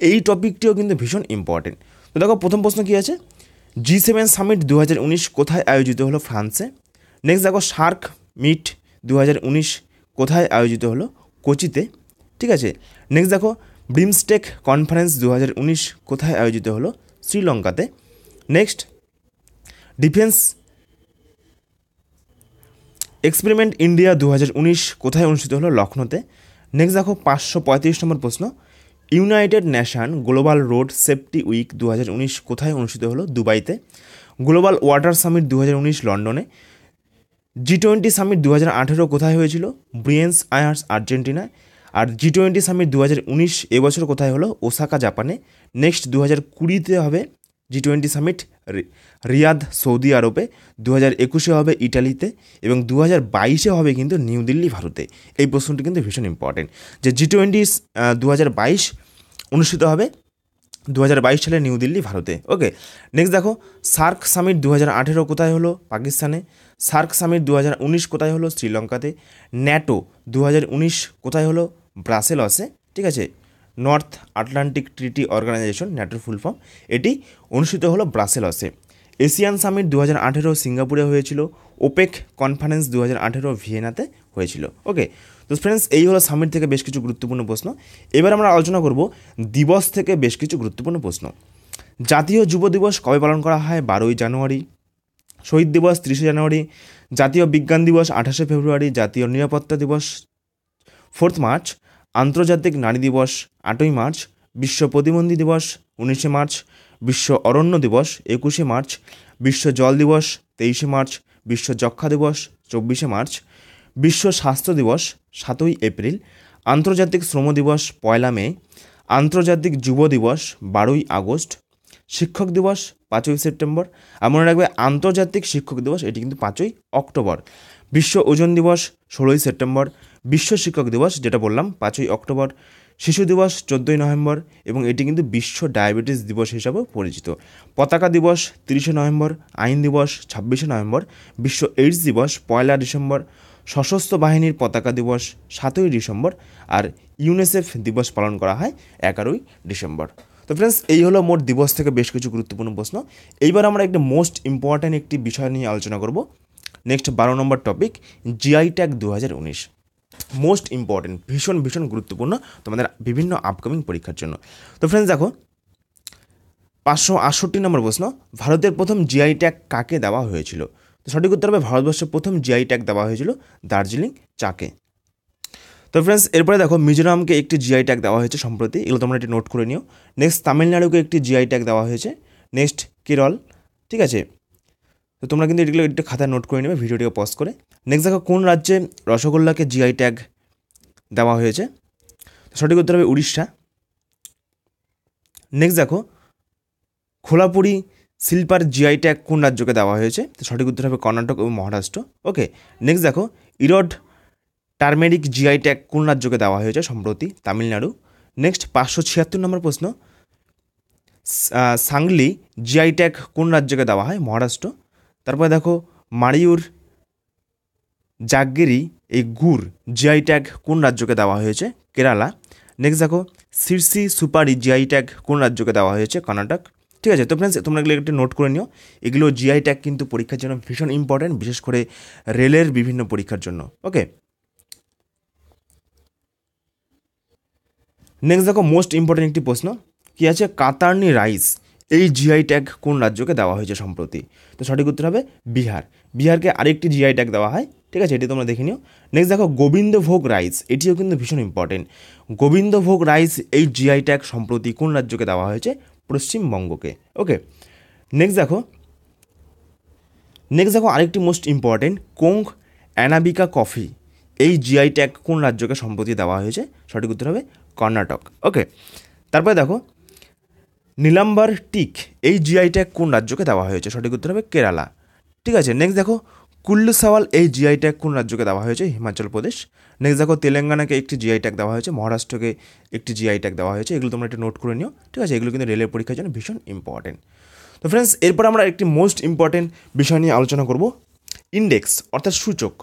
এই টপিকটিও কিন্তু ভীষণ ইম্পর্টেন্ট তো দেখো প্রথম প্রশ্ন কী আছে জি সেভেন সামিট দু কোথায় আয়োজিত হলো ফ্রান্সে নেক্সট দেখো শার্ক মিট দু কোথায় আয়োজিত হলো কোচিতে ঠিক আছে নেক্সট দেখো ব্রিমস্টেক কনফারেন্স দু কোথায় আয়োজিত হলো শ্রীলঙ্কাতে নেক্সট ডিফেন্স এক্সপেরিমেন্ট ইন্ডিয়া দু কোথায় অনুষ্ঠিত হলো লখনৌতে নেক্সট দেখো পাঁচশো পঁয়ত্রিশ নম্বর প্রশ্ন United Nations global road safety week দু কোথায় অনুষ্ঠিত হলো দুবাইতে গ্লোবাল ওয়াটার সামিট দু লন্ডনে জি টোয়েন্টি সামিট দু হাজার কোথায় হয়েছিল ব্রিয়েন্স আয়ার্স আর্জেন্টিনায় আর জি টোয়েন্টি সামিট দু হাজার উনিশ এবছর কোথায় হলো ওসাকা জাপানে নেক্সট দু হাজার কুড়িতে হবে G twenty summit Riyadh Saudi আরবে দু হাজার একুশে হবে ইটালিতে এবং দু হাজার বাইশে হবে কিন্তু নিউ দিল্লি ভারতে এই প্রশ্নটি কিন্তু ভীষণ ইম্পর্টেন্ট যে জি টোয়েন্টি দু হাজার বাইশ অনুষ্ঠিত হবে দু হাজার বাইশ সালে নিউ দিল্লি ভারতে ওকে নেক্সট দেখো সার্ক সামিট দু হাজার আঠেরো কোথায় হলো পাকিস্তানে সার্ক সামিট দু হাজার উনিশ কোথায় হলো শ্রীলঙ্কাতে ন্যাটো দু হাজার উনিশ কোথায় হলো ব্রাসেলসে ঠিক আছে নর্থ আটলান্টিক ট্রিটি অর্গানাইজেশন ন্যাটোর ফুল ফর্ম এটি অনুষ্ঠিত হলো ব্রাসেলসে এশিয়ান সামিট দু হাজার আঠেরো সিঙ্গাপুরে হয়েছিল ওপেক কনফারেন্স দু হাজার আঠেরো ভিয়েনাতে হয়েছিল ওকে তো ফ্রেন্ডস এই হলো সামিট থেকে বেশ কিছু গুরুত্বপূর্ণ প্রশ্ন এবার আমরা আলোচনা করব দিবস থেকে বেশ কিছু গুরুত্বপূর্ণ প্রশ্ন জাতীয় যুব দিবস কবে পালন করা হয় বারোই জানুয়ারি শহীদ দিবস তিরিশে জানুয়ারি জাতীয় বিজ্ঞান দিবস আঠাশে ফেব্রুয়ারি জাতীয় নিরাপত্তা দিবস ফোর্থ মার্চ আন্তর্জাতিক নারী দিবস আটই মার্চ বিশ্ব প্রতিবন্ধী দিবস উনিশে মার্চ বিশ্ব অরণ্য দিবস একুশে মার্চ বিশ্ব জল দিবস তেইশে মার্চ বিশ্ব যক্ষা দিবস চব্বিশে মার্চ বিশ্ব স্বাস্থ্য দিবস সাতই এপ্রিল আন্তর্জাতিক শ্রম দিবস পয়লা মে আন্তর্জাতিক যুব দিবস বারোই আগস্ট শিক্ষক দিবস পাঁচই সেপ্টেম্বর আর মনে রাখবে আন্তর্জাতিক শিক্ষক দিবস এটি কিন্তু পাঁচই অক্টোবর বিশ্ব ওজন দিবস ষোলোই সেপ্টেম্বর বিশ্ব শিক্ষক দিবস যেটা বললাম পাঁচই অক্টোবর শিশু দিবস চোদ্দোই নভেম্বর এবং এটি কিন্তু বিশ্ব ডায়াবেটিস দিবস হিসাবেও পরিচিত পতাকা দিবস তিরিশে নভেম্বর আইন দিবস ছাব্বিশে নভেম্বর বিশ্ব এইডস দিবস পয়লা ডিসেম্বর সশস্ত্র বাহিনীর পতাকা দিবস সাতই ডিসেম্বর আর ইউনিসেফ দিবস পালন করা হয় এগারোই ডিসেম্বর তো ফ্রেন্ডস এই হলো মোট দিবস থেকে বেশ কিছু গুরুত্বপূর্ণ প্রশ্ন এইবার আমরা একটি মোস্ট ইম্পর্ট্যান্ট একটি বিষয় নিয়ে আলোচনা করব নেক্সট বারো নম্বর টপিক জিআই ট্যাগ দু হাজার উনিশ মোস্ট ইম্পর্টেন্ট ভীষণ ভীষণ গুরুত্বপূর্ণ তোমাদের বিভিন্ন আপকামিং পরীক্ষার জন্য তো ফ্রেন্ডস দেখো পাঁচশো আটষট্টি নম্বর প্রশ্ন ভারতের প্রথম জিআই ট্যাগ কাকে দেওয়া হয়েছিল তো সঠিক উত্তর হবে ভারতবর্ষের প্রথম জিআই ট্যাগ দেওয়া হয়েছিল দার্জিলিং চাকে তো ফ্রেন্ডস এরপরে দেখো মিজোরামকে একটি জিআই ট্যাগ দেওয়া হয়েছে সম্প্রতি এগুলো তোমরা একটি নোট করে নিও নেক্সট তামিলনাড়ুকে একটি জিআই ট্যাগ দেওয়া হয়েছে নেক্সট কেরল ঠিক আছে তো তোমরা কিন্তু এগুলো একটু খাতায় নোট করে নেবে ভিডিওটিকে পজ করে নেক্সট দেখো কোন রাজ্যে রসগোল্লাকে জিআই ট্যাগ দেওয়া হয়েছে সঠিক উত্তর হবে উড়িষ্যা নেক্সট দেখো খোলাপুরি শিল্পার জিআই ট্যাগ কোন রাজ্যকে দেওয়া হয়েছে তো সঠিক উত্তর হবে কর্ণাটক এবং মহারাষ্ট্র ওকে নেক্সট দেখো ইরড টার্মেরিক জিআই ট্যাগ কোন রাজ্যকে দেওয়া হয়েছে সম্প্রতি তামিলনাড়ু নেক্সট পাঁচশো ছিয়াত্তর নম্বর প্রশ্ন সাংলি জিআই ট্যাগ কোন রাজ্যকে দেওয়া হয় মহারাষ্ট্র তারপরে দেখো মারিউর জাগ্গেরি এই গুড় জিআই ট্যাগ কোন রাজ্যকে দেওয়া হয়েছে কেরালা নেক্সট দেখো সিরসি সুপারি জিআই ট্যাগ কোন রাজ্যকে দেওয়া হয়েছে কর্ণাটক ঠিক আছে তো ফ্রেন্ডস তোমরা এগুলো একটু নোট করে নিও এগুলো জিআই ট্যাগ কিন্তু পরীক্ষার জন্য ভীষণ ইম্পর্ট্যান্ট বিশেষ করে রেলের বিভিন্ন পরীক্ষার জন্য ওকে নেক্সট দেখো মোস্ট ইম্পর্ট্যান্ট একটি প্রশ্ন কী আছে কাতার্নি রাইস এই জিআই ট্যাগ কোন রাজ্যকে দেওয়া হয়েছে সম্প্রতি তো সঠিক উত্তর হবে বিহার বিহারকে আরেকটি জিআই ট্যাগ দেওয়া হয় ঠিক আছে এটি তোমরা দেখে নিও নেক্সট দেখো গোবিন্দভোগ রাইস এটিও কিন্তু ভীষণ ইম্পর্টেন্ট গোবিন্দভোগ রাইস এই জিআই ট্যাগ সম্প্রতি কোন রাজ্যকে দেওয়া হয়েছে পশ্চিমবঙ্গকে ওকে নেক্সট দেখো নেক্সট দেখো আরেকটি মোস্ট ইম্পর্টেন্ট কোং অ্যানাবিকা কফি এই জিআই ট্যাগ কোন রাজ্যকে সম্প্রতি দেওয়া হয়েছে সঠিক উত্তর হবে কর্ণাটক ওকে তারপরে দেখো নীলাম্বার টিক এই জিআই ট্যাগ কোন রাজ্যকে দেওয়া হয়েছে সঠিক উত্তর হবে কেরালা ঠিক আছে নেক্সট দেখো কুল্লু সাওয়াল এই জিআই ট্যাগ কোন রাজ্যকে দেওয়া হয়েছে হিমাচল প্রদেশ নেক্সট দেখো তেলেঙ্গানাকে একটি জিআই ট্যাগ দেওয়া হয়েছে মহারাষ্ট্রকে একটি জিআই ট্যাগ দেওয়া হয়েছে এগুলো তোমরা একটু নোট করে নিও ঠিক আছে এগুলো কিন্তু রেলের পরীক্ষার জন্য ভীষণ ইম্পর্টেন্ট তো ফ্রেন্ডস এরপর আমরা একটি মোস্ট ইম্পর্টেন্ট বিষয় নিয়ে আলোচনা করব ইন্ডেক্স অর্থাৎ সূচক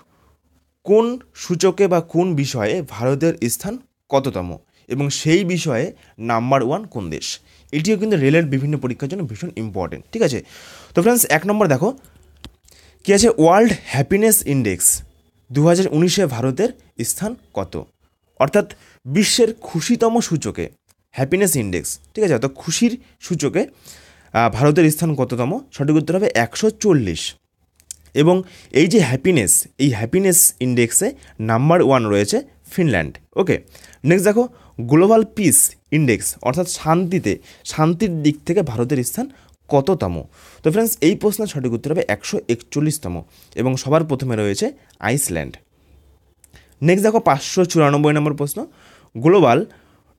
কোন সূচকে বা কোন বিষয়ে ভারতের স্থান কততম এবং সেই বিষয়ে নাম্বার ওয়ান কোন দেশ এটিও কিন্তু রেলের বিভিন্ন পরীক্ষার জন্য ভীষণ ইম্পর্টেন্ট ঠিক আছে তো ফ্রেন্ডস এক নম্বর দেখো কী আছে ওয়ার্ল্ড হ্যাপিনেস ইন্ডেক্স দু হাজার উনিশে ভারতের স্থান কত অর্থাৎ বিশ্বের খুশিতম সূচকে হ্যাপিনেস ইন্ডেক্স ঠিক আছে অর্থাৎ খুশির সূচকে ভারতের স্থান কততম সঠিক উত্তর হবে একশো চল্লিশ এবং এই যে হ্যাপিনেস এই হ্যাপিনেস ইন্ডেক্সে নাম্বার ওয়ান রয়েছে ফিনল্যান্ড ওকে নেক্সট দেখো গ্লোবাল পিস ইন্ডেক্স অর্থাৎ শান্তিতে শান্তির দিক থেকে ভারতের স্থান কততম তো ফ্রেন্ডস এই প্রশ্নের সঠিক উত্তর হবে একশো একচল্লিশতম এবং সবার প্রথমে রয়েছে আইসল্যান্ড নেক্সট দেখো পাঁচশো চুরানব্বই নম্বর প্রশ্ন গ্লোবাল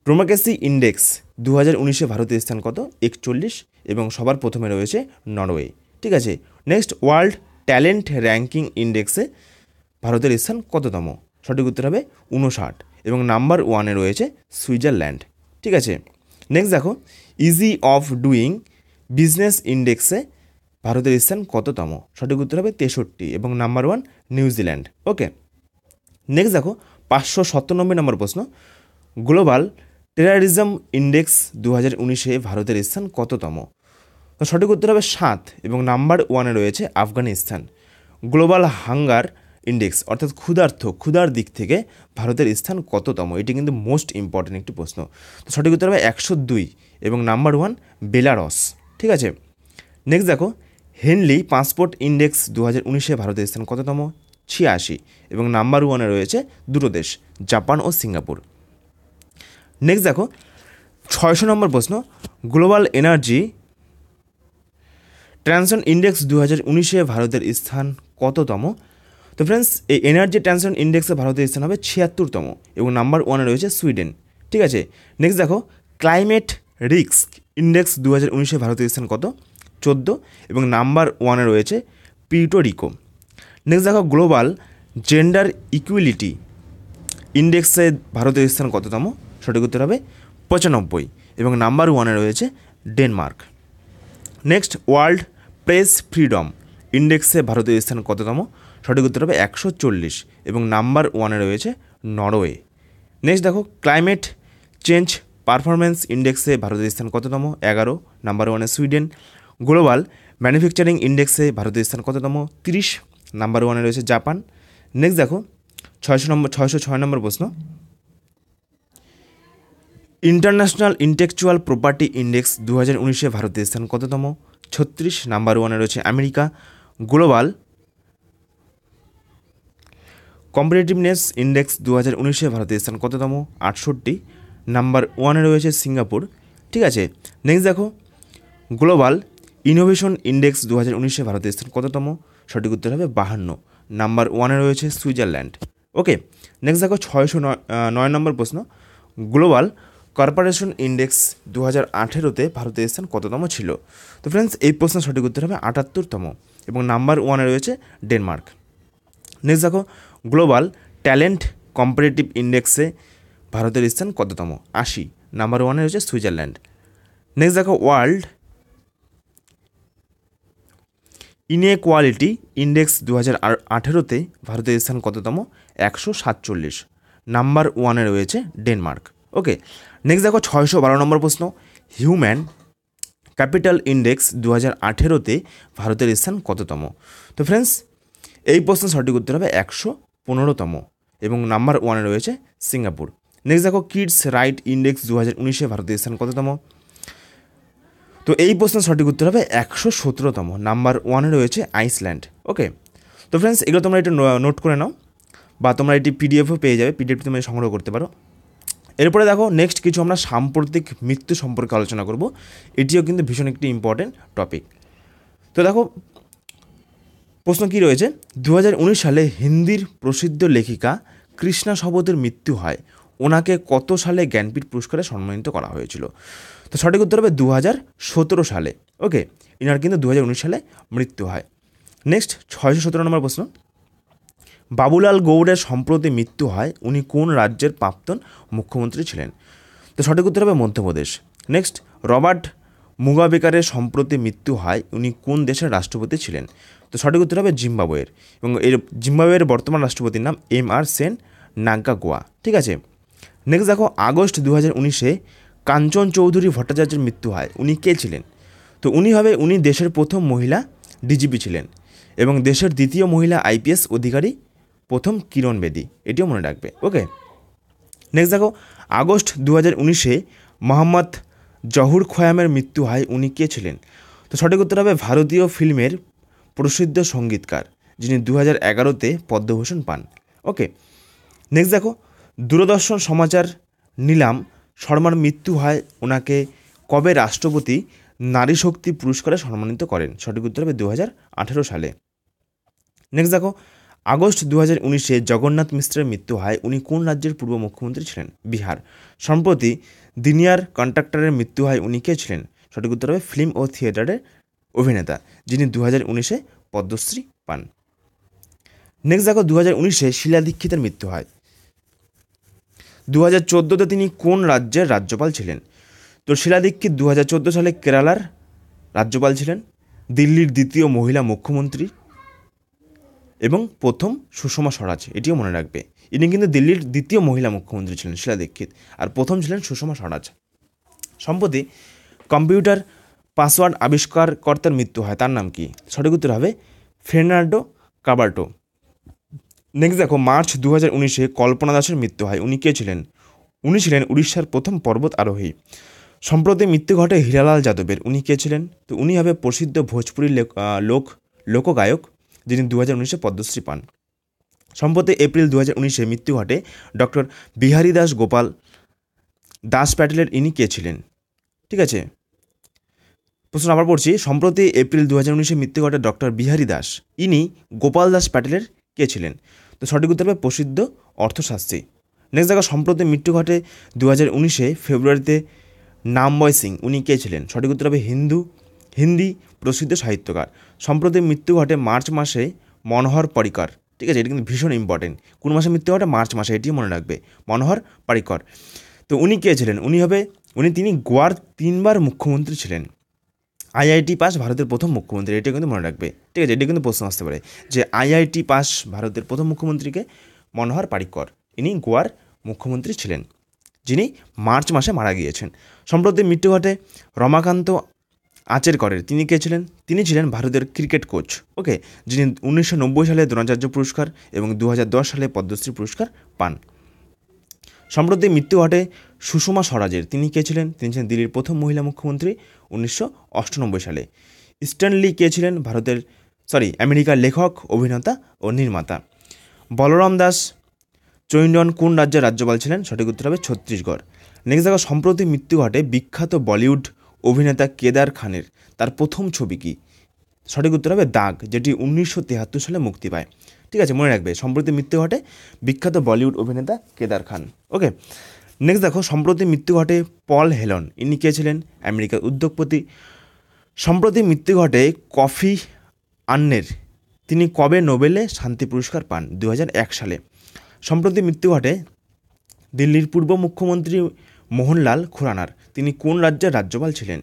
ড্রোমাকেসি ইন্ডেক্স দু হাজার উনিশে ভারতের স্থান কত একচল্লিশ এবং সবার প্রথমে রয়েছে নরওয়ে ঠিক আছে নেক্সট ওয়ার্ল্ড ট্যালেন্ট র্যাঙ্কিং ইন্ডেক্সে ভারতের স্থান কততম সঠিক উত্তর হবে উনষাট এবং নাম্বার ওয়ানে রয়েছে সুইজারল্যান্ড ঠিক আছে নেক্সট দেখো ইজি অফ ডুইং বিজনেস ইন্ডেক্সে ভারতের স্থান কততম সঠিক উত্তর হবে তেষট্টি এবং number one New Zealand okay next দেখো পাঁচশো সত্তানব্বই নম্বর প্রশ্ন গ্লোবাল টেরারিজম ইন্ডেক্স দু হাজার উনিশে ভারতের স্থান কততম সঠিক উত্তর হবে সাত এবং নাম্বার ওয়ানে রয়েছে আফগানিস্তান গ্লোবাল হাঙ্গার ইন্ডেক্স অর্থাৎ ক্ষুধার্থ ক্ষুধার দিক থেকে ভারতের স্থান কততম এটি কিন্তু মোস্ট ইম্পর্টেন্ট একটি প্রশ্ন তো সঠিক উত্তর হবে একশো দুই এবং নাম্বার ওয়ান বেলারস ঠিক আছে নেক্সট দেখো হেনলি পাসপোর্ট ইন্ডেক্স দু হাজার উনিশে ভারতের স্থান কততম ছিয়াশি এবং নাম্বার ওয়ানে রয়েছে দুটো দেশ জাপান ও সিঙ্গাপুর নেক্সট দেখো ছয়শো নম্বর প্রশ্ন গ্লোবাল এনার্জি ট্রানশন ইন্ডেক্স দু হাজার উনিশে ভারতের স্থান কততম তো ফ্রেন্ডস এই এনার্জি ট্রানজিশন ইন্ডেক্সে ভারতের স্থান হবে ছিয়াত্তরতম এবং নাম্বার ওয়ানে রয়েছে সুইডেন ঠিক আছে নেক্সট দেখো ক্লাইমেট রিস্ক ইন্ডেক্স দু হাজার উনিশে ভারতের স্থান কত চোদ্দো এবং নাম্বার ওয়ানে রয়েছে পিউটোরিকো নেক্সট দেখো গ্লোবাল জেন্ডার ইকুয়ালিটি ইন্ডেক্সে ভারতের স্থান কততম সঠিক উত্তর হবে পঁচানব্বই এবং নাম্বার ওয়ানে রয়েছে Denmark next world press freedom ইন্ডেক্সে ভারতের স্থান কততম সঠিক উত্তর হবে একশো চল্লিশ এবং নাম্বার ওয়ানে রয়েছে নরওয়ে নেক্সট দেখো ক্লাইমেট চেঞ্জ পারফরমেন্স ইন্ডেক্সে ভারতের স্থান কততম এগারো নাম্বার ওয়ানে সুইডেন গ্লোবাল ম্যানুফ্যাকচারিং ইন্ডেক্সে ভারতের স্থান কততম তিরিশ নাম্বার ওয়ানে রয়েছে জাপান নেক্সট দেখো ছয়শো নম্বর ছয়শো ছয় নম্বর প্রশ্ন ইন্টারন্যাশনাল ইন্টেকচুয়াল প্রপার্টি ইন্ডেক্স দু হাজার উনিশে ভারতের স্থান কততম ছত্রিশ নাম্বার ওয়ানে রয়েছে আমেরিকা গ্লোবাল কম্পিটিটিভনেস ইন্ডেক্স দু হাজার উনিশে ভারতের স্থান কততম আটষট্টি নাম্বার ওয়ানে রয়েছে সিঙ্গাপুর ঠিক আছে নেক্সট দেখো গ্লোবাল ইনোভেশন ইন্ডেক্স দু হাজার উনিশে ভারতের স্থান কততম সঠিক উত্তর হবে বাহান্ন নাম্বার ওয়ানে রয়েছে সুইজারল্যান্ড ওকে নেক্সট দেখো ছয়শো নয় নম্বর প্রশ্ন গ্লোবাল কর্পোরেশন ইন্ডেক্স দু হাজার আঠেরোতে ভারতের স্থান কততম ছিল তো ফ্রেন্ডস এই প্রশ্নের সঠিক উত্তর হবে আটাত্তরতম এবং নাম্বার ওয়ানে রয়েছে ডেনমার্ক নেক্সট দেখো গ্লোবাল ট্যালেন্ট কম্পারেটিভ ইন্ডেক্সে ভারতের স্থান কততম আশি নাম্বার ওয়ানে রয়েছে সুইজারল্যান্ড নেক্সট দেখো ওয়ার্ল্ড ইনএকোয়ালিটি ইন্ডেক্স দু হাজার আঠেরোতে ভারতের স্থান কততম একশো সাতচল্লিশ নাম্বার ওয়ানে রয়েছে ডেনমার্ক ওকে নেক্সট দেখো ছয়শো বারো নম্বর প্রশ্ন হিউম্যান ক্যাপিটাল ইন্ডেক্স দু হাজার আঠেরোতে ভারতের স্থান কততম তো ফ্রেন্ডস এই প্রশ্ন সঠিক উত্তর হবে একশো পনেরোতম এবং নাম্বার ওয়ানে রয়েছে সিঙ্গাপুর নেক্সট দেখো কিডস রাইট ইন্ডেক্স দু হাজার উনিশে ভারতীয় স্থান কততম তো এই প্রশ্নের সঠিক উত্তর হবে একশো সতেরোতম নাম্বার ওয়ানে রয়েছে আইসল্যান্ড ওকে তো ফ্রেন্ডস এগুলো তোমরা একটু নোট করে নাও বা তোমরা এটি পিডিএফও পেয়ে যাবে পিডিএফ তুমি সংগ্রহ করতে পারো এরপরে দেখো নেক্সট কিছু আমরা সাম্প্রতিক মৃত্যু সম্পর্কে আলোচনা করব এটিও কিন্তু ভীষণ একটি ইম্পর্টেন্ট টপিক তো দেখো প্রশ্ন কি রয়েছে দু সালে হিন্দির প্রসিদ্ধ লেখিকা কৃষ্ণা শবদের মৃত্যু হয় ওনাকে কত সালে জ্ঞানপীঠ পুরস্কারে সম্মানিত করা হয়েছিল তো সঠিক উত্তর হবে দু সালে ওকে ইনার কিন্তু দু সালে মৃত্যু হয় নেক্সট ছয়শো সতেরো নম্বর প্রশ্ন বাবুলাল গৌড়ের সম্প্রতি মৃত্যু হয় উনি কোন রাজ্যের প্রাক্তন মুখ্যমন্ত্রী ছিলেন তো সঠিক উত্তর হবে মধ্যপ্রদেশ নেক্সট রবার্ট মুগাবেকারের সম্প্রতি মৃত্যু হয় উনি কোন দেশের রাষ্ট্রপতি ছিলেন তো সঠিক উত্তর হবে জিম্বাবুয়ের এবং এর জিম্বাবুয়ের বর্তমান রাষ্ট্রপতির নাম এম আর সেন গোয়া ঠিক আছে নেক্সট দেখো আগস্ট দু হাজার উনিশে কাঞ্চন চৌধুরী ভট্টাচার্যের মৃত্যু হয় উনি কে ছিলেন তো উনি হবে উনি দেশের প্রথম মহিলা ডিজিপি ছিলেন এবং দেশের দ্বিতীয় মহিলা আইপিএস অধিকারী প্রথম কিরণ বেদী এটিও মনে রাখবে ওকে নেক্সট দেখো আগস্ট দু হাজার উনিশে মোহাম্মদ জহুর খয়ামের মৃত্যু হয় উনি কে ছিলেন তো সঠিক উত্তর হবে ভারতীয় ফিল্মের প্রসিদ্ধ সঙ্গীতকার যিনি দু হাজার এগারোতে পদ্মভূষণ পান ওকে নেক্সট দেখো দূরদর্শন সমাচার নিলাম শর্মার মৃত্যু হয় ওনাকে কবে রাষ্ট্রপতি নারী শক্তি পুরস্কারে সম্মানিত করেন সঠিক উত্তর হবে দু সালে নেক্সট দেখো আগস্ট দু হাজার উনিশে জগন্নাথ মিশ্রের মৃত্যু হয় উনি কোন রাজ্যের পূর্ব মুখ্যমন্ত্রী ছিলেন বিহার সম্প্রতি দিনিয়ার কন্ট্রাক্টরের মৃত্যু হয় উনি কে ছিলেন সঠিক উত্তর হবে ফিল্ম ও থিয়েটারের অভিনেতা যিনি দু হাজার উনিশে পদ্মশ্রী পান নেক্সট দেখো দু হাজার উনিশে শিলা দীক্ষিতের মৃত্যু হয় দু হাজার চোদ্দোতে তিনি কোন রাজ্যের রাজ্যপাল ছিলেন তো শিলা দীক্ষিত দু হাজার চোদ্দো সালে কেরালার রাজ্যপাল ছিলেন দিল্লির দ্বিতীয় মহিলা মুখ্যমন্ত্রী এবং প্রথম সুষমা স্বরাজ এটিও মনে রাখবে ইনি কিন্তু দিল্লির দ্বিতীয় মহিলা মুখ্যমন্ত্রী ছিলেন শিলা দীক্ষিত আর প্রথম ছিলেন সুষমা স্বরাজ সম্প্রতি কম্পিউটার পাসওয়ার্ড আবিষ্কারকর্তার মৃত্যু হয় তার নাম কি সঠিক উত্তর হবে ফের্নান্ডো কাবার্টো নেক্সট দেখো মার্চ দু হাজার উনিশে কল্পনা দাসের মৃত্যু হয় উনি কে ছিলেন উনি ছিলেন উড়িষ্যার প্রথম পর্বত আরোহী সম্প্রতি মৃত্যু ঘটে হীরালাল যাদবের উনি কে ছিলেন তো উনি হবে প্রসিদ্ধ ভোজপুরি লোক লোকগায়ক যিনি দু হাজার উনিশে পদ্মশ্রী পান সম্প্রতি এপ্রিল দু হাজার উনিশে মৃত্যু ঘটে ডক্টর বিহারী দাস গোপাল দাস প্যাটেলের ইনি কে ছিলেন ঠিক আছে প্রশ্ন আবার পড়ছি সম্প্রতি এপ্রিল দু হাজার উনিশে মৃত্যু ঘটে ডক্টর বিহারী দাস ইনি গোপাল দাস প্যাটেলের কে ছিলেন তো সঠিক উত্তর হবে প্রসিদ্ধ অর্থশাস্ত্রী নেক্সট দেখা সম্প্রতি মৃত্যু ঘটে দু হাজার উনিশে ফেব্রুয়ারিতে নামবয় সিং উনি কে ছিলেন সঠিক উত্তর হবে হিন্দু হিন্দি প্রসিদ্ধ সাহিত্যকার সম্প্রতি মৃত্যু ঘটে মার্চ মাসে মনোহর পরিকর ঠিক আছে এটা কিন্তু ভীষণ ইম্পর্টেন্ট কোন মাসে মৃত্যু ঘটে মার্চ মাসে এটি মনে রাখবে মনোহর পারিকর তো উনি কে ছিলেন উনি হবে উনি তিনি গোয়ার তিনবার মুখ্যমন্ত্রী ছিলেন আইআইটি পাস ভারতের প্রথম মুখ্যমন্ত্রী এটা কিন্তু মনে রাখবে ঠিক আছে এটা কিন্তু প্রশ্ন আসতে পারে যে আইআইটি পাস ভারতের প্রথম মুখ্যমন্ত্রীকে মনোহর পারিকর ইনি গোয়ার মুখ্যমন্ত্রী ছিলেন যিনি মার্চ মাসে মারা গিয়েছেন সম্প্রতি মৃত্যু ঘটে রমাকান্ত আচেরকরের তিনি কে ছিলেন তিনি ছিলেন ভারতের ক্রিকেট কোচ ওকে যিনি উনিশশো সালে দ্রোণাচার্য পুরস্কার এবং দু সালে পদ্মশ্রী পুরস্কার পান সম্প্রতি মৃত্যু ঘটে সুষমা স্বরাজের তিনি কে ছিলেন তিনি ছিলেন দিল্লির প্রথম মহিলা মুখ্যমন্ত্রী উনিশশো অষ্টানব্বই সালে স্ট্যানলি কে ছিলেন ভারতের সরি আমেরিকার লেখক অভিনেতা ও নির্মাতা বলরাম দাস চৈন্ডন কোন রাজ্যের রাজ্যপাল ছিলেন সঠিক উত্তর হবে ছত্তিশগড় নেক্সট দেখো সম্প্রতি মৃত্যু ঘটে বিখ্যাত বলিউড অভিনেতা কেদার খানের তার প্রথম ছবি কি সঠিক উত্তর হবে দাগ যেটি উনিশশো তেহাত্তর সালে মুক্তি পায় ঠিক আছে মনে রাখবে সম্প্রতি মৃত্যু ঘটে বিখ্যাত বলিউড অভিনেতা কেদার খান ওকে নেক্সট দেখো সম্প্রতি মৃত্যু ঘটে পল হেলন ইনি কে ছিলেন আমেরিকার উদ্যোগপতি সম্প্রতি মৃত্যু ঘটে কফি আন্নের তিনি কবে নোবেলে শান্তি পুরস্কার পান দু সালে সম্প্রতি মৃত্যু ঘটে দিল্লির পূর্ব মুখ্যমন্ত্রী মোহনলাল খুরানার তিনি কোন রাজ্যের রাজ্যপাল ছিলেন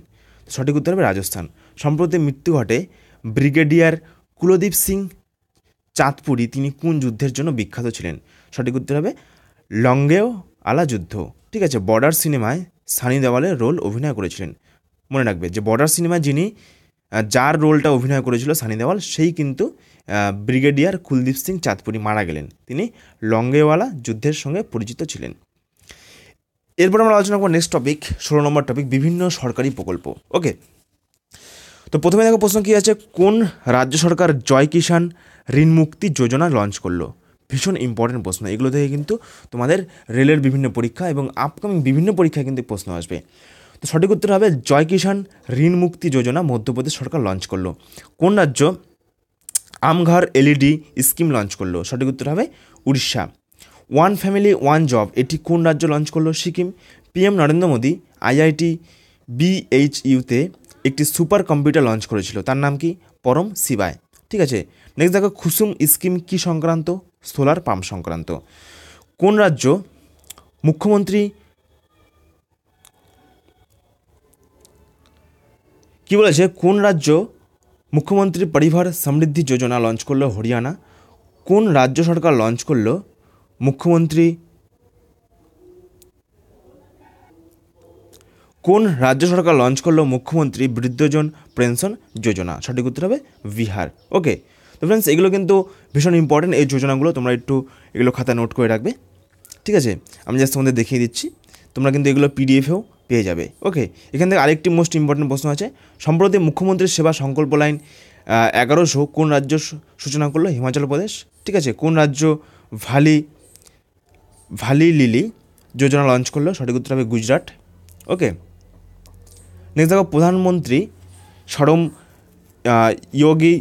সঠিক উত্তর হবে রাজস্থান সম্প্রতি মৃত্যু ঘটে ব্রিগেডিয়ার কুলদীপ সিং চাঁদপুরি তিনি কোন যুদ্ধের জন্য বিখ্যাত ছিলেন সঠিক উত্তর হবে লঙ্গেও আলা যুদ্ধ ঠিক আছে বর্ডার সিনেমায় সানি দেওয়ালের রোল অভিনয় করেছিলেন মনে রাখবে যে বর্ডার সিনেমায় যিনি যার রোলটা অভিনয় করেছিল সানি দেওয়াল সেই কিন্তু ব্রিগেডিয়ার কুলদীপ সিং চাঁদপুরি মারা গেলেন তিনি লঙ্গেওয়ালা যুদ্ধের সঙ্গে পরিচিত ছিলেন এরপর আমরা আলোচনা করবো নেক্সট টপিক ষোলো নম্বর টপিক বিভিন্ন সরকারি প্রকল্প ওকে তো প্রথমে দেখো প্রশ্ন কী আছে কোন রাজ্য সরকার জয় কিষাণ ঋণমুক্তি যোজনা লঞ্চ করলো ভীষণ ইম্পর্টেন্ট প্রশ্ন এগুলো থেকে কিন্তু তোমাদের রেলের বিভিন্ন পরীক্ষা এবং আপকামিং বিভিন্ন পরীক্ষায় কিন্তু প্রশ্ন আসবে তো সঠিক উত্তর হবে জয় কিষাণ ঋণ মুক্তি যোজনা মধ্যপ্রদেশ সরকার লঞ্চ করলো কোন রাজ্য আমঘর এলইডি স্কিম লঞ্চ করলো সঠিক উত্তর হবে Orissa one family one job এটি কোন রাজ্য লঞ্চ করলো সিকিম পিএম নরেন্দ্র মোদী আইআইটি বিএইচইউতে একটি সুপার কম্পিউটার লঞ্চ করেছিল তার নাম কি পরম সিবায় ঠিক আছে নেক্সট দেখো কুসুম স্কিম কি সংক্রান্ত সোলার পাম্প সংক্রান্ত কোন রাজ্য মুখ্যমন্ত্রী কি বলেছে কোন রাজ্য মুখ্যমন্ত্রী পরিবার সমৃদ্ধি যোজনা লঞ্চ করলো হরিয়ানা কোন রাজ্য সরকার লঞ্চ করলো মুখ্যমন্ত্রী কোন রাজ্য সরকার লঞ্চ করলো মুখ্যমন্ত্রী বৃদ্ধজন পেনশন যোজনা সঠিক উত্তর হবে বিহার ওকে তো ফ্রেন্ডস এগুলো কিন্তু ভীষণ ইম্পর্টেন্ট এই যোজনাগুলো তোমরা একটু এগুলো খাতা নোট করে রাখবে ঠিক আছে আমি জাস্ট তোমাদের দেখিয়ে দিচ্ছি তোমরা কিন্তু এগুলো পিডিএফেও পেয়ে যাবে ওকে এখান থেকে আরেকটি মোস্ট ইম্পর্টেন্ট প্রশ্ন আছে সম্প্রতি মুখ্যমন্ত্রীর সেবা সংকল্প লাইন এগারোশো কোন রাজ্য সূচনা করলো হিমাচল প্রদেশ ঠিক আছে কোন রাজ্য ভালি ভালি লিলি যোজনা লঞ্চ করলো সঠিক উত্তর হবে গুজরাট ওকে নেক্সট দেখো প্রধানমন্ত্রী সরম ইয়োগী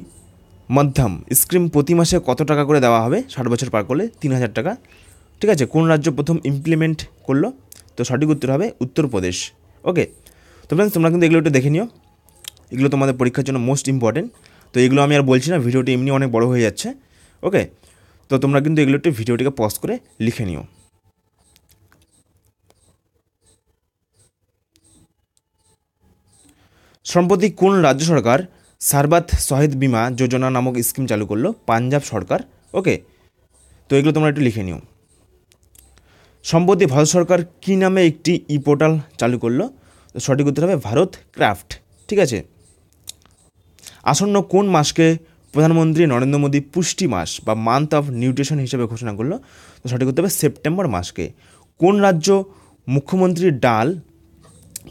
মধ্যম স্ক্রিম প্রতি মাসে কত টাকা করে দেওয়া হবে ষাট বছর পার করলে তিন হাজার টাকা ঠিক আছে কোন রাজ্য প্রথম ইমপ্লিমেন্ট করলো তো সঠিক উত্তর হবে উত্তরপ্রদেশ ওকে তো ফ্রেন্ডস তোমরা কিন্তু এগুলো একটু দেখে নিও এগুলো তোমাদের পরীক্ষার জন্য মোস্ট ইম্পর্টেন্ট তো এগুলো আমি আর বলছি না ভিডিওটি এমনি অনেক বড় হয়ে যাচ্ছে ওকে তো তোমরা কিন্তু এগুলো একটু ভিডিওটিকে পজ করে লিখে নিও সম্প্রতি কোন রাজ্য সরকার সারবাত সহেদ বিমা যোজনা নামক স্কিম চালু করলো পাঞ্জাব সরকার ওকে তো এগুলো তোমরা একটু লিখে নিও সম্প্রতি ভারত সরকার কী নামে একটি ই পোর্টাল চালু করলো তো সঠিক উত্তর হবে ভারত ক্রাফট ঠিক আছে আসন্ন কোন মাসকে প্রধানমন্ত্রী নরেন্দ্র মোদী পুষ্টি মাস বা মান্থ অফ নিউট্রিশন হিসেবে ঘোষণা করলো তো সঠিক উত্তর হবে সেপ্টেম্বর মাসকে কোন রাজ্য মুখ্যমন্ত্রী ডাল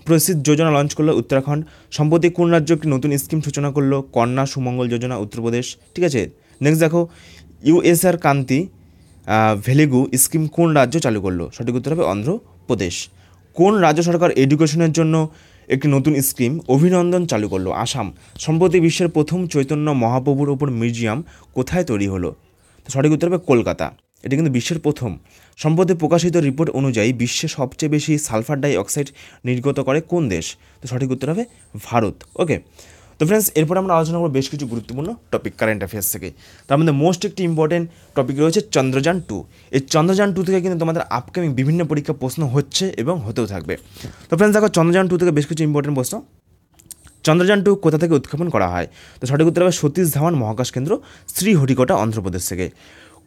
প্রসিদ্ধ যোজনা লঞ্চ করলো উত্তরাখণ্ড সম্প্রতি কোন রাজ্য একটি নতুন স্কিম সূচনা করলো কন্যা সুমঙ্গল যোজনা উত্তরপ্রদেশ ঠিক আছে নেক্সট দেখো ইউএসআর কান্তি ভেলেগু স্কিম কোন রাজ্য চালু করলো সঠিক উত্তর হবে অন্ধ্রপ্রদেশ কোন রাজ্য সরকার এডুকেশনের জন্য একটি নতুন স্কিম অভিনন্দন চালু করলো আসাম সম্প্রতি বিশ্বের প্রথম চৈতন্য মহাপ্রভুর ওপর মিউজিয়াম কোথায় তৈরি হলো সঠিক উত্তর হবে কলকাতা এটি কিন্তু বিশ্বের প্রথম সম্প্রতি প্রকাশিত রিপোর্ট অনুযায়ী বিশ্বে সবচেয়ে বেশি সালফার ডাইঅক্সাইড নির্গত করে কোন দেশ তো সঠিক উত্তর হবে ভারত ওকে তো ফ্রেন্ডস এরপর আমরা আলোচনা করবো বেশ কিছু গুরুত্বপূর্ণ টপিক কারেন্ট অ্যাফেয়ার্স থেকে তার মধ্যে মোস্ট একটি ইম্পর্টেন্ট টপিক রয়েছে চন্দ্রযান টু এই চন্দ্রযান টু থেকে কিন্তু তোমাদের আপকামিং বিভিন্ন পরীক্ষা প্রশ্ন হচ্ছে এবং হতেও থাকবে তো ফ্রেন্ডস দেখো চন্দ্রযান টু থেকে বেশ কিছু ইম্পর্টেন্ট প্রশ্ন চন্দ্রযান টু কোথা থেকে উৎক্ষেপণ করা হয় তো সঠিক উত্তর হবে সতীশ ধাওয়ান মহাকাশ কেন্দ্র শ্রীহরিকোটা অন্ধ্রপ্রদেশ থেকে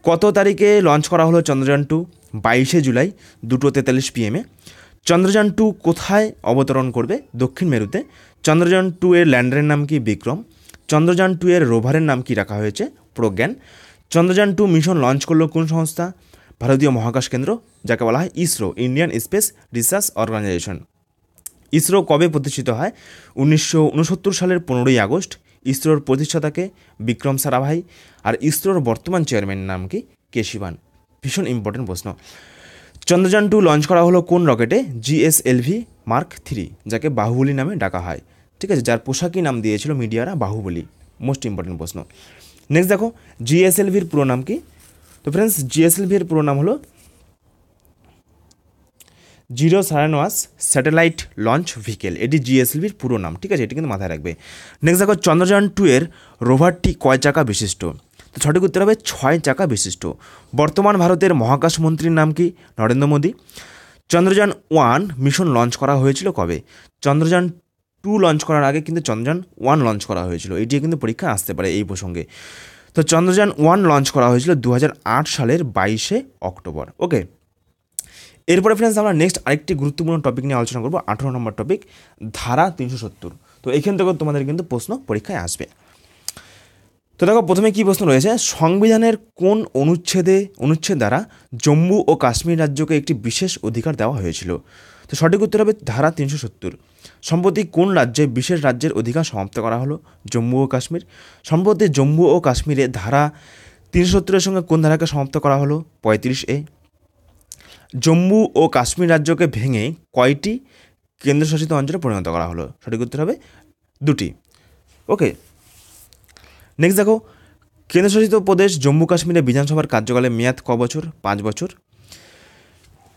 কত তারিখে লঞ্চ করা হলো চন্দ্রযান টু বাইশে জুলাই দুটো তেতাল্লিশ পিএমে চন্দ্রযান টু কোথায় অবতরণ করবে দক্ষিণ মেরুতে চন্দ্রযান টু এর ল্যান্ডারের নাম কি বিক্রম চন্দ্রযান টু এর রোভারের নাম কি রাখা হয়েছে Pragyan Chandrayaan two mission launch করলো কোন সংস্থা ভারতীয় মহাকাশ কেন্দ্র যাকে বলা হয় ISRO Indian space research organisation ISRO কবে প্রতিষ্ঠিত হয় উনিশশো সালের পনেরোই আগস্ট ইসরোর প্রতিষ্ঠাতাকে বিক্রম সারাভাই আর ইসরোর বর্তমান চেয়ারম্যান নাম কি কেশিবান ভীষণ ইম্পর্টেন্ট প্রশ্ন চন্দ্রযান টু লঞ্চ করা হলো কোন রকেটে জিএসএলভি মার্ক থ্রি যাকে বাহুবলী নামে ডাকা হয় ঠিক আছে যার পোশাকই নাম দিয়েছিল মিডিয়ারা বাহুবলি মোস্ট ইম্পর্টেন্ট প্রশ্ন নেক্সট দেখো জিএসএলভির পুরো নাম কি তো ফ্রেন্ডস জিএসএলভির পুরো নাম হলো geosynchronous satellite launch vehicle এটি জিএসএলভির পুরো নাম ঠিক আছে এটি কিন্তু মাথায় রাখবে নেক্সট দেখো চন্দ্রযান টু এর রোভারটি কয় চাকা বিশিষ্ট তো সঠিক উত্তর হবে ছয় চাকা বিশিষ্ট বর্তমান ভারতের মহাকাশ মন্ত্রীর নাম কি Narendra Modi Chandrayaan one mission launch করা হয়েছিল কবে চন্দ্রযান টু লঞ্চ করার আগে কিন্তু চন্দ্রযান ওয়ান লঞ্চ করা হয়েছিল এটি কিন্তু পরীক্ষা আসতে পারে এই প্রসঙ্গে তো চন্দ্রযান ওয়ান লঞ্চ করা হয়েছিল দু সালের বাইশে অক্টোবর ওকে এরপরে ফ্রেন্ডস আমরা নেক্সট আরেকটি গুরুত্বপূর্ণ টপিক নিয়ে আলোচনা করবো আঠেরো নম্বর টপিক ধারা তিনশো সত্তর তো এখান থেকে তোমাদের কিন্তু প্রশ্ন পরীক্ষায় আসবে তো দেখো প্রথমে কী প্রশ্ন রয়েছে সংবিধানের কোন অনুচ্ছেদে অনুচ্ছেদ দ্বারা জম্মু ও কাশ্মীর রাজ্যকে একটি বিশেষ অধিকার দেওয়া হয়েছিল তো সঠিক উত্তর হবে ধারা তিনশো সত্তর সম্প্রতি কোন রাজ্যে বিশেষ রাজ্যের অধিকার সমাপ্ত করা হলো জম্মু ও কাশ্মীর সম্প্রতি জম্মু ও কাশ্মীরে ধারা তিনশো সত্তরের সঙ্গে কোন ধারাকে সমাপ্ত করা হলো পঁয়ত্রিশ এ জম্মু ও কাশ্মীর রাজ্যকে ভেঙে কয়টি কেন্দ্রশাসিত অঞ্চলে পরিণত করা হলো সঠিক উত্তর হবে দুটি ওকে নেক্সট দেখো কেন্দ্রশাসিত প্রদেশ জম্মু কাশ্মীরে বিধানসভার কার্যকালে মেয়াদ ক বছর পাঁচ বছর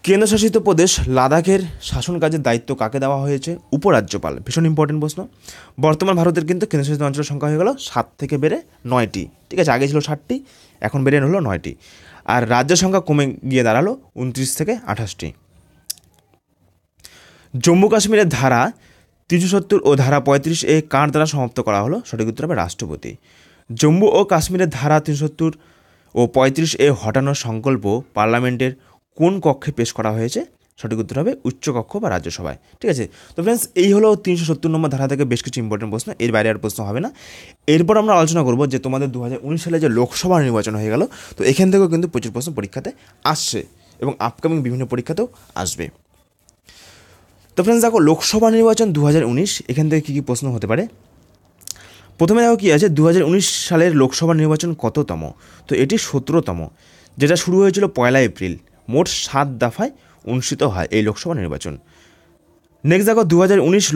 কেন্দ্রশাসিত প্রদেশ লাদাখের শাসন কাজের দায়িত্ব কাকে দেওয়া হয়েছে উপরাজ্যপাল ভীষণ ইম্পর্টেন্ট প্রশ্ন বর্তমান ভারতের কিন্তু কেন্দ্রশাসিত অঞ্চলের সংখ্যা হয়ে গেল সাত থেকে বেড়ে নয়টি ঠিক আছে আগে ছিল ষাটটি এখন বেড়ে হলো নয়টি আর রাজ্য সংখ্যা কমে গিয়ে দাঁড়ালো উনত্রিশ থেকে আঠাশটি জম্মু কাশ্মীরের ধারা তিনশো সত্তর ও ধারা পঁয়ত্রিশ এ কার দ্বারা সমাপ্ত করা হলো সঠিক উত্তর হবে রাষ্ট্রপতি জম্মু ও কাশ্মীরের ধারা তিনশো সত্তর ও পঁয়ত্রিশ এ হটানোর সংকল্প পার্লামেন্টের কোন কক্ষে পেশ করা হয়েছে সঠিক উত্তর হবে উচ্চকক্ষ বা রাজ্যসভায় ঠিক আছে তো ফ্রেন্ডস এই হলো তিনশো সত্তর নম্বর ধারা থেকে বেশ কিছু ইম্পর্টেন্ট প্রশ্ন এর বাইরে আর প্রশ্ন হবে না এরপর আমরা আলোচনা করব যে তোমাদের দু সালে যে লোকসভা নির্বাচন হয়ে গেল তো এখান থেকেও কিন্তু প্রচুর প্রশ্ন পরীক্ষাতে আসছে এবং আপকামিং বিভিন্ন পরীক্ষাতেও আসবে তো ফ্রেন্ডস দেখো লোকসভা নির্বাচন দু এখান থেকে কী কী প্রশ্ন হতে পারে প্রথমে দেখো কী আছে দু সালের লোকসভা নির্বাচন কততম তো এটি সতেরোতম যেটা শুরু হয়েছিল পয়লা এপ্রিল মোট সাত দফায় অনুষ্ঠিত হয় এই লোকসভা নির্বাচন নেক্সট দেখো দু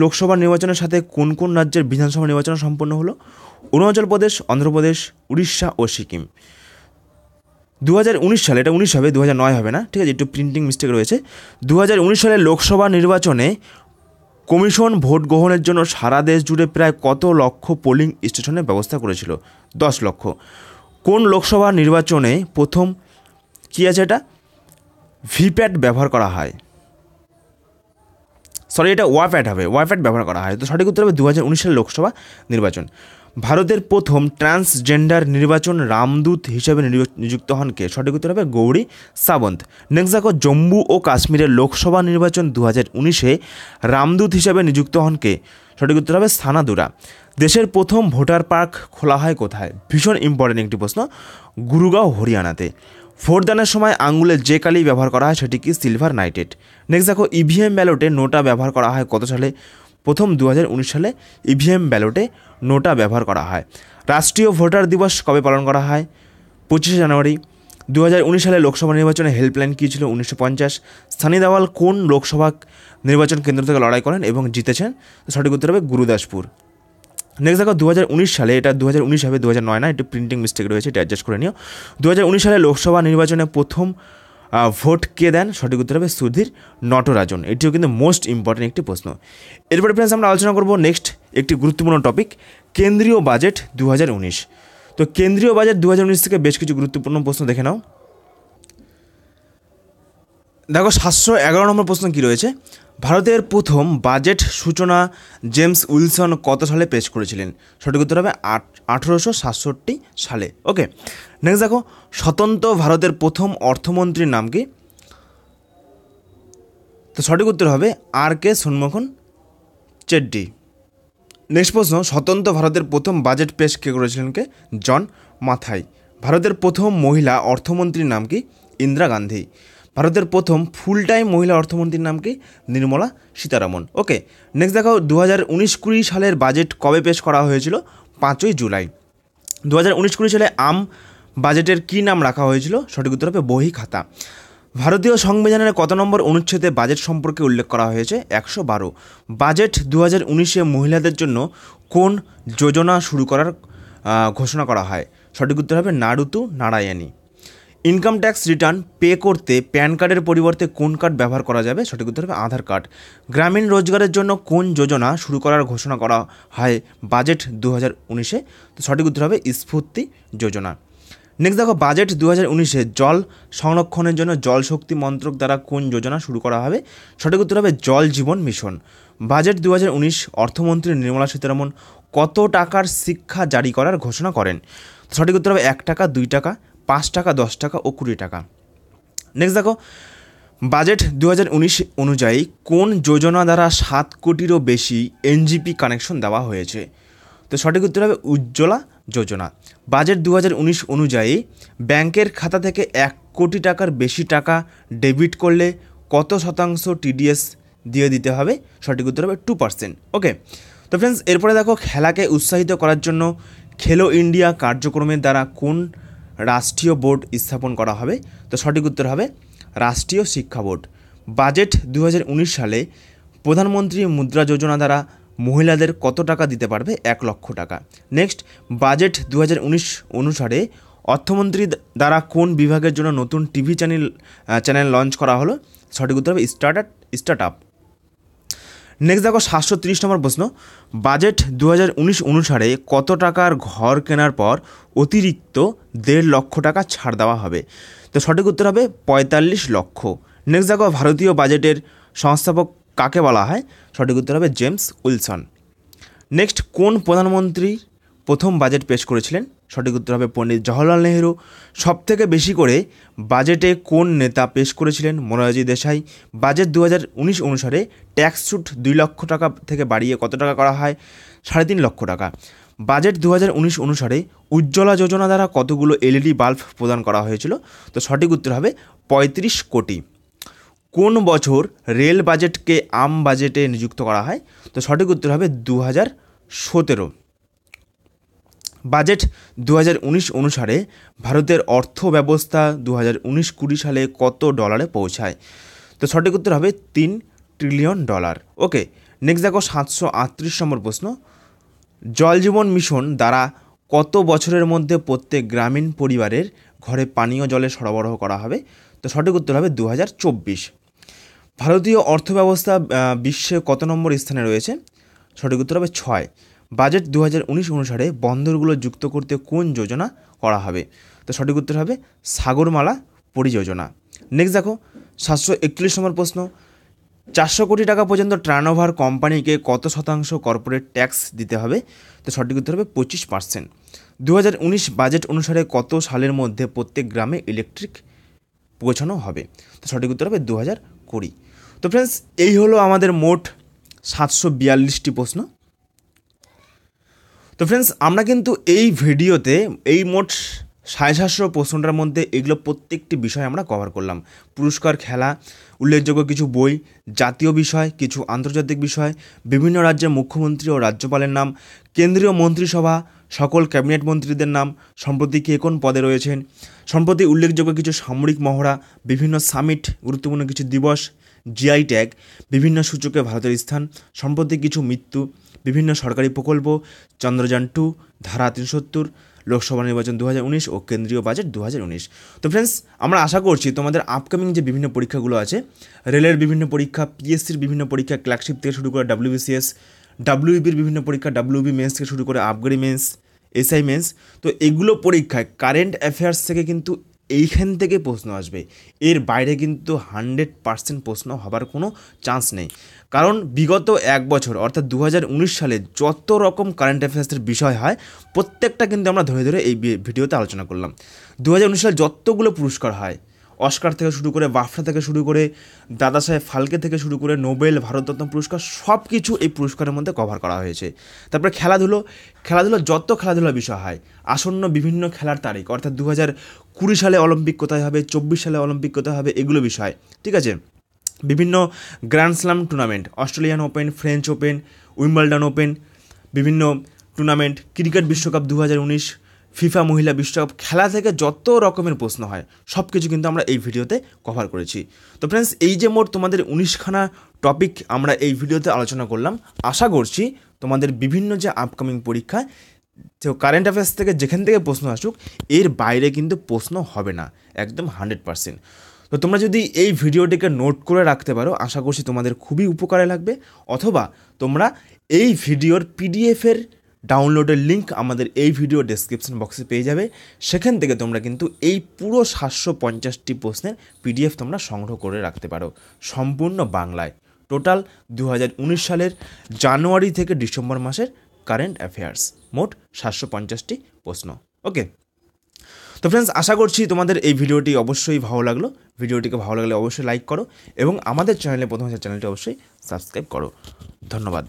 লোকসভা নির্বাচনের সাথে কোন কোন রাজ্যের বিধানসভা নির্বাচন সম্পন্ন হলো অরুণাচল প্রদেশ অন্ধ্রপ্রদেশ উড়িষ্যা ও সিকিম দু হাজার উনিশ সালে এটা উনিশ হবে দু হাজার নয় হবে না ঠিক আছে একটু প্রিন্টিং মিস্টেক রয়েছে দু হাজার উনিশ সালে লোকসভা নির্বাচনে কমিশন ভোট গ্রহণের জন্য সারা দেশ জুড়ে প্রায় কত লক্ষ পোলিং স্টেশনের ব্যবস্থা করেছিল দশ লক্ষ কোন লোকসভা নির্বাচনে প্রথম কী আছে এটা ভিপ্যাড ব্যবহার করা হয় সরি এটা ওয়াপ্যাড হবে ওয়াপ্যাড ব্যবহার করা হয় তো সঠিক উত্তর হবে দু হাজার লোকসভা নির্বাচন ভারতের প্রথম ট্রান্সজেন্ডার নির্বাচন রামদূত হিসেবে নিযুক্ত হন কে সঠিক উত্তর হবে গৌরী সাবন্ত নেক্সট দেখো জম্মু ও কাশ্মীরের লোকসভা নির্বাচন দু হাজার উনিশে রামদূত হিসেবে নিযুক্ত হন কে সঠিক উত্তর হবে সানাদুরা দেশের প্রথম ভোটার পার্ক খোলা হয় কোথায় ভীষণ ইম্পর্টেন্ট একটি প্রশ্ন গুরুগাঁও হরিয়ানাতে ভোটদানের সময় আঙুলের যে কালি ব্যবহার করা হয় সেটি কি সিলভার নাইটেড নেক্সট দেখো ইভিএম e ব্যালটে নোটা ব্যবহার করা হয় কত সালে প্রথম দু সালে ইভিএম e ব্যালটে নোটা ব্যবহার করা হয় রাষ্ট্রীয় ভোটার দিবস কবে পালন করা হয় পঁচিশে জানুয়ারি দু সালে লোকসভা নির্বাচনে হেল্পলাইন কী ছিল উনিশশো পঞ্চাশ স্থানী দাওয়াল কোন লোকসভা নির্বাচন কেন্দ্র থেকে লড়াই করেন এবং জিতেছেন সঠিক উত্তর হবে গুরুদাসপুর নেক্সট দেখো দু সালে এটা দু হাজার উনিশ হবে দু হাজার নয় না একটু প্রিন্টিং মিস্টেক রয়েছে এটা অ্যাডজাস্ট করে নিও দু সালে লোকসভা নির্বাচনে প্রথম ভোট কে দেন সঠিক উত্তর হবে সুধীর নটরাজন এটিও কিন্তু মোস্ট ইম্পর্টেন্ট একটি প্রশ্ন এরপরে ফ্রেন্ডস আমরা আলোচনা করবো নেক্সট একটি গুরুত্বপূর্ণ টপিক কেন্দ্রীয় বাজেট দু তো কেন্দ্রীয় বাজেট দু থেকে বেশ কিছু গুরুত্বপূর্ণ প্রশ্ন দেখে নাও দেখো সাতশো এগারো নম্বর প্রশ্ন কী রয়েছে ভারতের প্রথম বাজেট সূচনা জেমস উইলসন কত সালে পেশ করেছিলেন সঠিক উত্তর হবে আট আঠেরোশো সাতষট্টি সালে ওকে নেক্সট দেখো স্বতন্ত্র ভারতের প্রথম অর্থমন্ত্রীর নাম কি তো সঠিক উত্তর হবে আর কে সন্মোহন চেড্ডি নেক্সট প্রশ্ন স্বতন্ত্র ভারতের প্রথম বাজেট পেশ কে করেছিলেন কে জন মাথাই ভারতের প্রথম মহিলা অর্থমন্ত্রীর নাম কি ইন্দিরা গান্ধী ভারতের প্রথম ফুল টাইম মহিলা অর্থমন্ত্রীর নাম কি নির্মলা সীতারামন ওকে নেক্সট দেখো দু হাজার উনিশ কুড়ি সালের বাজেট কবে পেশ করা হয়েছিল পাঁচই জুলাই দু হাজার উনিশ কুড়ি সালে আম বাজেটের কী নাম রাখা হয়েছিল সঠিক উত্তর হবে বহি খাতা ভারতীয় সংবিধানের কত নম্বর অনুচ্ছেদে বাজেট সম্পর্কে উল্লেখ করা হয়েছে একশো বারো বাজেট দু হাজার উনিশে মহিলাদের জন্য কোন যোজনা শুরু করার ঘোষণা করা হয় সঠিক উত্তর হবে নাড়ুতু Narayani income tax return pay করতে প্যান কার্ডের পরিবর্তে কোন কার্ড ব্যবহার করা যাবে সঠিক উত্তর হবে আধার কার্ড গ্রামীণ রোজগারের জন্য কোন যোজনা শুরু করার ঘোষণা করা হয় বাজেট দু হাজার উনিশে তো সঠিক উত্তর হবে স্ফূর্তি যোজনা নেক্সট দেখো বাজেট দু হাজার উনিশে জল সংরক্ষণের জন্য জল শক্তি মন্ত্রক দ্বারা কোন যোজনা শুরু করা হবে সঠিক উত্তর হবে জল জীবন মিশন বাজেট দু হাজার উনিশ অর্থমন্ত্রী নির্মলা সীতারামন কত টাকার শিক্ষা জারি করার ঘোষণা করেন সঠিক উত্তর হবে এক টাকা দুই টাকা পাঁচ টাকা দশ টাকা ও কুড়ি টাকা নেক্সট দেখো বাজেট দু অনুযায়ী কোন যোজনা দ্বারা সাত কোটিরও বেশি এনজিপি কানেকশন দেওয়া হয়েছে তো সঠিক উত্তর হবে উজ্জ্বলা যোজনা বাজেট দু অনুযায়ী ব্যাংকের খাতা থেকে এক কোটি টাকার বেশি টাকা ডেবিট করলে কত শতাংশ টিডিএস দিয়ে দিতে হবে সঠিক উত্তর হবে টু পার্সেন্ট ওকে তো ফ্রেন্ডস এরপরে দেখো খেলাকে উৎসাহিত করার জন্য খেলো ইন্ডিয়া কার্যক্রমের দ্বারা কোন রাষ্ট্রীয় বোর্ড স্থাপন করা হবে তো সঠিক উত্তর হবে রাষ্ট্রীয় শিক্ষা বোর্ড বাজেট দু সালে প্রধানমন্ত্রী মুদ্রা যোজনা দ্বারা মহিলাদের কত টাকা দিতে পারবে এক লক্ষ টাকা নেক্সট বাজেট দু অনুসারে অর্থমন্ত্রী দ্বারা কোন বিভাগের জন্য নতুন টিভি চ্যানেল চ্যানেল লঞ্চ করা হলো সঠিক উত্তর হবে স্টার্ট স্টার্ট আপ নেক্সট দেখো সাতশো তিরিশ নম্বর প্রশ্ন বাজেট দু অনুসারে কত টাকার ঘর কেনার পর অতিরিক্ত দেড় লক্ষ টাকা ছাড় দেওয়া হবে তো সঠিক উত্তর হবে পঁয়তাল্লিশ লক্ষ নেক্সট দেখো ভারতীয় বাজেটের সংস্থাপক কাকে বলা হয় সঠিক উত্তর হবে জেমস উইলসন নেক্সট কোন প্রধানমন্ত্রী প্রথম বাজেট পেশ করেছিলেন সঠিক উত্তর হবে পণ্ডিত জওহরলাল নেহেরু থেকে বেশি করে বাজেটে কোন নেতা পেশ করেছিলেন মনোয়াজি দেশাই বাজেট দু অনুসারে ট্যাক্স সুট দুই লক্ষ টাকা থেকে বাড়িয়ে কত টাকা করা হয় সাড়ে তিন লক্ষ টাকা বাজেট দু অনুসারে উজ্জ্বলা যোজনা দ্বারা কতগুলো এলইডি বাল্ব প্রদান করা হয়েছিল তো সঠিক উত্তর হবে পঁয়ত্রিশ কোটি কোন বছর রেল বাজেটকে আম বাজেটে নিযুক্ত করা হয় তো সঠিক উত্তর হবে দু হাজার সতেরো বাজেট দু অনুসারে ভারতের অর্থ ব্যবস্থা দু হাজার কুড়ি সালে কত ডলারে পৌঁছায় তো সঠিক উত্তর হবে তিন ট্রিলিয়ন ডলার ওকে নেক্সট দেখো সাতশো আটত্রিশ নম্বর প্রশ্ন জল জীবন মিশন দ্বারা কত বছরের মধ্যে প্রত্যেক গ্রামীণ পরিবারের ঘরে পানীয় জলে সরবরাহ করা হবে তো সঠিক উত্তর হবে দু ভারতীয় অর্থব্যবস্থা বিশ্বে কত নম্বর স্থানে রয়েছে সঠিক উত্তর হবে ছয় বাজেট দু অনুসারে বন্দরগুলো যুক্ত করতে কোন যোজনা করা হবে তো সঠিক উত্তর হবে সাগরমালা পরিযোজনা নেক্সট দেখো সাতশো একচল্লিশ নম্বর প্রশ্ন চারশো কোটি টাকা পর্যন্ত টার্নওভার কোম্পানিকে কত শতাংশ কর্পোরেট ট্যাক্স দিতে হবে তো সঠিক উত্তর হবে পঁচিশ পার্সেন্ট দু বাজেট অনুসারে কত সালের মধ্যে প্রত্যেক গ্রামে ইলেকট্রিক পৌঁছানো হবে তো সঠিক উত্তর হবে দু হাজার কুড়ি তো ফ্রেন্ডস এই হলো আমাদের মোট সাতশো বিয়াল্লিশটি প্রশ্ন তো ফ্রেন্ডস আমরা কিন্তু এই ভিডিওতে এই মোট সাড়ে সাতশো প্রশ্নটার মধ্যে এগুলো প্রত্যেকটি বিষয় আমরা কভার করলাম পুরস্কার খেলা উল্লেখযোগ্য কিছু বই জাতীয় বিষয় কিছু আন্তর্জাতিক বিষয় বিভিন্ন রাজ্যের মুখ্যমন্ত্রী ও রাজ্যপালের নাম কেন্দ্রীয় মন্ত্রিসভা সকল ক্যাবিনেট মন্ত্রীদের নাম সম্প্রতি কে কোন পদে রয়েছেন সম্প্রতি উল্লেখযোগ্য কিছু সামরিক মহড়া বিভিন্ন সামিট গুরুত্বপূর্ণ কিছু দিবস জিআই ট্যাগ বিভিন্ন সূচকে ভারতের স্থান সম্প্রতি কিছু মৃত্যু বিভিন্ন সরকারি প্রকল্প চন্দ্রযান টু ধারা তিনসত্তর লোকসভা নির্বাচন দু ও কেন্দ্রীয় বাজেট দু তো ফ্রেন্ডস আমরা আশা করছি তোমাদের আপকামিং যে বিভিন্ন পরীক্ষাগুলো আছে রেলের বিভিন্ন পরীক্ষা পিএসসির বিভিন্ন পরীক্ষা ক্ল্যাকশিপ থেকে শুরু করে ডাব্লিউবিসিএস ডাব্লিউবির e বিভিন্ন পরীক্ষা ডাব্লিউবি মেন্স e থেকে শুরু করে আপগ্রেড মেন্স এসআই মেন্স তো এগুলো পরীক্ষায় কারেন্ট অ্যাফেয়ার্স থেকে কিন্তু এইখান থেকে প্রশ্ন আসবে এর বাইরে কিন্তু হান্ড্রেড পার্সেন্ট প্রশ্ন হবার কোনো চান্স নেই কারণ বিগত এক বছর অর্থাৎ দু সালে যত রকম কারেন্ট অ্যাফেয়ার্সের বিষয় হয় প্রত্যেকটা কিন্তু আমরা ধরে ধরে এই ভিডিওতে আলোচনা করলাম দু সালে যতগুলো পুরস্কার হয় অস্কার থেকে শুরু করে বাফরা থেকে শুরু করে দাদা সাহেব ফালকে থেকে শুরু করে নোবেল ভারতরত্ন পুরস্কার সব কিছু এই পুরস্কারের মধ্যে কভার করা হয়েছে তারপরে খেলাধুলো খেলাধুলো যত খেলাধুলার বিষয় হয় আসন্ন বিভিন্ন খেলার তারিখ অর্থাৎ দু হাজার কুড়ি সালে অলিম্পিক কোথায় হবে চব্বিশ সালে অলিম্পিক কোথায় হবে এগুলো বিষয় ঠিক আছে বিভিন্ন grand slam tournament Australian open French open Wimbledon open বিভিন্ন টুর্নামেন্ট ক্রিকেট বিশ্বকাপ দু হাজার উনিশ ফিফা মহিলা বিশ্বকাপ খেলা থেকে যত রকমের প্রশ্ন হয় সব কিছু কিন্তু আমরা এই ভিডিওতে কভার করেছি তো ফ্রেন্ডস এই যে মোট তোমাদের উনিশখানা টপিক আমরা এই ভিডিওতে আলোচনা করলাম আশা করছি তোমাদের বিভিন্ন যে আপকামিং পরীক্ষা তো কারেন্ট অ্যাফেয়ার্স থেকে যেখান থেকে প্রশ্ন আসুক এর বাইরে কিন্তু প্রশ্ন হবে না একদম হান্ড্রেড পারসেন্ট তো তোমরা যদি এই ভিডিওটিকে নোট করে রাখতে পারো আশা করছি তোমাদের খুবই উপকারে লাগবে অথবা তোমরা এই ভিডিওর পিডিএফের ডাউনলোডের লিঙ্ক আমাদের এই ভিডিও ডেসক্রিপশন বক্সে পেয়ে যাবে সেখান থেকে তোমরা কিন্তু এই পুরো সাতশো পঞ্চাশটি প্রশ্নের পিডিএফ তোমরা সংগ্রহ করে রাখতে পারো সম্পূর্ণ বাংলায় টোটাল দু সালের জানুয়ারি থেকে ডিসেম্বর মাসের কারেন্ট অ্যাফেয়ার্স মোট সাতশো পঞ্চাশটি প্রশ্ন ওকে তো ফ্রেন্ডস আশা করছি তোমাদের এই ভিডিওটি অবশ্যই ভালো লাগলো ভিডিওটিকে ভালো লাগলে অবশ্যই লাইক করো এবং আমাদের চ্যানেলে প্রথমে চ্যানেলটি অবশ্যই সাবস্ক্রাইব করো ধন্যবাদ